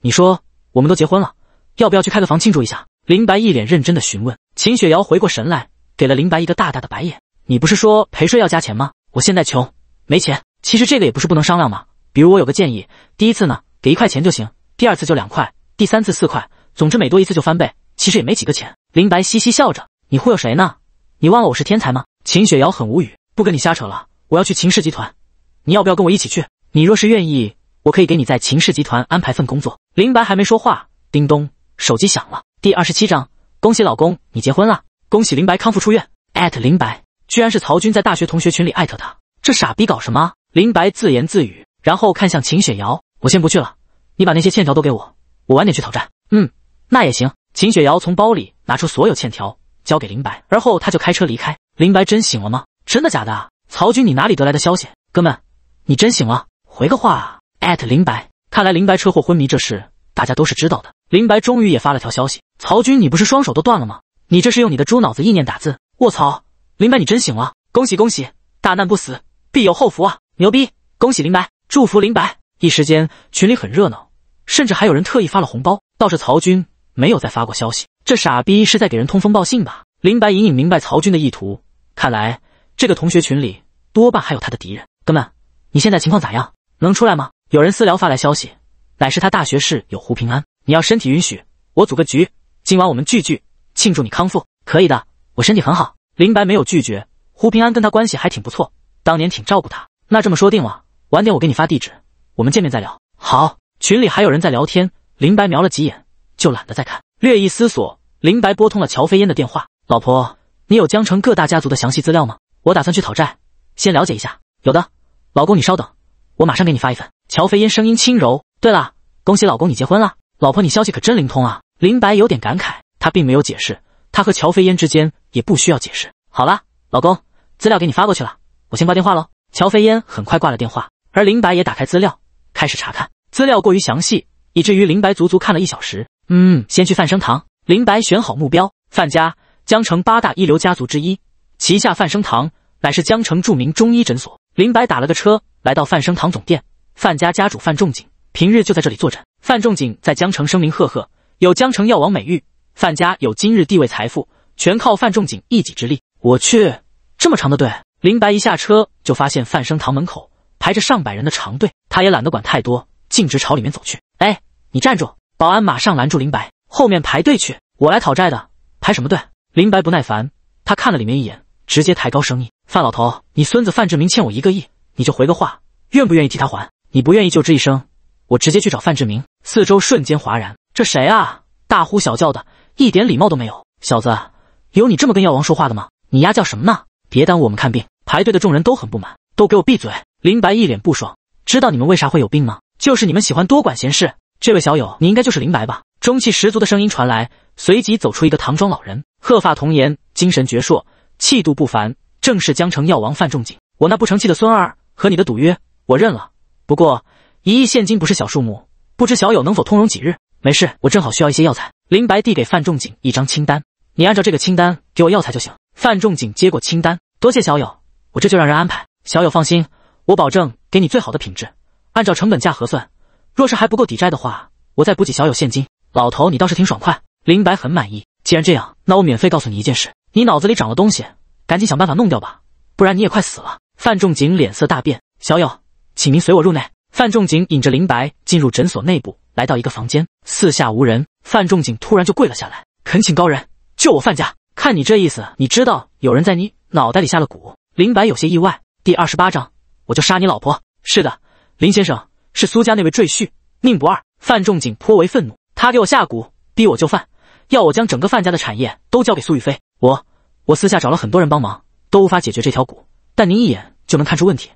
你说我们都结婚了，要不要去开个房庆祝一下？林白一脸认真的询问。秦雪瑶回过神来，给了林白一个大大的白眼：“你不是说陪睡要加钱吗？我现在穷，没钱。”其实这个也不是不能商量嘛，比如我有个建议，第一次呢给一块钱就行，第二次就两块，第三次四块，总之每多一次就翻倍。其实也没几个钱。林白嘻嘻笑着，你忽悠谁呢？你忘了我是天才吗？秦雪瑶很无语，不跟你瞎扯了，我要去秦氏集团，你要不要跟我一起去？你若是愿意，我可以给你在秦氏集团安排份工作。林白还没说话，叮咚，手机响了。第二十七章，恭喜老公你结婚了，恭喜林白康复出院。艾特林白，居然是曹军在大学同学群里艾特他，这傻逼搞什么？林白自言自语，然后看向秦雪瑶：“我先不去了，你把那些欠条都给我，我晚点去讨债。”“嗯，那也行。”秦雪瑶从包里拿出所有欠条，交给林白，而后他就开车离开。林白真醒了吗？真的假的？曹军，你哪里得来的消息？哥们，你真醒了，回个话啊！@林白，看来林白车祸昏迷这事大家都是知道的。林白终于也发了条消息：“曹军，你不是双手都断了吗？你这是用你的猪脑子意念打字？卧槽，林白你真醒了，恭喜恭喜，大难不死必有后福啊！”牛逼！恭喜林白，祝福林白。一时间群里很热闹，甚至还有人特意发了红包。倒是曹军没有再发过消息，这傻逼是在给人通风报信吧？林白隐隐明白曹军的意图，看来这个同学群里多半还有他的敌人。哥们，你现在情况咋样？能出来吗？有人私聊发来消息，乃是他大学室友胡平安。你要身体允许，我组个局，今晚我们聚聚，庆祝你康复。可以的，我身体很好。林白没有拒绝，胡平安跟他关系还挺不错，当年挺照顾他。那这么说定了，晚点我给你发地址，我们见面再聊。好，群里还有人在聊天，林白瞄了几眼，就懒得再看。略一思索，林白拨通了乔飞烟的电话：“老婆，你有江城各大家族的详细资料吗？我打算去讨债，先了解一下。”“有的，老公，你稍等，我马上给你发一份。”乔飞烟声音轻柔：“对了，恭喜老公你结婚了，老婆你消息可真灵通啊。”林白有点感慨，他并没有解释，他和乔飞烟之间也不需要解释。好了，老公，资料给你发过去了，我先挂电话喽。乔飞烟很快挂了电话，而林白也打开资料开始查看。资料过于详细，以至于林白足足看了一小时。嗯，先去范生堂。林白选好目标，范家，江城八大一流家族之一，旗下范生堂乃是江城著名中医诊所。林白打了个车来到范生堂总店。范家家主范仲景平日就在这里坐诊。范仲景在江城声名赫赫，有江城药王美誉。范家有今日地位财富，全靠范仲景一己之力。我去，这么长的队。林白一下车就发现范生堂门口排着上百人的长队，他也懒得管太多，径直朝里面走去。哎，你站住！保安马上拦住林白，后面排队去，我来讨债的，排什么队？林白不耐烦，他看了里面一眼，直接抬高声音：“范老头，你孙子范志明欠我一个亿，你就回个话，愿不愿意替他还？你不愿意就吱一声，我直接去找范志明。”四周瞬间哗然，这谁啊？大呼小叫的，一点礼貌都没有。小子，有你这么跟药王说话的吗？你丫叫什么呢？别耽误我们看病。排队的众人都很不满，都给我闭嘴！林白一脸不爽，知道你们为啥会有病吗？就是你们喜欢多管闲事。这位小友，你应该就是林白吧？中气十足的声音传来，随即走出一个唐装老人，鹤发童颜，精神矍铄，气度不凡，正是江城药王范仲景。我那不成器的孙儿和你的赌约，我认了。不过一亿现金不是小数目，不知小友能否通融几日？没事，我正好需要一些药材。林白递给范仲景一张清单，你按照这个清单给我药材就行。范仲景接过清单，多谢小友。我这就让人安排，小友放心，我保证给你最好的品质，按照成本价核算，若是还不够抵债的话，我再补给小友现金。老头，你倒是挺爽快。林白很满意，既然这样，那我免费告诉你一件事，你脑子里长了东西，赶紧想办法弄掉吧，不然你也快死了。范仲景脸色大变，小友，请您随我入内。范仲景引着林白进入诊所内部，来到一个房间，四下无人，范仲景突然就跪了下来，恳请高人救我范家。看你这意思，你知道有人在你脑袋里下了蛊。林白有些意外。第二十八章，我就杀你老婆。是的，林先生是苏家那位赘婿宁不二。范仲景颇为愤怒，他给我下蛊，逼我就范，要我将整个范家的产业都交给苏雨飞。我我私下找了很多人帮忙，都无法解决这条蛊。但您一眼就能看出问题，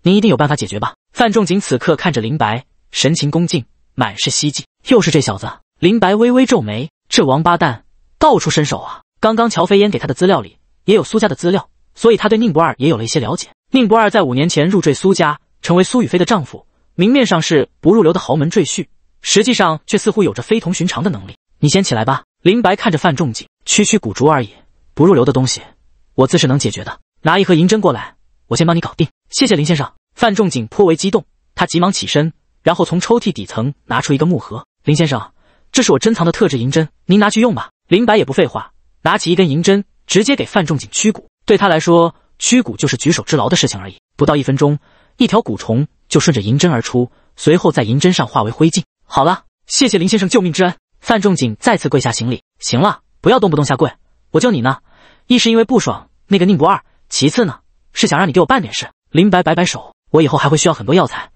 您一定有办法解决吧？范仲景此刻看着林白，神情恭敬，满是希冀。又是这小子！林白微微皱眉，这王八蛋到处伸手啊！刚刚乔飞烟给他的资料里也有苏家的资料。所以他对宁不二也有了一些了解。宁不二在五年前入赘苏家，成为苏雨飞的丈夫，明面上是不入流的豪门赘婿，实际上却似乎有着非同寻常的能力。你先起来吧。林白看着范仲景，区区骨竹而已，不入流的东西，我自是能解决的。拿一盒银针过来，我先帮你搞定。谢谢林先生。范仲景颇为激动，他急忙起身，然后从抽屉底层拿出一个木盒。林先生，这是我珍藏的特制银针，您拿去用吧。林白也不废话，拿起一根银针，直接给范仲景驱骨。对他来说，驱蛊就是举手之劳的事情而已。不到一分钟，一条蛊虫就顺着银针而出，随后在银针上化为灰烬。好了，谢谢林先生救命之恩。范仲景再次跪下行礼。行了，不要动不动下跪。我救你呢，一是因为不爽那个宁不二，其次呢，是想让你给我办点事。林白摆摆手，我以后还会需要很多药材，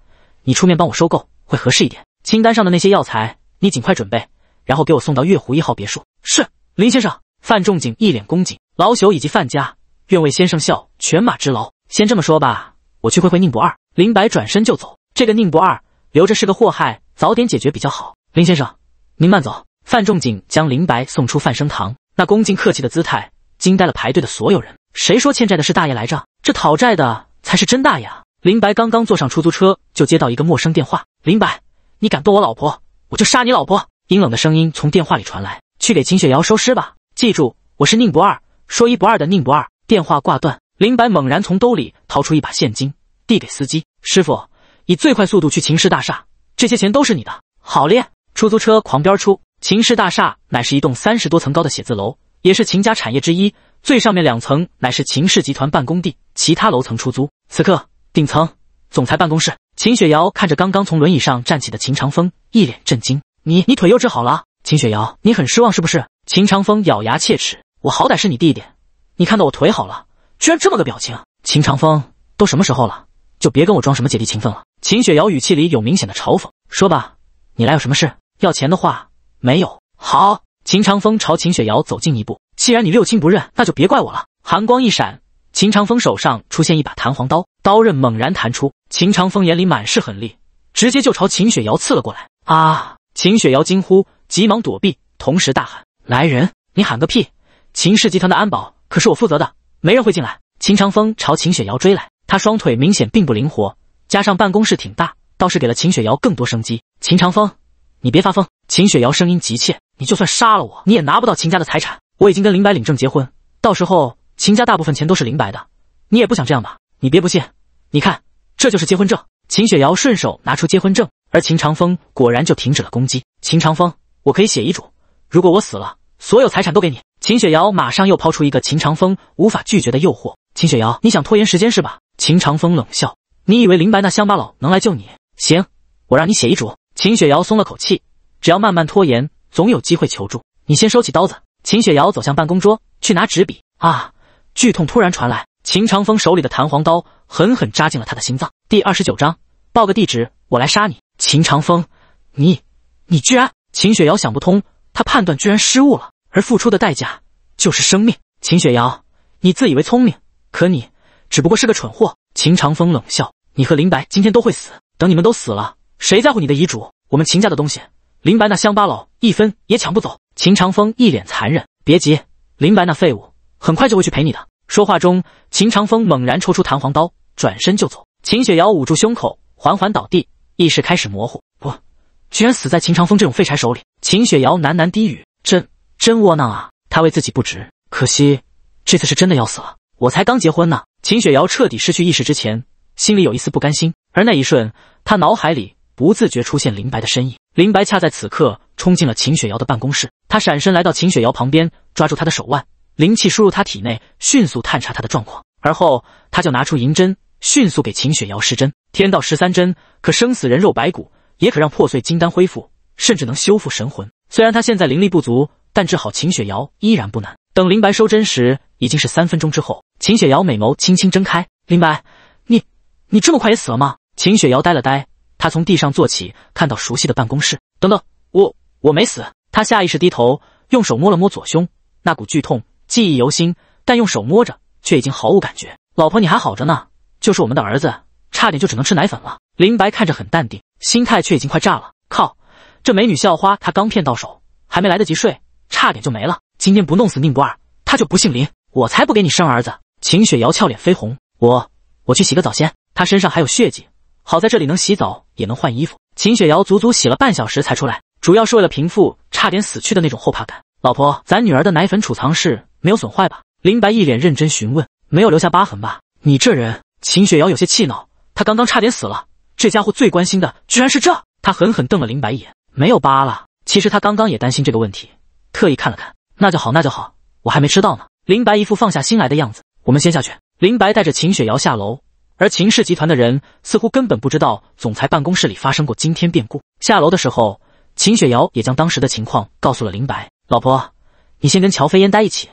你出面帮我收购会合适一点。清单上的那些药材，你尽快准备，然后给我送到月湖一号别墅。是，林先生。范仲景一脸恭敬，老朽以及范家。愿为先生效犬马之劳。先这么说吧，我去会会宁不二。林白转身就走。这个宁不二留着是个祸害，早点解决比较好。林先生，您慢走。范仲景将林白送出范生堂，那恭敬客气的姿态惊呆了排队的所有人。谁说欠债的是大爷来着？这讨债的才是真大爷啊！林白刚刚坐上出租车，就接到一个陌生电话。林白，你敢动我老婆，我就杀你老婆！阴冷的声音从电话里传来。去给秦雪瑶收尸吧，记住，我是宁不二，说一不二的宁不二。电话挂断，林白猛然从兜里掏出一把现金，递给司机师傅：“以最快速度去秦氏大厦，这些钱都是你的。”好嘞，出租车狂飙出秦氏大厦，乃是一栋三十多层高的写字楼，也是秦家产业之一。最上面两层乃是秦氏集团办公地，其他楼层出租。此刻，顶层总裁办公室，秦雪瑶看着刚刚从轮椅上站起的秦长风，一脸震惊：“你你腿又治好了？”秦雪瑶，你很失望是不是？秦长风咬牙切齿：“我好歹是你弟弟。”你看到我腿好了，居然这么个表情？秦长风，都什么时候了，就别跟我装什么姐弟情分了。秦雪瑶语气里有明显的嘲讽：“说吧，你来有什么事？要钱的话，没有。”好。秦长风朝秦雪瑶走近一步：“既然你六亲不认，那就别怪我了。”寒光一闪，秦长风手上出现一把弹簧刀，刀刃猛然弹出。秦长风眼里满是狠戾，直接就朝秦雪瑶刺了过来。啊！秦雪瑶惊呼，急忙躲避，同时大喊：“来人！你喊个屁！”秦氏集团的安保。可是我负责的，没人会进来。秦长风朝秦雪瑶追来，他双腿明显并不灵活，加上办公室挺大，倒是给了秦雪瑶更多生机。秦长风，你别发疯！秦雪瑶声音急切：“你就算杀了我，你也拿不到秦家的财产。我已经跟林白领证结婚，到时候秦家大部分钱都是林白的。你也不想这样吧？你别不信，你看，这就是结婚证。”秦雪瑶顺手拿出结婚证，而秦长风果然就停止了攻击。秦长风，我可以写遗嘱，如果我死了，所有财产都给你。秦雪瑶马上又抛出一个秦长风无法拒绝的诱惑。秦雪瑶，你想拖延时间是吧？秦长风冷笑，你以为林白那乡巴佬能来救你？行，我让你写遗嘱。秦雪瑶松了口气，只要慢慢拖延，总有机会求助。你先收起刀子。秦雪瑶走向办公桌，去拿纸笔。啊！剧痛突然传来，秦长风手里的弹簧刀狠狠扎进了他的心脏。第二十九章，报个地址，我来杀你。秦长风，你，你居然……秦雪瑶想不通，他判断居然失误了。而付出的代价就是生命。秦雪瑶，你自以为聪明，可你只不过是个蠢货。秦长风冷笑：“你和林白今天都会死。等你们都死了，谁在乎你的遗嘱？我们秦家的东西，林白那乡巴佬一分也抢不走。”秦长风一脸残忍：“别急，林白那废物很快就会去陪你的。”说话中，秦长风猛然抽出弹簧刀，转身就走。秦雪瑶捂住胸口，缓缓倒地，意识开始模糊。不，居然死在秦长风这种废柴手里！秦雪瑶喃喃低语：“朕真窝囊啊！他为自己不值，可惜这次是真的要死了。我才刚结婚呢！秦雪瑶彻底失去意识之前，心里有一丝不甘心。而那一瞬，他脑海里不自觉出现林白的身影。林白恰在此刻冲进了秦雪瑶的办公室，他闪身来到秦雪瑶旁边，抓住她的手腕，灵气输入她体内，迅速探查她的状况。而后，他就拿出银针，迅速给秦雪瑶施针。天道十三针，可生死人肉白骨，也可让破碎金丹恢复，甚至能修复神魂。虽然他现在灵力不足。但治好秦雪瑶依然不难。等林白收针时，已经是三分钟之后。秦雪瑶美眸轻轻睁开，林白，你你这么快也死了吗？秦雪瑶呆了呆，她从地上坐起，看到熟悉的办公室，等等，我我没死。她下意识低头，用手摸了摸左胸，那股剧痛记忆犹新，但用手摸着却已经毫无感觉。老婆你还好着呢，就是我们的儿子差点就只能吃奶粉了。林白看着很淡定，心态却已经快炸了。靠，这美女校花他刚骗到手，还没来得及睡。差点就没了，今天不弄死宁不二，他就不姓林。我才不给你生儿子！秦雪瑶俏脸绯红，我我去洗个澡先。他身上还有血迹，好在这里能洗澡也能换衣服。秦雪瑶足足洗了半小时才出来，主要是为了平复差点死去的那种后怕感。老婆，咱女儿的奶粉储藏室没有损坏吧？林白一脸认真询问，没有留下疤痕吧？你这人！秦雪瑶有些气恼，她刚刚差点死了，这家伙最关心的居然是这？他狠狠瞪了林白一眼，没有疤了。其实他刚刚也担心这个问题。特意看了看，那就好，那就好，我还没吃到呢。林白一副放下心来的样子，我们先下去。林白带着秦雪瑶下楼，而秦氏集团的人似乎根本不知道总裁办公室里发生过惊天变故。下楼的时候，秦雪瑶也将当时的情况告诉了林白：“老婆，你先跟乔飞烟待一起，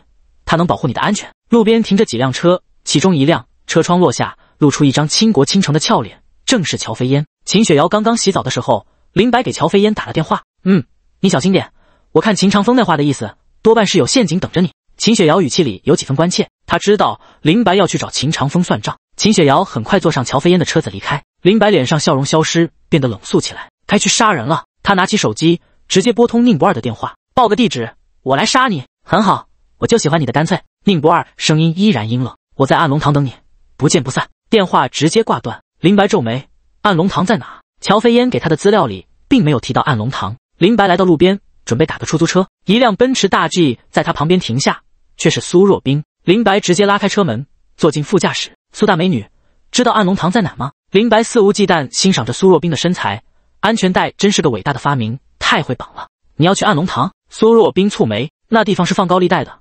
他能保护你的安全。”路边停着几辆车，其中一辆车窗落下，露出一张倾国倾城的俏脸，正是乔飞烟。秦雪瑶刚刚洗澡的时候，林白给乔飞烟打了电话：“嗯，你小心点。”我看秦长风那话的意思，多半是有陷阱等着你。秦雪瑶语气里有几分关切，她知道林白要去找秦长风算账。秦雪瑶很快坐上乔飞烟的车子离开。林白脸上笑容消失，变得冷肃起来。该去杀人了。他拿起手机，直接拨通宁不二的电话，报个地址，我来杀你。很好，我就喜欢你的干脆。宁不二声音依然阴冷，我在暗龙堂等你，不见不散。电话直接挂断。林白皱眉，暗龙堂在哪？乔飞烟给他的资料里并没有提到暗龙堂。林白来到路边。准备打个出租车，一辆奔驰大 G 在他旁边停下，却是苏若冰。林白直接拉开车门，坐进副驾驶。苏大美女，知道暗龙堂在哪吗？林白肆无忌惮欣赏着苏若冰的身材，安全带真是个伟大的发明，太会绑了。你要去暗龙堂？苏若冰蹙眉，那地方是放高利贷的，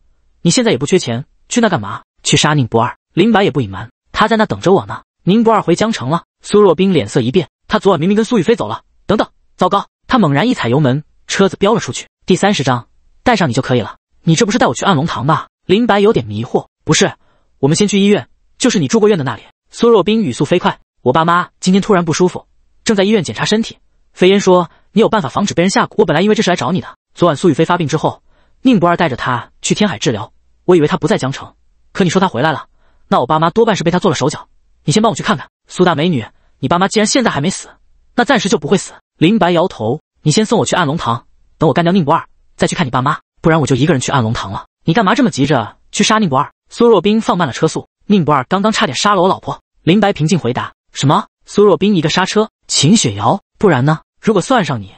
你现在也不缺钱，去那干嘛？去杀宁不二。林白也不隐瞒，他在那等着我呢。宁不二回江城了。苏若冰脸色一变，他昨晚明明跟苏雨飞走了。等等，糟糕！他猛然一踩油门。车子飙了出去。第三十章，带上你就可以了。你这不是带我去暗龙堂吗？林白有点迷惑。不是，我们先去医院，就是你住过院的那里。苏若冰语速飞快。我爸妈今天突然不舒服，正在医院检查身体。飞烟说你有办法防止被人吓唬。我本来因为这是来找你的。昨晚苏雨飞发病之后，宁不二带着他去天海治疗。我以为他不在江城，可你说他回来了，那我爸妈多半是被他做了手脚。你先帮我去看看苏大美女。你爸妈既然现在还没死，那暂时就不会死。林白摇头。你先送我去暗龙堂，等我干掉宁不二，再去看你爸妈。不然我就一个人去暗龙堂了。你干嘛这么急着去杀宁不二？苏若冰放慢了车速。宁不二刚刚差点杀了我老婆。林白平静回答：“什么？”苏若冰一个刹车。秦雪瑶，不然呢？如果算上你，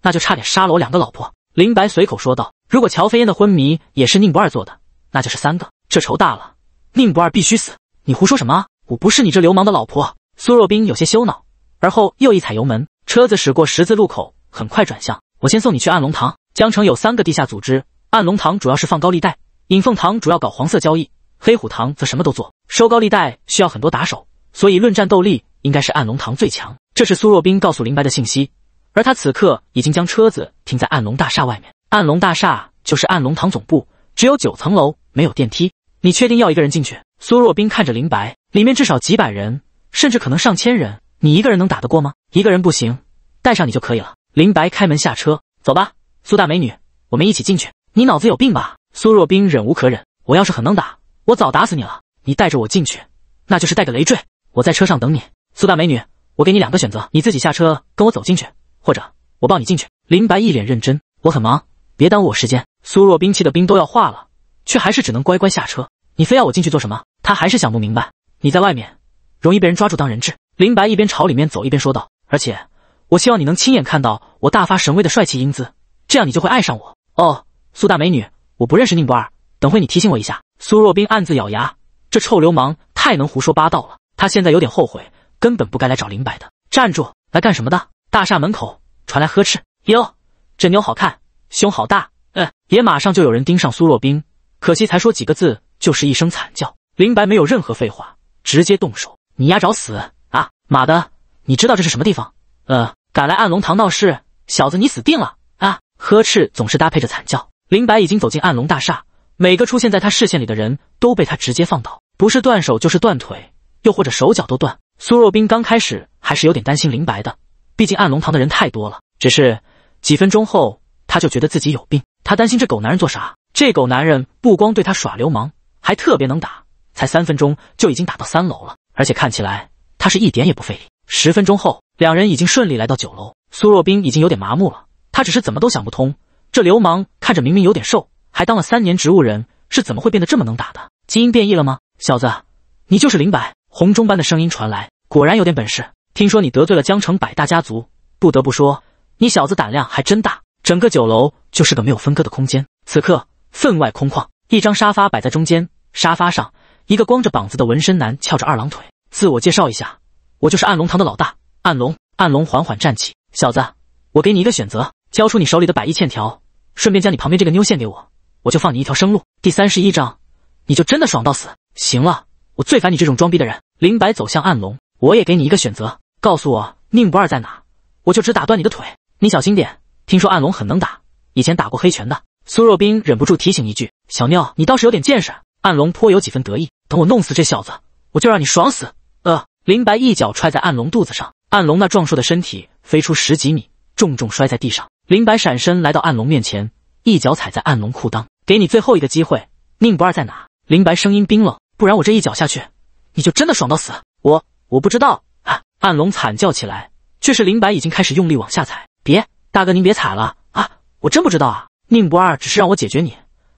那就差点杀了我两个老婆。林白随口说道：“如果乔飞燕的昏迷也是宁不二做的，那就是三个。这仇大了，宁不二必须死。”你胡说什么？我不是你这流氓的老婆。苏若冰有些羞恼，而后又一踩油门，车子驶过十字路口。很快转向，我先送你去暗龙堂。江城有三个地下组织，暗龙堂主要是放高利贷，隐凤堂主要搞黄色交易，黑虎堂则什么都做。收高利贷需要很多打手，所以论战斗力应该是暗龙堂最强。这是苏若冰告诉林白的信息，而他此刻已经将车子停在暗龙大厦外面。暗龙大厦就是暗龙堂总部，只有九层楼，没有电梯。你确定要一个人进去？苏若冰看着林白，里面至少几百人，甚至可能上千人，你一个人能打得过吗？一个人不行，带上你就可以了。林白开门下车，走吧，苏大美女，我们一起进去。你脑子有病吧？苏若冰忍无可忍，我要是很能打，我早打死你了。你带着我进去，那就是带个累赘。我在车上等你，苏大美女，我给你两个选择：你自己下车跟我走进去，或者我抱你进去。林白一脸认真，我很忙，别耽误我时间。苏若冰气的冰都要化了，却还是只能乖乖下车。你非要我进去做什么？他还是想不明白。你在外面，容易被人抓住当人质。林白一边朝里面走，一边说道，而且。我希望你能亲眼看到我大发神威的帅气英姿，这样你就会爱上我哦，苏大美女，我不认识宁不二，等会你提醒我一下。苏若冰暗自咬牙，这臭流氓太能胡说八道了，他现在有点后悔，根本不该来找林白的。站住，来干什么的？大厦门口传来呵斥。哟，这妞好看，胸好大。嗯，也马上就有人盯上苏若冰，可惜才说几个字，就是一声惨叫。林白没有任何废话，直接动手。你丫找死啊！马的，你知道这是什么地方？呃。赶来暗龙堂闹事，小子你死定了啊！呵斥总是搭配着惨叫。林白已经走进暗龙大厦，每个出现在他视线里的人都被他直接放倒，不是断手就是断腿，又或者手脚都断。苏若冰刚开始还是有点担心林白的，毕竟暗龙堂的人太多了。只是几分钟后，他就觉得自己有病。他担心这狗男人做啥？这狗男人不光对他耍流氓，还特别能打，才三分钟就已经打到三楼了，而且看起来他是一点也不费力。十分钟后。两人已经顺利来到酒楼，苏若冰已经有点麻木了。他只是怎么都想不通，这流氓看着明明有点瘦，还当了三年植物人，是怎么会变得这么能打的？基因变异了吗？小子，你就是林柏。红钟般的声音传来，果然有点本事。听说你得罪了江城百大家族，不得不说，你小子胆量还真大。整个酒楼就是个没有分割的空间，此刻分外空旷。一张沙发摆在中间，沙发上一个光着膀子的纹身男翘着二郎腿，自我介绍一下，我就是暗龙堂的老大。暗龙，暗龙缓缓站起。小子，我给你一个选择，交出你手里的百亿欠条，顺便将你旁边这个妞献给我，我就放你一条生路。第三十一章，你就真的爽到死！行了，我最烦你这种装逼的人。林白走向暗龙，我也给你一个选择，告诉我宁不二在哪，我就只打断你的腿。你小心点，听说暗龙很能打，以前打过黑拳的。苏若冰忍不住提醒一句：“小妞，你倒是有点见识。”暗龙颇有几分得意。等我弄死这小子，我就让你爽死。呃，林白一脚踹在暗龙肚子上。暗龙那壮硕的身体飞出十几米，重重摔在地上。林白闪身来到暗龙面前，一脚踩在暗龙裤裆：“给你最后一个机会，宁不二在哪？”林白声音冰冷：“不然我这一脚下去，你就真的爽到死！”“我我不知道啊！”暗龙惨叫起来，却是林白已经开始用力往下踩。“别，大哥您别踩了啊！我真不知道啊！”宁不二只是让我解决你，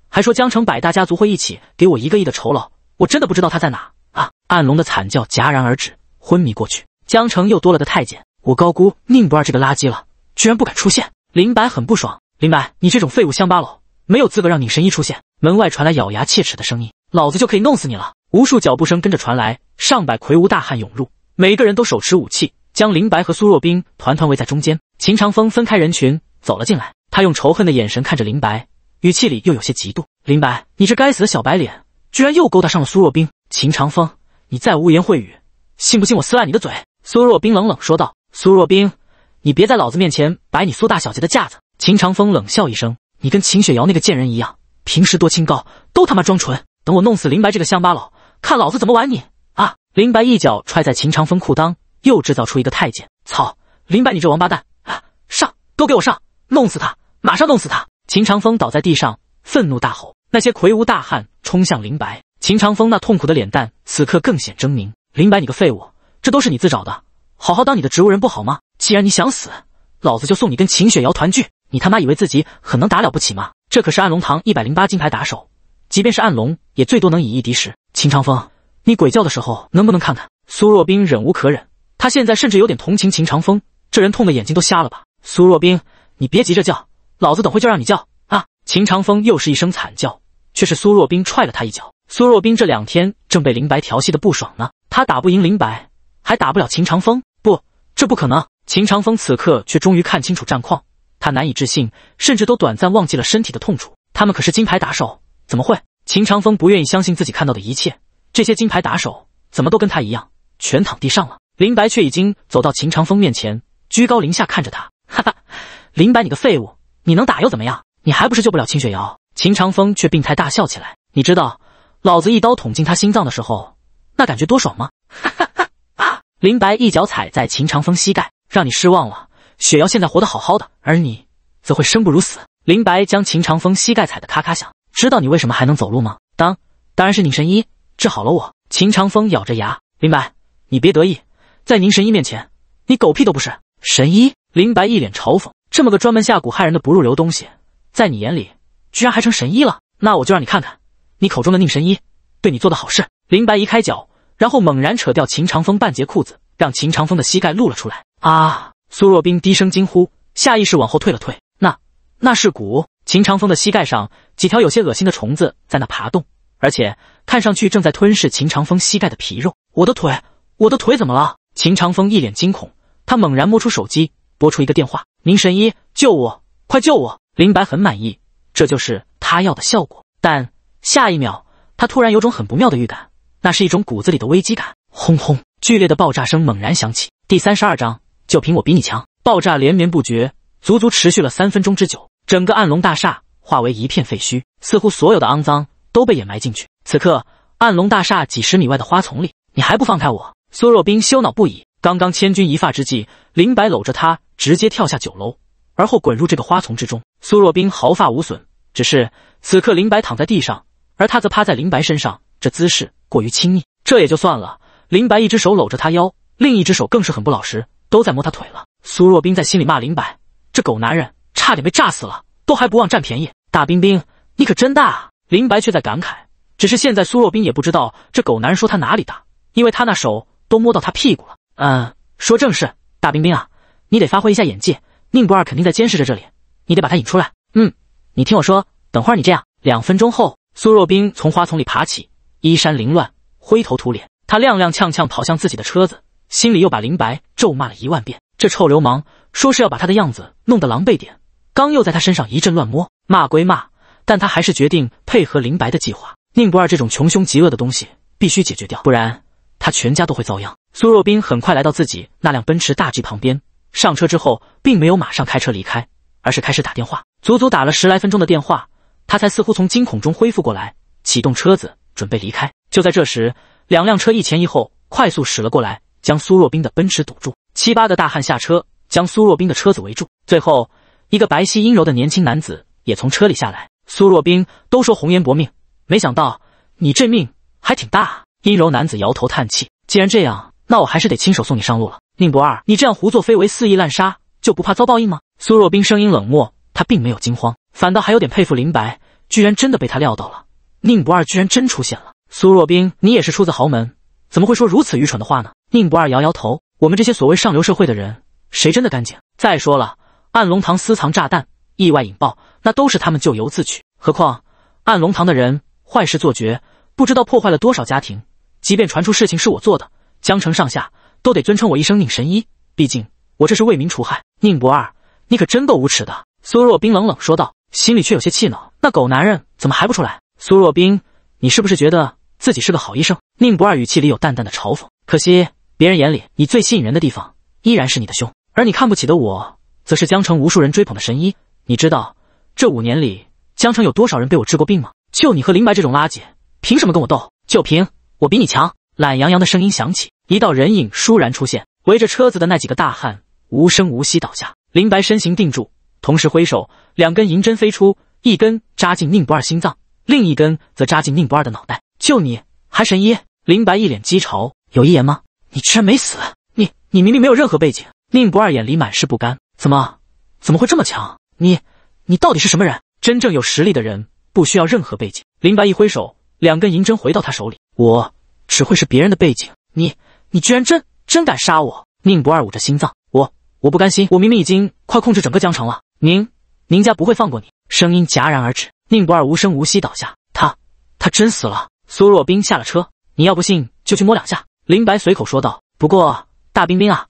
还说江城百大家族会一起给我一个亿的酬劳。我真的不知道他在哪啊！暗龙的惨叫戛然而止，昏迷过去。江城又多了个太监，我高估宁不二这个垃圾了，居然不敢出现。林白很不爽，林白，你这种废物乡巴佬，没有资格让宁神医出现。门外传来咬牙切齿的声音，老子就可以弄死你了。无数脚步声跟着传来，上百魁梧大汉涌入，每个人都手持武器，将林白和苏若冰团团围在中间。秦长风分开人群走了进来，他用仇恨的眼神看着林白，语气里又有些嫉妒。林白，你这该死的小白脸，居然又勾搭上了苏若冰。秦长风，你再污言秽语，信不信我撕烂你的嘴？苏若冰冷冷说道：“苏若冰，你别在老子面前摆你苏大小姐的架子。”秦长风冷笑一声：“你跟秦雪瑶那个贱人一样，平时多清高，都他妈装纯。等我弄死林白这个乡巴佬，看老子怎么玩你啊！”林白一脚踹在秦长风裤裆，又制造出一个太监。操，林白你这王八蛋啊！上，都给我上，弄死他，马上弄死他！秦长风倒在地上，愤怒大吼。那些魁梧大汉冲向林白，秦长风那痛苦的脸蛋此刻更显狰狞。林白，你个废物！这都是你自找的，好好当你的植物人不好吗？既然你想死，老子就送你跟秦雪瑶团聚。你他妈以为自己很能打了不起吗？这可是暗龙堂一百零八金牌打手，即便是暗龙，也最多能以一敌十。秦长风，你鬼叫的时候能不能看看？苏若冰忍无可忍，他现在甚至有点同情秦长风，这人痛的眼睛都瞎了吧？苏若冰，你别急着叫，老子等会就让你叫啊！秦长风又是一声惨叫，却是苏若冰踹了他一脚。苏若冰这两天正被林白调戏的不爽呢，他打不赢林白。还打不了秦长风？不，这不可能！秦长风此刻却终于看清楚战况，他难以置信，甚至都短暂忘记了身体的痛楚。他们可是金牌打手，怎么会？秦长风不愿意相信自己看到的一切，这些金牌打手怎么都跟他一样，全躺地上了。林白却已经走到秦长风面前，居高临下看着他，哈哈，林白，你个废物，你能打又怎么样？你还不是救不了秦雪瑶？秦长风却病态大笑起来，你知道老子一刀捅进他心脏的时候，那感觉多爽吗？哈哈。林白一脚踩在秦长风膝盖，让你失望了。雪瑶现在活得好好的，而你则会生不如死。林白将秦长风膝盖踩得咔咔响。知道你为什么还能走路吗？当当然是宁神医治好了我。秦长风咬着牙，林白，你别得意，在宁神医面前，你狗屁都不是。神医！林白一脸嘲讽，这么个专门下蛊害人的不入流东西，在你眼里居然还成神医了？那我就让你看看，你口中的宁神医对你做的好事。林白移开脚。然后猛然扯掉秦长风半截裤子，让秦长风的膝盖露了出来。啊！苏若冰低声惊呼，下意识往后退了退。那、那是骨？秦长风的膝盖上，几条有些恶心的虫子在那爬动，而且看上去正在吞噬秦长风膝盖的皮肉。我的腿，我的腿怎么了？秦长风一脸惊恐，他猛然摸出手机，拨出一个电话：“宁神医，救我！快救我！”林白很满意，这就是他要的效果。但下一秒，他突然有种很不妙的预感。那是一种骨子里的危机感。轰轰！剧烈的爆炸声猛然响起。第三十二章，就凭我比你强！爆炸连绵不绝，足足持续了三分钟之久，整个暗龙大厦化为一片废墟，似乎所有的肮脏都被掩埋进去。此刻，暗龙大厦几十米外的花丛里，你还不放开我？苏若冰羞恼不已。刚刚千钧一发之际，林白搂着她直接跳下九楼，而后滚入这个花丛之中。苏若冰毫发无损，只是此刻林白躺在地上，而她则趴在林白身上，这姿势。过于亲密，这也就算了。林白一只手搂着他腰，另一只手更是很不老实，都在摸他腿了。苏若冰在心里骂林白：“这狗男人，差点被炸死了，都还不忘占便宜。”大冰冰，你可真大！啊。林白却在感慨，只是现在苏若冰也不知道这狗男人说他哪里大，因为他那手都摸到他屁股了。嗯，说正事，大冰冰啊，你得发挥一下演技。宁不二肯定在监视着这里，你得把他引出来。嗯，你听我说，等会儿你这样。两分钟后，苏若冰从花丛里爬起。衣衫凌乱，灰头土脸，他踉踉跄跄跑向自己的车子，心里又把林白咒骂了一万遍。这臭流氓说是要把他的样子弄得狼狈点，刚又在他身上一阵乱摸。骂归骂，但他还是决定配合林白的计划。宁不二这种穷凶极恶的东西必须解决掉，不然他全家都会遭殃。苏若冰很快来到自己那辆奔驰大 G 旁边，上车之后并没有马上开车离开，而是开始打电话，足足打了十来分钟的电话，他才似乎从惊恐中恢复过来，启动车子。准备离开，就在这时，两辆车一前一后快速驶了过来，将苏若冰的奔驰堵住。七八个大汉下车，将苏若冰的车子围住。最后一个白皙阴柔的年轻男子也从车里下来。苏若冰都说红颜薄命，没想到你这命还挺大。阴柔男子摇头叹气：“既然这样，那我还是得亲手送你上路了。”宁博二，你这样胡作非为、肆意滥杀，就不怕遭报应吗？苏若冰声音冷漠，他并没有惊慌，反倒还有点佩服林白，居然真的被他料到了。宁不二居然真出现了。苏若冰，你也是出自豪门，怎么会说如此愚蠢的话呢？宁不二摇摇头：“我们这些所谓上流社会的人，谁真的干净？再说了，暗龙堂私藏炸弹，意外引爆，那都是他们咎由自取。何况暗龙堂的人，坏事做绝，不知道破坏了多少家庭。即便传出事情是我做的，江城上下都得尊称我一声宁神医，毕竟我这是为民除害。宁不二，你可真够无耻的。”苏若冰冷冷说道，心里却有些气恼。那狗男人怎么还不出来？苏若冰，你是不是觉得自己是个好医生？宁不二语气里有淡淡的嘲讽。可惜别人眼里，你最吸引人的地方依然是你的胸，而你看不起的我，则是江城无数人追捧的神医。你知道这五年里，江城有多少人被我治过病吗？就你和林白这种垃圾，凭什么跟我斗？就凭我比你强！懒洋洋的声音响起，一道人影倏然出现，围着车子的那几个大汉无声无息倒下。林白身形定住，同时挥手，两根银针飞出，一根扎进宁不二心脏。另一根则扎进宁不二的脑袋。就你还神医？林白一脸讥嘲。有遗言吗？你居然没死！你你明明没有任何背景！宁不二眼里满是不甘。怎么怎么会这么强？你你到底是什么人？真正有实力的人不需要任何背景。林白一挥手，两根银针回到他手里。我只会是别人的背景。你你居然真真敢杀我！宁不二捂着心脏。我我不甘心！我明明已经快控制整个江城了。宁宁家不会放过你！声音戛然而止。宁不二无声无息倒下，他，他真死了。苏若冰下了车，你要不信就去摸两下。林白随口说道。不过大冰冰啊，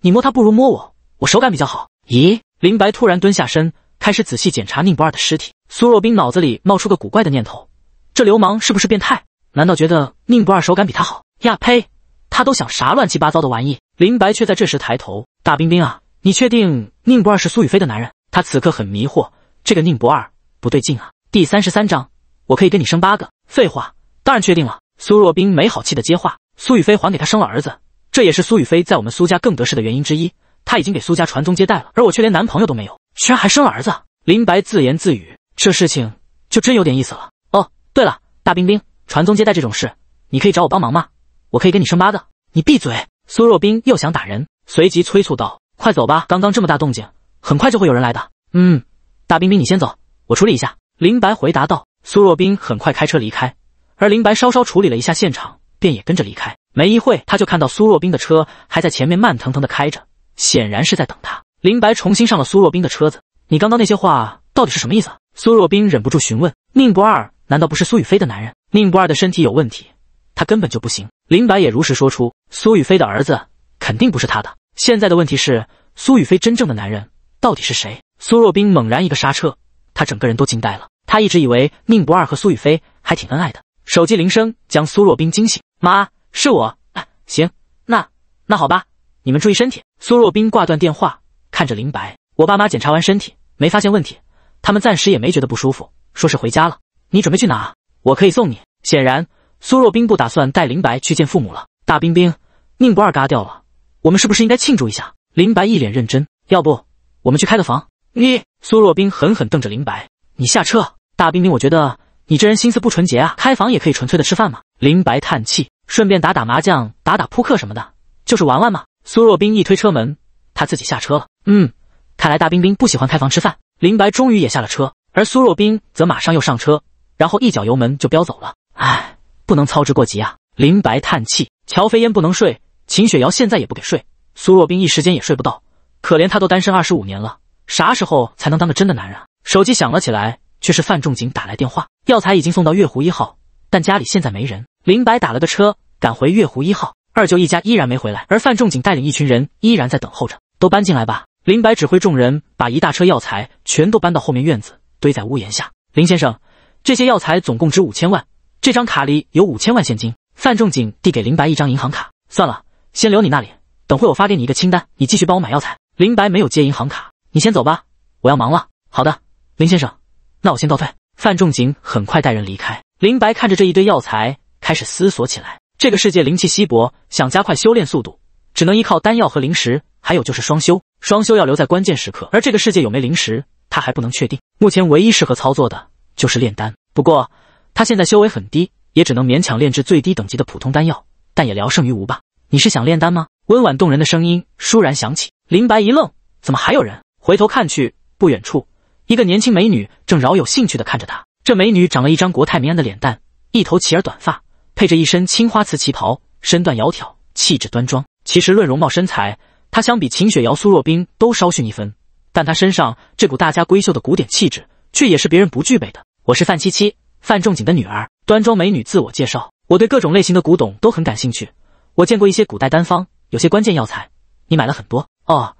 你摸他不如摸我，我手感比较好。咦？林白突然蹲下身，开始仔细检查宁不二的尸体。苏若冰脑子里冒出个古怪的念头：这流氓是不是变态？难道觉得宁不二手感比他好？呀呸！他都想啥乱七八糟的玩意？林白却在这时抬头：大冰冰啊，你确定宁不二是苏雨飞的男人？他此刻很迷惑，这个宁不二不对劲啊。第三十三章，我可以跟你生八个。废话，当然确定了。苏若冰没好气的接话。苏雨飞还给他生了儿子，这也是苏雨飞在我们苏家更得势的原因之一。他已经给苏家传宗接代了，而我却连男朋友都没有，居然还生了儿子。林白自言自语，这事情就真有点意思了。哦，对了，大冰冰，传宗接代这种事，你可以找我帮忙吗？我可以跟你生八个。你闭嘴！苏若冰又想打人，随即催促道：“快走吧，刚刚这么大动静，很快就会有人来的。”嗯，大冰冰，你先走，我处理一下。林白回答道：“苏若冰很快开车离开，而林白稍稍处理了一下现场，便也跟着离开。没一会，他就看到苏若冰的车还在前面慢腾腾的开着，显然是在等他。林白重新上了苏若冰的车子，你刚刚那些话到底是什么意思？”苏若冰忍不住询问：“宁不二难道不是苏雨飞的男人？宁不二的身体有问题，他根本就不行。”林白也如实说出：“苏雨飞的儿子肯定不是他的。现在的问题是，苏雨飞真正的男人到底是谁？”苏若冰猛然一个刹车。他整个人都惊呆了，他一直以为宁不二和苏雨菲还挺恩爱的。手机铃声将苏若冰惊醒，妈，是我，行，那那好吧，你们注意身体。苏若冰挂断电话，看着林白，我爸妈检查完身体没发现问题，他们暂时也没觉得不舒服，说是回家了。你准备去哪？我可以送你。显然苏若冰不打算带林白去见父母了。大冰冰，宁不二嘎掉了，我们是不是应该庆祝一下？林白一脸认真，要不我们去开个房？你苏若冰狠狠瞪着林白，你下车，大冰冰，我觉得你这人心思不纯洁啊！开房也可以纯粹的吃饭吗？林白叹气，顺便打打麻将，打打扑克什么的，就是玩玩嘛。苏若冰一推车门，他自己下车了。嗯，看来大冰冰不喜欢开房吃饭。林白终于也下了车，而苏若冰则马上又上车，然后一脚油门就飙走了。唉，不能操之过急啊！林白叹气。乔飞烟不能睡，秦雪瑶现在也不给睡，苏若冰一时间也睡不到，可怜他都单身二十五年了。啥时候才能当个真的男人手机响了起来，却是范仲景打来电话。药材已经送到月湖一号，但家里现在没人。林白打了个车，赶回月湖一号。二舅一家依然没回来，而范仲景带领一群人依然在等候着。都搬进来吧！林白指挥众人把一大车药材全都搬到后面院子，堆在屋檐下。林先生，这些药材总共值五千万，这张卡里有五千万现金。范仲景递给林白一张银行卡。算了，先留你那里，等会我发给你一个清单，你继续帮我买药材。林白没有接银行卡。你先走吧，我要忙了。好的，林先生，那我先告退。范仲景很快带人离开。林白看着这一堆药材，开始思索起来。这个世界灵气稀薄，想加快修炼速度，只能依靠丹药和灵石，还有就是双修。双修要留在关键时刻，而这个世界有没灵石，他还不能确定。目前唯一适合操作的就是炼丹。不过他现在修为很低，也只能勉强炼制最低等级的普通丹药，但也聊胜于无吧。你是想炼丹吗？温婉动人的声音倏然响起。林白一愣，怎么还有人？回头看去，不远处，一个年轻美女正饶有兴趣的看着他。这美女长了一张国泰民安的脸蛋，一头齐耳短发，配着一身青花瓷旗袍，身段窈窕，气质端庄。其实论容貌身材，她相比秦雪瑶、苏若冰都稍逊一分，但她身上这股大家闺秀的古典气质，却也是别人不具备的。我是范七七，范仲景的女儿，端庄美女自我介绍。我对各种类型的古董都很感兴趣，我见过一些古代单方，有些关键药材，你买了很多哦。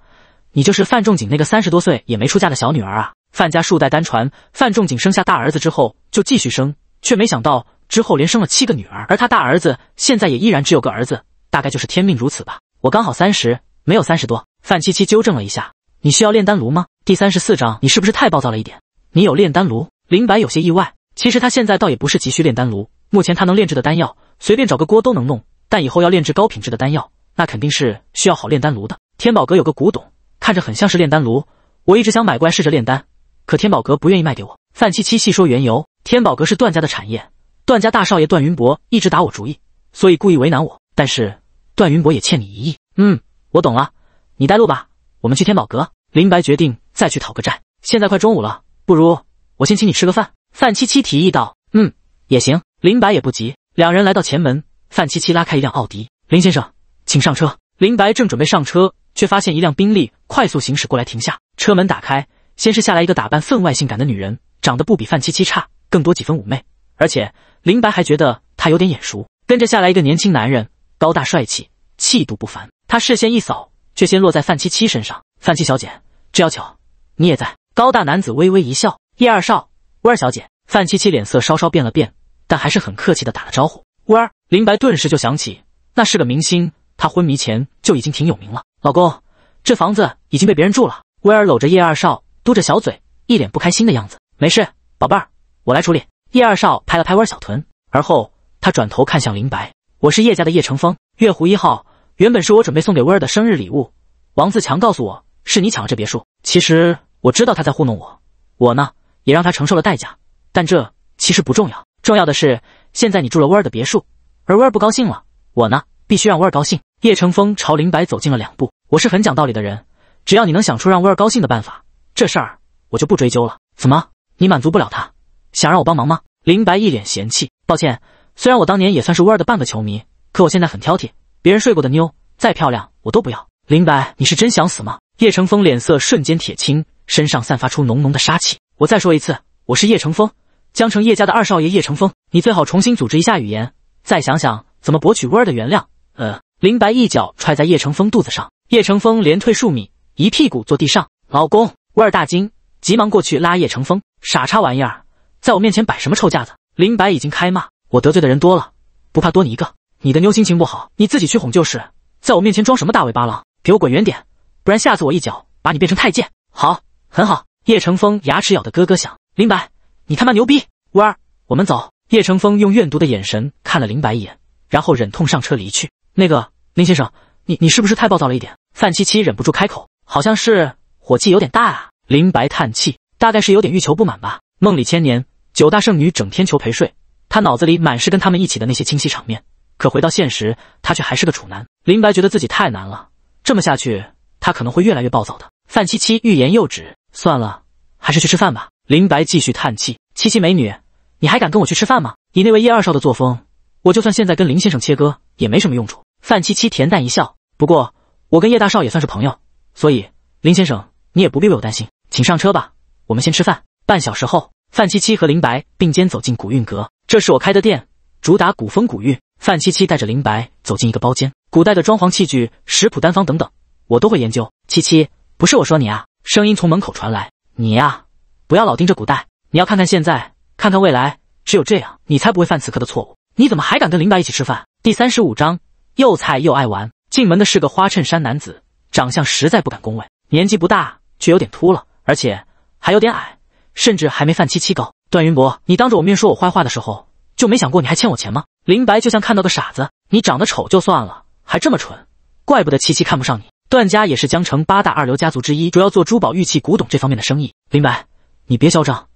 你就是范仲景那个三十多岁也没出嫁的小女儿啊？范家数代单传，范仲景生下大儿子之后就继续生，却没想到之后连生了七个女儿。而他大儿子现在也依然只有个儿子，大概就是天命如此吧。我刚好三十，没有三十多。范七七纠正了一下。你需要炼丹炉吗？第三十四章，你是不是太暴躁了一点？你有炼丹炉？林白有些意外。其实他现在倒也不是急需炼丹炉，目前他能炼制的丹药，随便找个锅都能弄。但以后要炼制高品质的丹药，那肯定是需要好炼丹炉的。天宝阁有个古董。看着很像是炼丹炉，我一直想买过来试着炼丹，可天宝阁不愿意卖给我。范七七细说缘由：天宝阁是段家的产业，段家大少爷段云博一直打我主意，所以故意为难我。但是段云博也欠你一亿。嗯，我懂了，你带路吧，我们去天宝阁。林白决定再去讨个债。现在快中午了，不如我先请你吃个饭。范七七提议道。嗯，也行。林白也不急，两人来到前门，范七七拉开一辆奥迪，林先生，请上车。林白正准备上车。却发现一辆宾利快速行驶过来，停下，车门打开，先是下来一个打扮分外性感的女人，长得不比范七七差，更多几分妩媚，而且林白还觉得她有点眼熟。跟着下来一个年轻男人，高大帅气，气度不凡。他视线一扫，却先落在范七七身上。范七小姐，这要巧，你也在。高大男子微微一笑，叶二少，温儿小姐。范七七脸色稍稍变了变，但还是很客气的打了招呼。温儿，林白顿时就想起那是个明星。他昏迷前就已经挺有名了。老公，这房子已经被别人住了。威尔搂着叶二少，嘟着小嘴，一脸不开心的样子。没事，宝贝儿，我来处理。叶二少拍了拍威尔小臀，而后他转头看向林白：“我是叶家的叶成风，月湖一号原本是我准备送给威尔的生日礼物。王自强告诉我是你抢了这别墅。其实我知道他在糊弄我，我呢也让他承受了代价。但这其实不重要，重要的是现在你住了威尔的别墅，而威尔不高兴了，我呢？”必须让威尔高兴。叶成风朝林白走近了两步。我是很讲道理的人，只要你能想出让威尔高兴的办法，这事儿我就不追究了。怎么，你满足不了他，想让我帮忙吗？林白一脸嫌弃。抱歉，虽然我当年也算是威尔的半个球迷，可我现在很挑剔，别人睡过的妞再漂亮我都不要。林白，你是真想死吗？叶成风脸色瞬间铁青，身上散发出浓浓的杀气。我再说一次，我是叶成风，江城叶家的二少爷叶成风。你最好重新组织一下语言，再想想怎么博取威尔的原谅。呃，林白一脚踹在叶成风肚子上，叶成风连退数米，一屁股坐地上。老公，威尔大惊，急忙过去拉叶成风。傻叉玩意儿，在我面前摆什么臭架子？林白已经开骂，我得罪的人多了，不怕多你一个。你的妞心情不好，你自己去哄就是，在我面前装什么大尾巴狼？给我滚远点，不然下次我一脚把你变成太监。好，很好。叶成风牙齿咬得咯咯响。林白，你他妈牛逼！威儿，我们走。叶成风用怨毒的眼神看了林白一眼，然后忍痛上车离去。那个林先生，你你是不是太暴躁了一点？范七七忍不住开口，好像是火气有点大啊。林白叹气，大概是有点欲求不满吧。梦里千年，九大圣女整天求陪睡，他脑子里满是跟他们一起的那些清晰场面，可回到现实，他却还是个处男。林白觉得自己太难了，这么下去，他可能会越来越暴躁的。范七七欲言又止，算了，还是去吃饭吧。林白继续叹气，七七美女，你还敢跟我去吃饭吗？以那位叶二少的作风，我就算现在跟林先生切割，也没什么用处。范七七恬淡一笑，不过我跟叶大少也算是朋友，所以林先生你也不必为我担心，请上车吧。我们先吃饭。半小时后，范七七和林白并肩走进古韵阁，这是我开的店，主打古风古韵。范七七带着林白走进一个包间，古代的装潢器具、食谱、单方等等，我都会研究。七七，不是我说你啊，声音从门口传来，你呀，不要老盯着古代，你要看看现在，看看未来，只有这样，你才不会犯此刻的错误。你怎么还敢跟林白一起吃饭？第三十五章。又菜又爱玩，进门的是个花衬衫男子，长相实在不敢恭维，年纪不大却有点秃了，而且还有点矮，甚至还没范七七高。段云博，你当着我面说我坏话的时候，就没想过你还欠我钱吗？林白就像看到个傻子，你长得丑就算了，还这么蠢，怪不得七七看不上你。段家也是江城八大二流家族之一，主要做珠宝、玉器、古董这方面的生意。林白，你别嚣张，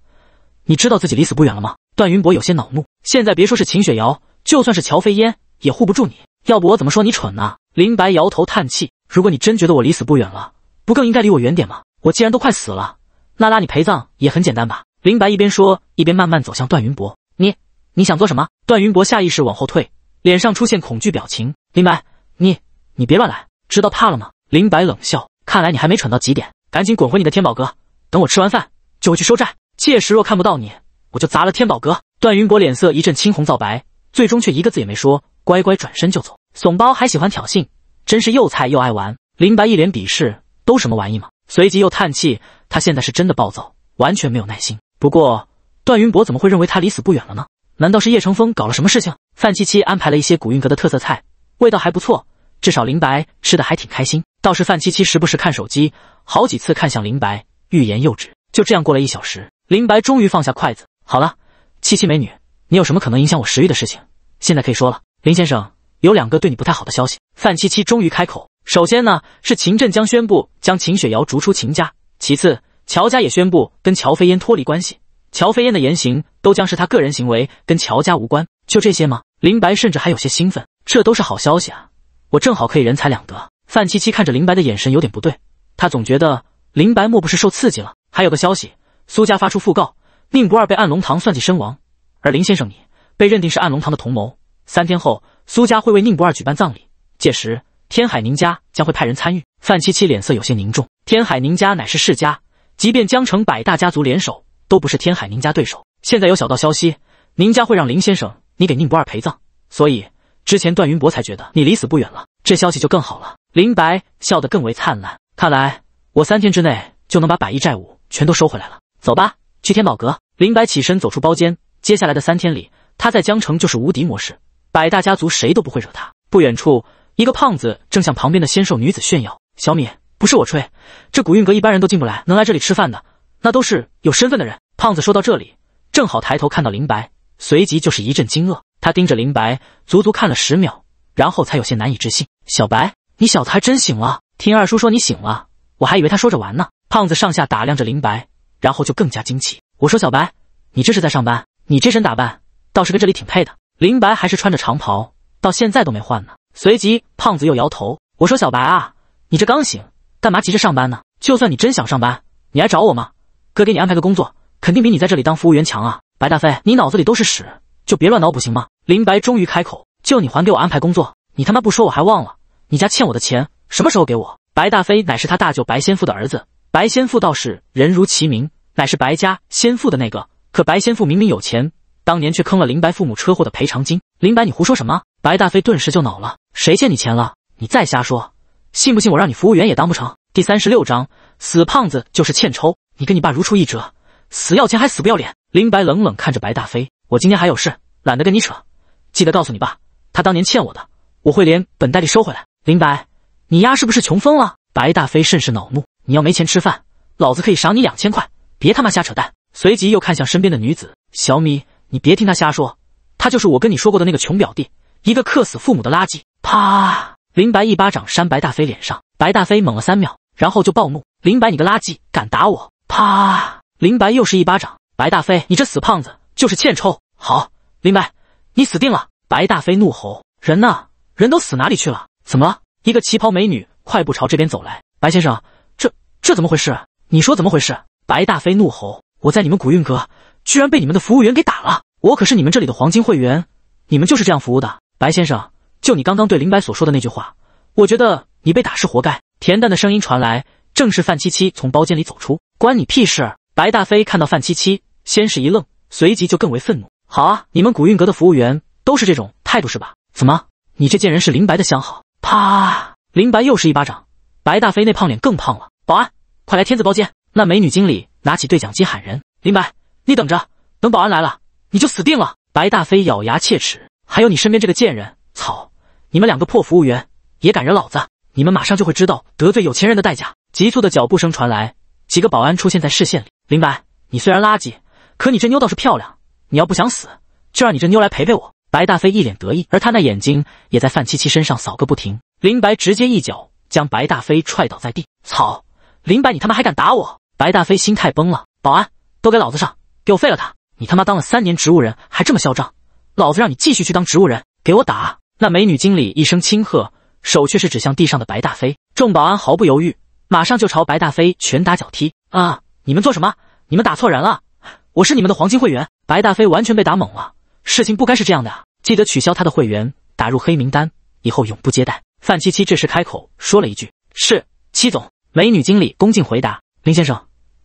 你知道自己离死不远了吗？段云博有些恼怒，现在别说是秦雪瑶，就算是乔飞烟也护不住你。要不我怎么说你蠢呢？林白摇头叹气。如果你真觉得我离死不远了，不更应该离我远点吗？我既然都快死了，那拉你陪葬也很简单吧？林白一边说，一边慢慢走向段云博。你，你想做什么？段云博下意识往后退，脸上出现恐惧表情。林白，你，你别乱来，知道怕了吗？林白冷笑，看来你还没蠢到极点，赶紧滚回你的天宝阁，等我吃完饭就会去收债，届时若看不到你，我就砸了天宝阁。段云博脸色一阵青红皂白。最终却一个字也没说，乖乖转身就走。怂包还喜欢挑衅，真是又菜又爱玩。林白一脸鄙视，都什么玩意嘛！随即又叹气，他现在是真的暴躁，完全没有耐心。不过段云博怎么会认为他离死不远了呢？难道是叶乘风搞了什么事情？范七七安排了一些古韵阁的特色菜，味道还不错，至少林白吃的还挺开心。倒是范七七时不时看手机，好几次看向林白，欲言又止。就这样过了一小时，林白终于放下筷子，好了，七七美女。你有什么可能影响我食欲的事情？现在可以说了。林先生有两个对你不太好的消息。范七七终于开口：“首先呢，是秦振江宣布将秦雪瑶逐出秦家；其次，乔家也宣布跟乔飞烟脱离关系。乔飞烟的言行都将是他个人行为，跟乔家无关。”就这些吗？林白甚至还有些兴奋，这都是好消息啊！我正好可以人财两得。范七七看着林白的眼神有点不对，他总觉得林白莫不是受刺激了？还有个消息，苏家发出讣告，宁不二被暗龙堂算计身亡。而林先生，你被认定是暗龙堂的同谋。三天后，苏家会为宁不二举办葬礼，届时天海宁家将会派人参与。范七七脸色有些凝重。天海宁家乃是世家，即便江城百大家族联手，都不是天海宁家对手。现在有小道消息，宁家会让林先生你给宁不二陪葬，所以之前段云博才觉得你离死不远了。这消息就更好了。林白笑得更为灿烂。看来我三天之内就能把百亿债务全都收回来了。走吧，去天宝阁。林白起身走出包间。接下来的三天里，他在江城就是无敌模式，百大家族谁都不会惹他。不远处，一个胖子正向旁边的纤瘦女子炫耀：“小米，不是我吹，这古韵阁一般人都进不来，能来这里吃饭的，那都是有身份的人。”胖子说到这里，正好抬头看到林白，随即就是一阵惊愕。他盯着林白，足足看了十秒，然后才有些难以置信：“小白，你小子还真醒了？听二叔说你醒了，我还以为他说着玩呢。”胖子上下打量着林白，然后就更加惊奇：“我说小白，你这是在上班？”你这身打扮倒是跟这里挺配的。林白还是穿着长袍，到现在都没换呢。随即，胖子又摇头：“我说小白啊，你这刚醒，干嘛急着上班呢？就算你真想上班，你来找我吗？哥给你安排个工作，肯定比你在这里当服务员强啊。”白大飞，你脑子里都是屎，就别乱脑补行吗？林白终于开口：“就你还给我安排工作？你他妈不说我还忘了。你家欠我的钱，什么时候给我？”白大飞乃是他大舅白先富的儿子。白先富倒是人如其名，乃是白家先富的那个。可白先父明明有钱，当年却坑了林白父母车祸的赔偿金。林白，你胡说什么？白大飞顿时就恼了：谁欠你钱了？你再瞎说，信不信我让你服务员也当不成？第三十六章，死胖子就是欠抽，你跟你爸如出一辙，死要钱还死不要脸。林白冷冷看着白大飞：我今天还有事，懒得跟你扯。记得告诉你爸，他当年欠我的，我会连本带利收回来。林白，你丫是不是穷疯了？白大飞甚是恼怒：你要没钱吃饭，老子可以赏你两千块，别他妈瞎扯淡。随即又看向身边的女子小米，你别听他瞎说，他就是我跟你说过的那个穷表弟，一个克死父母的垃圾。啪！林白一巴掌扇白大飞脸上，白大飞猛了三秒，然后就暴怒：“林白，你个垃圾，敢打我！”啪！林白又是一巴掌，白大飞，你这死胖子就是欠抽。好，林白，你死定了！白大飞怒吼：“人呢？人都死哪里去了？怎么了？”一个旗袍美女快步朝这边走来：“白先生，这这怎么回事？你说怎么回事？”白大飞怒吼。我在你们古韵阁居然被你们的服务员给打了！我可是你们这里的黄金会员，你们就是这样服务的？白先生，就你刚刚对林白所说的那句话，我觉得你被打是活该。恬淡的声音传来，正是范七七从包间里走出。关你屁事！白大飞看到范七七，先是一愣，随即就更为愤怒。好啊，你们古韵阁的服务员都是这种态度是吧？怎么，你这贱人是林白的相好？啪！林白又是一巴掌，白大飞那胖脸更胖了。保安，快来天字包间！那美女经理。拿起对讲机喊人：“林白，你等着，等保安来了，你就死定了！”白大飞咬牙切齿：“还有你身边这个贱人，草！你们两个破服务员也敢惹老子？你们马上就会知道得罪有钱人的代价！”急促的脚步声传来，几个保安出现在视线里。林白，你虽然垃圾，可你这妞倒是漂亮。你要不想死，就让你这妞来陪陪我。白大飞一脸得意，而他那眼睛也在范七七身上扫个不停。林白直接一脚将白大飞踹倒在地。草！林白，你他妈还敢打我！白大飞心态崩了，保安都给老子上，给我废了他！你他妈当了三年植物人还这么嚣张，老子让你继续去当植物人！给我打！那美女经理一声轻喝，手却是指向地上的白大飞。众保安毫不犹豫，马上就朝白大飞拳打脚踢啊！你们做什么？你们打错人了！我是你们的黄金会员！白大飞完全被打懵了，事情不该是这样的。记得取消他的会员，打入黑名单，以后永不接待。范七七这时开口说了一句：“是七总。”美女经理恭敬回答：“林先生。”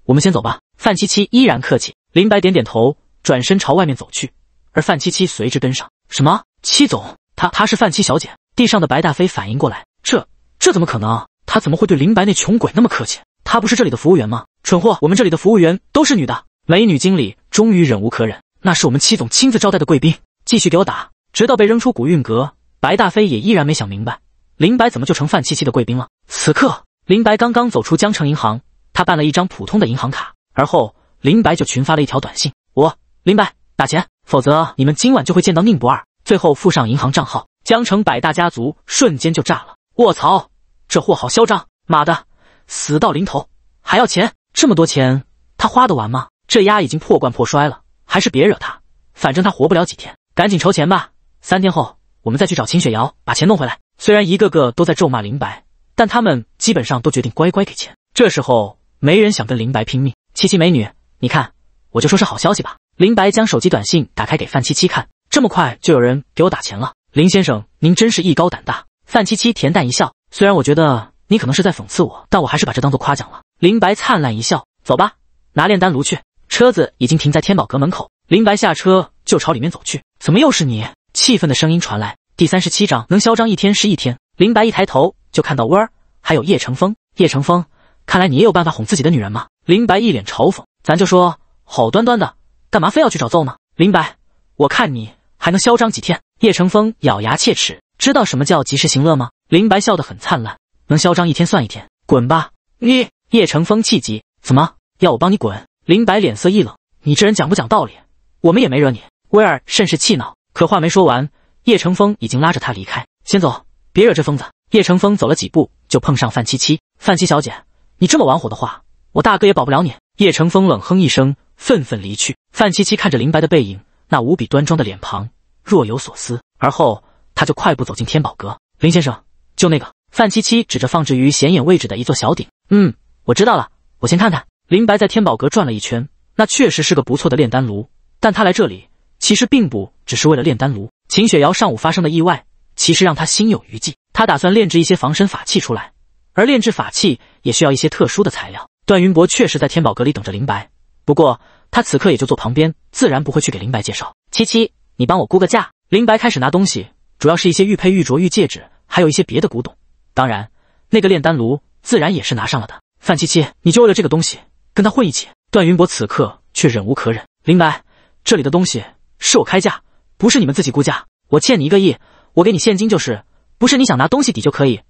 我们先走吧。范七七依然客气。林白点点头，转身朝外面走去，而范七七随之跟上。什么？七总，她她是范七小姐？地上的白大飞反应过来，这这怎么可能？他怎么会对林白那穷鬼那么客气？她不是这里的服务员吗？蠢货，我们这里的服务员都是女的。美女经理终于忍无可忍，那是我们七总亲自招待的贵宾，继续给我打，直到被扔出古韵阁。白大飞也依然没想明白，林白怎么就成范七七的贵宾了？此刻，林白刚刚走出江城银行。他办了一张普通的银行卡，而后林白就群发了一条短信：“我林白打钱，否则你们今晚就会见到宁不二。”最后附上银行账号。江城百大家族瞬间就炸了！卧槽，这货好嚣张！妈的，死到临头还要钱？这么多钱，他花得完吗？这丫已经破罐破摔了，还是别惹他。反正他活不了几天，赶紧筹钱吧。三天后，我们再去找秦雪瑶把钱弄回来。虽然一个个都在咒骂林白，但他们基本上都决定乖乖给钱。这时候。没人想跟林白拼命。七七美女，你看，我就说是好消息吧。林白将手机短信打开给范七七看，这么快就有人给我打钱了。林先生，您真是艺高胆大。范七七恬淡一笑，虽然我觉得你可能是在讽刺我，但我还是把这当做夸奖了。林白灿烂一笑，走吧，拿炼丹炉去。车子已经停在天宝阁门口，林白下车就朝里面走去。怎么又是你？气愤的声音传来。第三十七章，能嚣张一天是一天。林白一抬头就看到窝儿，还有叶乘风。叶乘风。看来你也有办法哄自己的女人吗？林白一脸嘲讽。咱就说好端端的，干嘛非要去找揍呢？林白，我看你还能嚣张几天？叶乘风咬牙切齿，知道什么叫及时行乐吗？林白笑得很灿烂，能嚣张一天算一天，滚吧你！叶乘风气急，怎么要我帮你滚？林白脸色一冷，你这人讲不讲道理？我们也没惹你。威尔甚是气恼，可话没说完，叶乘风已经拉着他离开，先走，别惹这疯子。叶乘风走了几步，就碰上范七七，范七小姐。你这么玩火的话，我大哥也保不了你。叶乘风冷哼一声，愤愤离去。范七七看着林白的背影，那无比端庄的脸庞，若有所思。而后，他就快步走进天宝阁。林先生，就那个。范七七指着放置于显眼位置的一座小鼎。嗯，我知道了，我先看看。林白在天宝阁转了一圈，那确实是个不错的炼丹炉。但他来这里其实并不只是为了炼丹炉。秦雪瑶上午发生的意外，其实让他心有余悸。他打算炼制一些防身法器出来。而炼制法器也需要一些特殊的材料。段云博确实在天宝阁里等着林白，不过他此刻也就坐旁边，自然不会去给林白介绍。七七，你帮我估个价。林白开始拿东西，主要是一些玉佩、玉镯、玉戒指，还有一些别的古董。当然，那个炼丹炉自然也是拿上了的。范七七，你就为了这个东西跟他混一起？段云博此刻却忍无可忍。林白，这里的东西是我开价，不是你们自己估价。我欠你一个亿，我给你现金就是，不是你想拿东西抵就可以。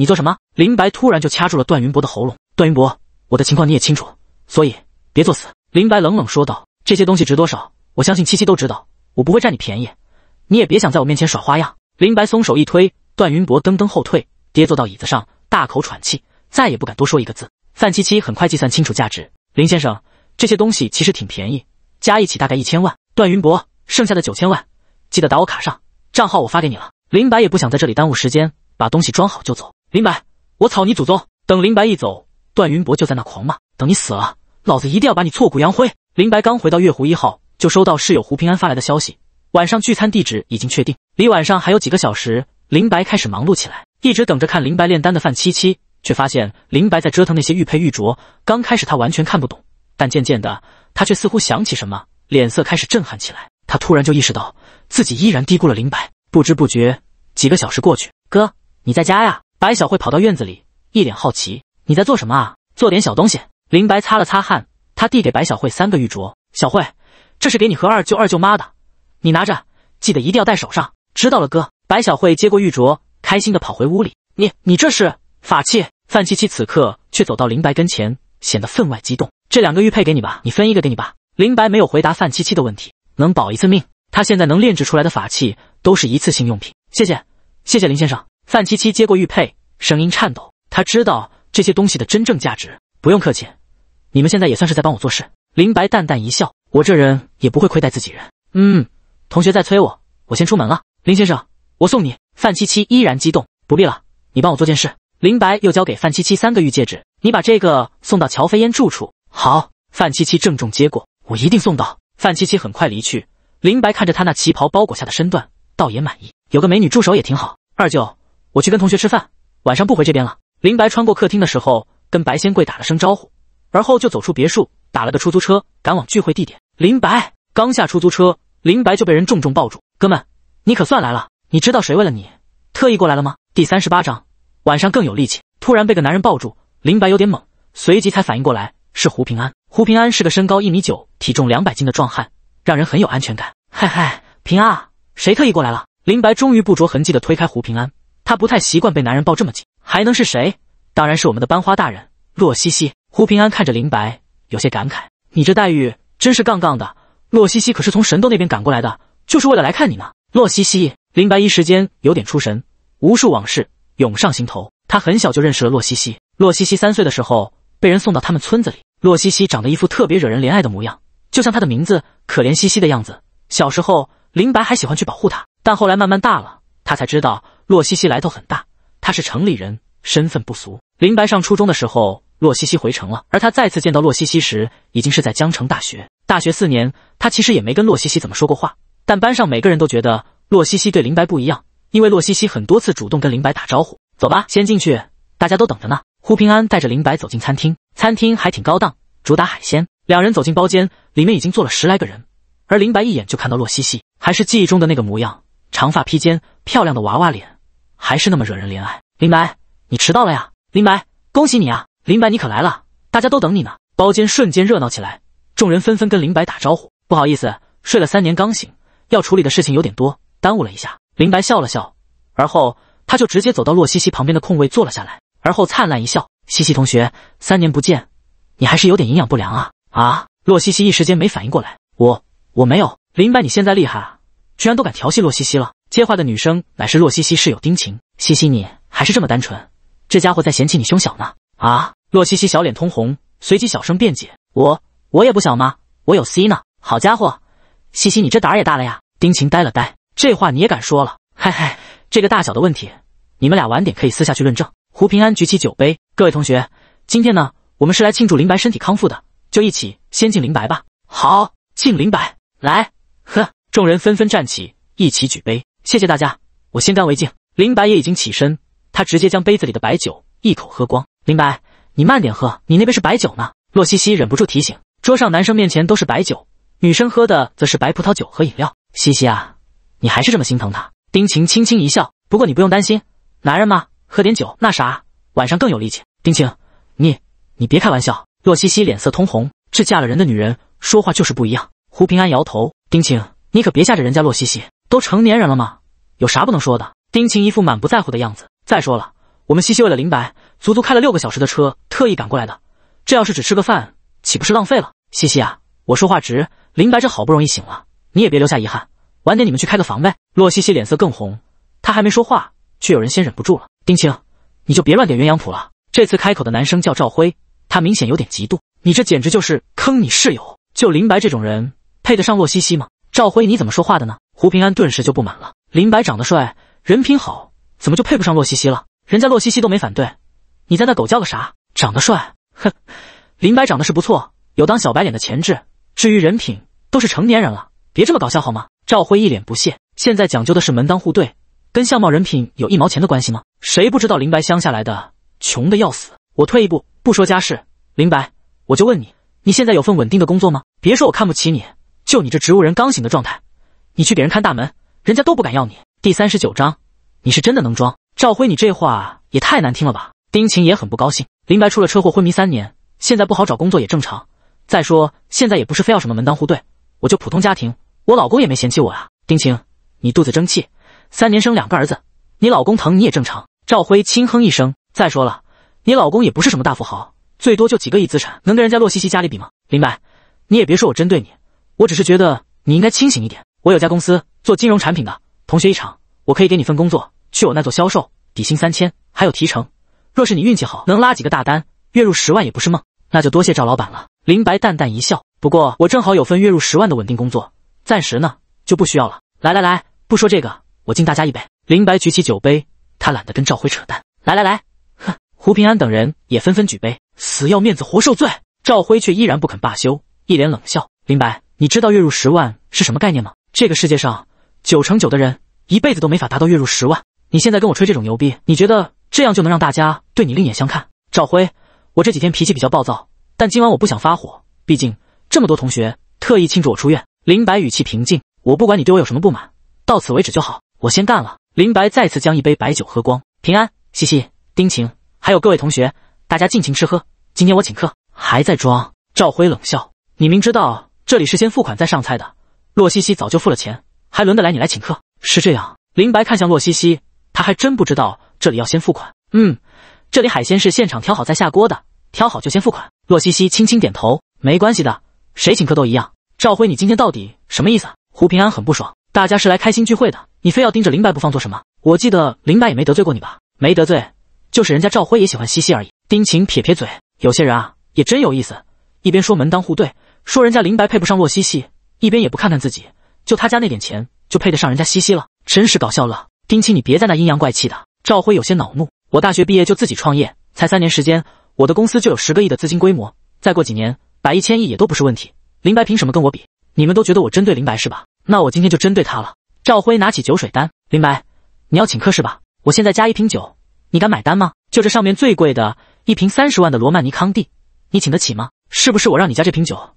你做什么？林白突然就掐住了段云博的喉咙。段云博，我的情况你也清楚，所以别作死。林白冷冷说道：“这些东西值多少？我相信七七都知道。我不会占你便宜，你也别想在我面前耍花样。”林白松手一推，段云博噔噔后退，跌坐到椅子上，大口喘气，再也不敢多说一个字。范七七很快计算清楚价值，林先生，这些东西其实挺便宜，加一起大概一千万。段云博，剩下的九千万，记得打我卡上，账号我发给你了。林白也不想在这里耽误时间，把东西装好就走。林白，我草你祖宗！等林白一走，段云博就在那狂骂：“等你死了，老子一定要把你挫骨扬灰！”林白刚回到月湖一号，就收到室友胡平安发来的消息，晚上聚餐地址已经确定。离晚上还有几个小时，林白开始忙碌起来，一直等着看林白炼丹的范七七，却发现林白在折腾那些玉佩玉镯。刚开始他完全看不懂，但渐渐的，他却似乎想起什么，脸色开始震撼起来。他突然就意识到自己依然低估了林白。不知不觉，几个小时过去，哥，你在家呀？白小慧跑到院子里，一脸好奇：“你在做什么啊？做点小东西。”林白擦了擦汗，他递给白小慧三个玉镯：“小慧，这是给你和二舅、二舅妈的，你拿着，记得一定要戴手上。”“知道了，哥。”白小慧接过玉镯，开心的跑回屋里。“你、你这是法器？”范七七此刻却走到林白跟前，显得分外激动：“这两个玉佩给你吧，你分一个给你吧。”林白没有回答范七七的问题：“能保一次命？他现在能炼制出来的法器都是一次性用品。”“谢谢，谢谢林先生。”范七七接过玉佩，声音颤抖。他知道这些东西的真正价值。不用客气，你们现在也算是在帮我做事。林白淡淡一笑：“我这人也不会亏待自己人。”嗯，同学在催我，我先出门了。林先生，我送你。范七七依然激动：“不必了，你帮我做件事。”林白又交给范七七三个玉戒指：“你把这个送到乔飞烟住处。”好。范七七郑重接过：“我一定送到。”范七七很快离去。林白看着他那旗袍包裹下的身段，倒也满意。有个美女助手也挺好。二舅。我去跟同学吃饭，晚上不回这边了。林白穿过客厅的时候，跟白仙贵打了声招呼，而后就走出别墅，打了个出租车赶往聚会地点。林白刚下出租车，林白就被人重重抱住。哥们，你可算来了！你知道谁为了你特意过来了吗？第三十八章，晚上更有力气。突然被个男人抱住，林白有点懵，随即才反应过来是胡平安。胡平安是个身高一米九，体重两百斤的壮汉，让人很有安全感。嗨嗨，平安，谁特意过来了？林白终于不着痕迹的推开胡平安。她不太习惯被男人抱这么紧，还能是谁？当然是我们的班花大人洛西西。胡平安看着林白，有些感慨：“你这待遇真是杠杠的。洛西西可是从神都那边赶过来的，就是为了来看你呢。”洛西西，林白一时间有点出神，无数往事涌上心头。他很小就认识了洛西西。洛西西三岁的时候被人送到他们村子里。洛西西长得一副特别惹人怜爱的模样，就像她的名字可怜兮兮的样子。小时候，林白还喜欢去保护她，但后来慢慢大了，他才知道。洛西西来头很大，他是城里人，身份不俗。林白上初中的时候，洛西西回城了，而他再次见到洛西西时，已经是在江城大学。大学四年，他其实也没跟洛西西怎么说过话，但班上每个人都觉得洛西西对林白不一样，因为洛西西很多次主动跟林白打招呼。走吧，先进去，大家都等着呢。胡平安带着林白走进餐厅，餐厅还挺高档，主打海鲜。两人走进包间，里面已经坐了十来个人，而林白一眼就看到洛西西，还是记忆中的那个模样，长发披肩，漂亮的娃娃脸。还是那么惹人怜爱，林白，你迟到了呀！林白，恭喜你啊！林白，你可来了，大家都等你呢。包间瞬间热闹起来，众人纷纷跟林白打招呼。不好意思，睡了三年刚醒，要处理的事情有点多，耽误了一下。林白笑了笑，而后他就直接走到洛西西旁边的空位坐了下来，而后灿烂一笑：“西西同学，三年不见，你还是有点营养不良啊！”啊！洛西西一时间没反应过来，我我没有。林白，你现在厉害啊，居然都敢调戏洛西西了。接话的女生乃是洛西西室友丁晴。西西，你还是这么单纯。这家伙在嫌弃你胸小呢？啊！洛西西小脸通红，随即小声辩解：“我我也不小嘛，我有 C 呢。好家伙，西西你这胆也大了呀！”丁晴呆了呆，这话你也敢说了？嘿嘿，这个大小的问题，你们俩晚点可以私下去论证。胡平安举起酒杯：“各位同学，今天呢，我们是来庆祝林白身体康复的，就一起先敬林白吧。”好，敬林白，来喝！众人纷纷站起，一起举杯。谢谢大家，我先干为敬。林白也已经起身，他直接将杯子里的白酒一口喝光。林白，你慢点喝，你那杯是白酒呢。洛西西忍不住提醒，桌上男生面前都是白酒，女生喝的则是白葡萄酒和饮料。西西啊，你还是这么心疼他。丁晴轻轻一笑，不过你不用担心，男人嘛，喝点酒那啥，晚上更有力气。丁晴，你你别开玩笑。洛西西脸色通红，这嫁了人的女人说话就是不一样。胡平安摇头，丁晴，你可别吓着人家洛西西。都成年人了吗？有啥不能说的？丁晴一副满不在乎的样子。再说了，我们西西为了林白，足足开了六个小时的车，特意赶过来的。这要是只吃个饭，岂不是浪费了？西西啊，我说话直。林白这好不容易醒了，你也别留下遗憾。晚点你们去开个房呗。洛西西脸色更红，她还没说话，却有人先忍不住了。丁晴，你就别乱点鸳鸯谱了。这次开口的男生叫赵辉，他明显有点嫉妒。你这简直就是坑你室友。就林白这种人，配得上洛西西吗？赵辉，你怎么说话的呢？胡平安顿时就不满了。林白长得帅，人品好，怎么就配不上洛西西了？人家洛西西都没反对，你在那狗叫个啥？长得帅，哼！林白长得是不错，有当小白脸的潜质。至于人品，都是成年人了，别这么搞笑好吗？赵辉一脸不屑。现在讲究的是门当户对，跟相貌人品有一毛钱的关系吗？谁不知道林白乡下来的，穷的要死？我退一步，不说家事，林白，我就问你，你现在有份稳定的工作吗？别说我看不起你，就你这植物人刚醒的状态。你去给人看大门，人家都不敢要你。第三十九章，你是真的能装。赵辉，你这话也太难听了吧！丁晴也很不高兴。林白出了车祸昏迷三年，现在不好找工作也正常。再说现在也不是非要什么门当户对，我就普通家庭，我老公也没嫌弃我啊。丁晴，你肚子争气，三年生两个儿子，你老公疼你也正常。赵辉轻哼一声，再说了，你老公也不是什么大富豪，最多就几个亿资产，能跟人家洛西西家里比吗？林白，你也别说我针对你，我只是觉得你应该清醒一点。我有家公司做金融产品的，同学一场，我可以给你份工作，去我那做销售，底薪三千，还有提成。若是你运气好，能拉几个大单，月入十万也不是梦。那就多谢赵老板了。林白淡淡一笑，不过我正好有份月入十万的稳定工作，暂时呢就不需要了。来来来，不说这个，我敬大家一杯。林白举起酒杯，他懒得跟赵辉扯淡。来来来，哼！胡平安等人也纷纷举杯，死要面子活受罪。赵辉却依然不肯罢休，一脸冷笑。林白，你知道月入十万是什么概念吗？这个世界上九成九的人一辈子都没法达到月入十万。你现在跟我吹这种牛逼，你觉得这样就能让大家对你另眼相看？赵辉，我这几天脾气比较暴躁，但今晚我不想发火，毕竟这么多同学特意庆祝我出院。林白语气平静，我不管你对我有什么不满，到此为止就好。我先干了。林白再次将一杯白酒喝光。平安，西西，丁晴，还有各位同学，大家尽情吃喝，今天我请客。还在装？赵辉冷笑，你明知道这里是先付款再上菜的。洛西西早就付了钱，还轮得来你来请客？是这样。林白看向洛西西，他还真不知道这里要先付款。嗯，这里海鲜是现场挑好再下锅的，挑好就先付款。洛西西轻轻点头，没关系的，谁请客都一样。赵辉，你今天到底什么意思？胡平安很不爽，大家是来开心聚会的，你非要盯着林白不放，做什么？我记得林白也没得罪过你吧？没得罪，就是人家赵辉也喜欢西西而已。丁晴撇撇嘴，有些人啊，也真有意思，一边说门当户对，说人家林白配不上洛西西。一边也不看看自己，就他家那点钱就配得上人家西西了，真是搞笑了。丁青，你别在那阴阳怪气的。赵辉有些恼怒。我大学毕业就自己创业，才三年时间，我的公司就有十个亿的资金规模，再过几年，百亿、千亿也都不是问题。林白凭什么跟我比？你们都觉得我针对林白是吧？那我今天就针对他了。赵辉拿起酒水单，林白，你要请客是吧？我现在加一瓶酒，你敢买单吗？就这上面最贵的一瓶三十万的罗曼尼康帝，你请得起吗？是不是我让你加这瓶酒？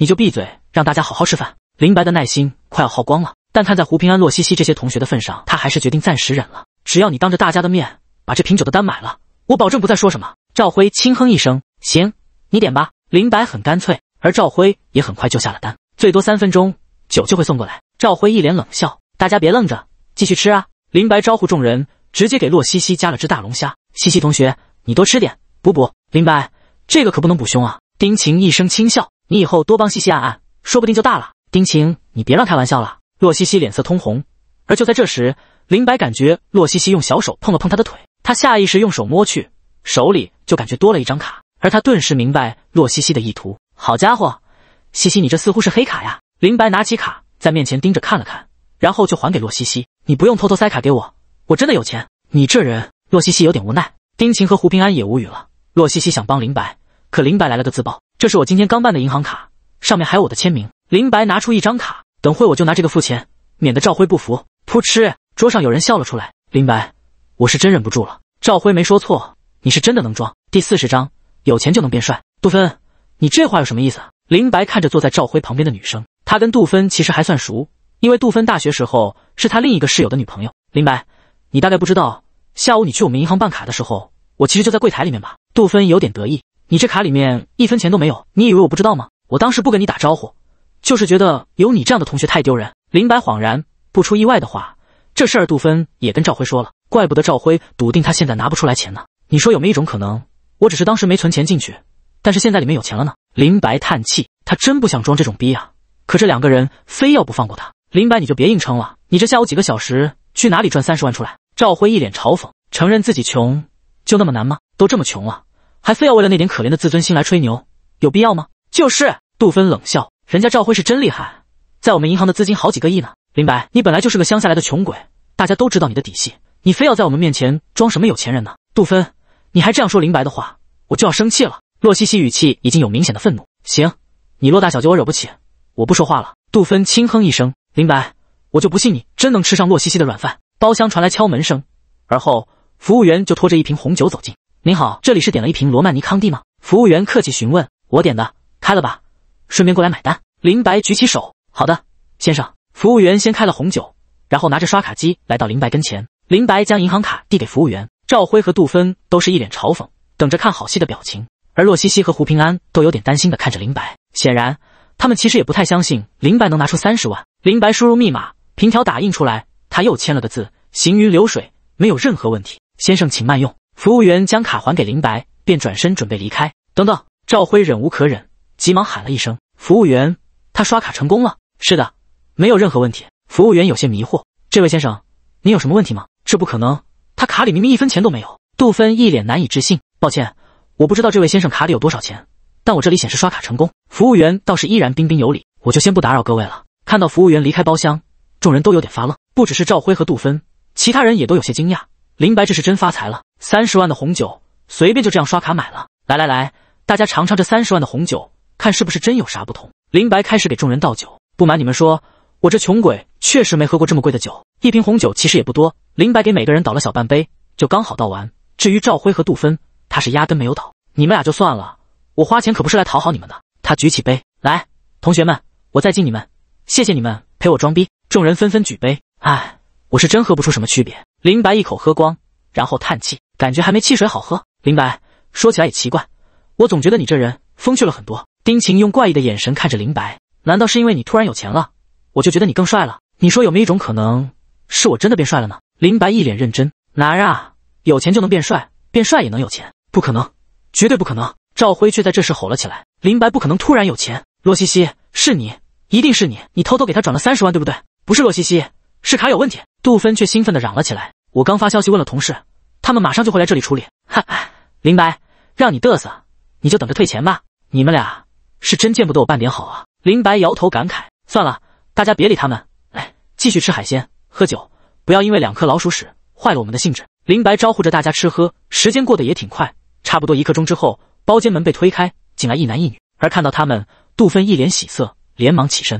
你就闭嘴，让大家好好吃饭。林白的耐心快要耗光了，但看在胡平安、洛西西这些同学的份上，他还是决定暂时忍了。只要你当着大家的面把这瓶酒的单买了，我保证不再说什么。赵辉轻哼一声：“行，你点吧。”林白很干脆，而赵辉也很快就下了单，最多三分钟酒就会送过来。赵辉一脸冷笑：“大家别愣着，继续吃啊！”林白招呼众人，直接给洛西西加了只大龙虾。西西同学，你多吃点，补补。林白，这个可不能补胸啊！丁晴一声轻笑。你以后多帮西西按按，说不定就大了。丁晴，你别乱开玩笑了。洛西西脸色通红，而就在这时，林白感觉洛西西用小手碰了碰他的腿，他下意识用手摸去，手里就感觉多了一张卡，而他顿时明白洛西西的意图。好家伙，西西，你这似乎是黑卡呀！林白拿起卡在面前盯着看了看，然后就还给洛西西。你不用偷偷塞卡给我，我真的有钱。你这人，洛西西有点无奈。丁晴和胡平安也无语了。洛西西想帮林白，可林白来了个自爆。这是我今天刚办的银行卡，上面还有我的签名。林白拿出一张卡，等会我就拿这个付钱，免得赵辉不服。噗嗤，桌上有人笑了出来。林白，我是真忍不住了。赵辉没说错，你是真的能装。第四十章，有钱就能变帅。杜芬，你这话有什么意思？林白看着坐在赵辉旁边的女生，他跟杜芬其实还算熟，因为杜芬大学时候是他另一个室友的女朋友。林白，你大概不知道，下午你去我们银行办卡的时候，我其实就在柜台里面吧。杜芬有点得意。你这卡里面一分钱都没有，你以为我不知道吗？我当时不跟你打招呼，就是觉得有你这样的同学太丢人。林白恍然，不出意外的话，这事儿杜芬也跟赵辉说了，怪不得赵辉笃定他现在拿不出来钱呢。你说有没有一种可能，我只是当时没存钱进去，但是现在里面有钱了呢？林白叹气，他真不想装这种逼啊，可这两个人非要不放过他。林白，你就别硬撑了，你这下午几个小时去哪里赚三十万出来？赵辉一脸嘲讽，承认自己穷就那么难吗？都这么穷了。还非要为了那点可怜的自尊心来吹牛，有必要吗？就是，杜芬冷笑，人家赵辉是真厉害，在我们银行的资金好几个亿呢。林白，你本来就是个乡下来的穷鬼，大家都知道你的底细，你非要在我们面前装什么有钱人呢？杜芬，你还这样说林白的话，我就要生气了。洛西西语气已经有明显的愤怒。行，你洛大小姐我惹不起，我不说话了。杜芬轻哼一声，林白，我就不信你真能吃上洛西西的软饭。包厢传来敲门声，而后服务员就拖着一瓶红酒走进。您好，这里是点了一瓶罗曼尼康帝吗？服务员客气询问。我点的，开了吧？顺便过来买单。林白举起手。好的，先生。服务员先开了红酒，然后拿着刷卡机来到林白跟前。林白将银行卡递给服务员。赵辉和杜芬都是一脸嘲讽，等着看好戏的表情。而洛西西和胡平安都有点担心的看着林白，显然他们其实也不太相信林白能拿出三十万。林白输入密码，凭条打印出来，他又签了个字，行云流水，没有任何问题。先生，请慢用。服务员将卡还给林白，便转身准备离开。等等！赵辉忍无可忍，急忙喊了一声：“服务员，他刷卡成功了？”“是的，没有任何问题。”服务员有些迷惑：“这位先生，您有什么问题吗？”“这不可能！他卡里明明一分钱都没有。”杜芬一脸难以置信。“抱歉，我不知道这位先生卡里有多少钱，但我这里显示刷卡成功。”服务员倒是依然彬彬有礼：“我就先不打扰各位了。”看到服务员离开包厢，众人都有点发愣，不只是赵辉和杜芬，其他人也都有些惊讶。林白这是真发财了。三十万的红酒，随便就这样刷卡买了。来来来，大家尝尝这三十万的红酒，看是不是真有啥不同。林白开始给众人倒酒。不瞒你们说，我这穷鬼确实没喝过这么贵的酒。一瓶红酒其实也不多。林白给每个人倒了小半杯，就刚好倒完。至于赵辉和杜芬，他是压根没有倒。你们俩就算了，我花钱可不是来讨好你们的。他举起杯来，同学们，我再敬你们，谢谢你们陪我装逼。众人纷纷举杯。哎，我是真喝不出什么区别。林白一口喝光，然后叹气。感觉还没汽水好喝。林白说起来也奇怪，我总觉得你这人风趣了很多。丁晴用怪异的眼神看着林白，难道是因为你突然有钱了，我就觉得你更帅了？你说有没有一种可能是我真的变帅了呢？林白一脸认真，哪儿啊，有钱就能变帅，变帅也能有钱，不可能，绝对不可能！赵辉却在这时吼了起来：“林白不可能突然有钱！洛西西，是你，一定是你，你偷偷给他转了三十万，对不对？不是洛西西，是卡有问题。”杜芬却兴奋地嚷了起来：“我刚发消息问了同事。”他们马上就会来这里处理，哈哈！林白，让你嘚瑟，你就等着退钱吧！你们俩是真见不得我半点好啊！林白摇头感慨，算了，大家别理他们，来继续吃海鲜、喝酒，不要因为两颗老鼠屎坏了我们的兴致。林白招呼着大家吃喝，时间过得也挺快，差不多一刻钟之后，包间门被推开，进来一男一女，而看到他们，杜芬一脸喜色，连忙起身。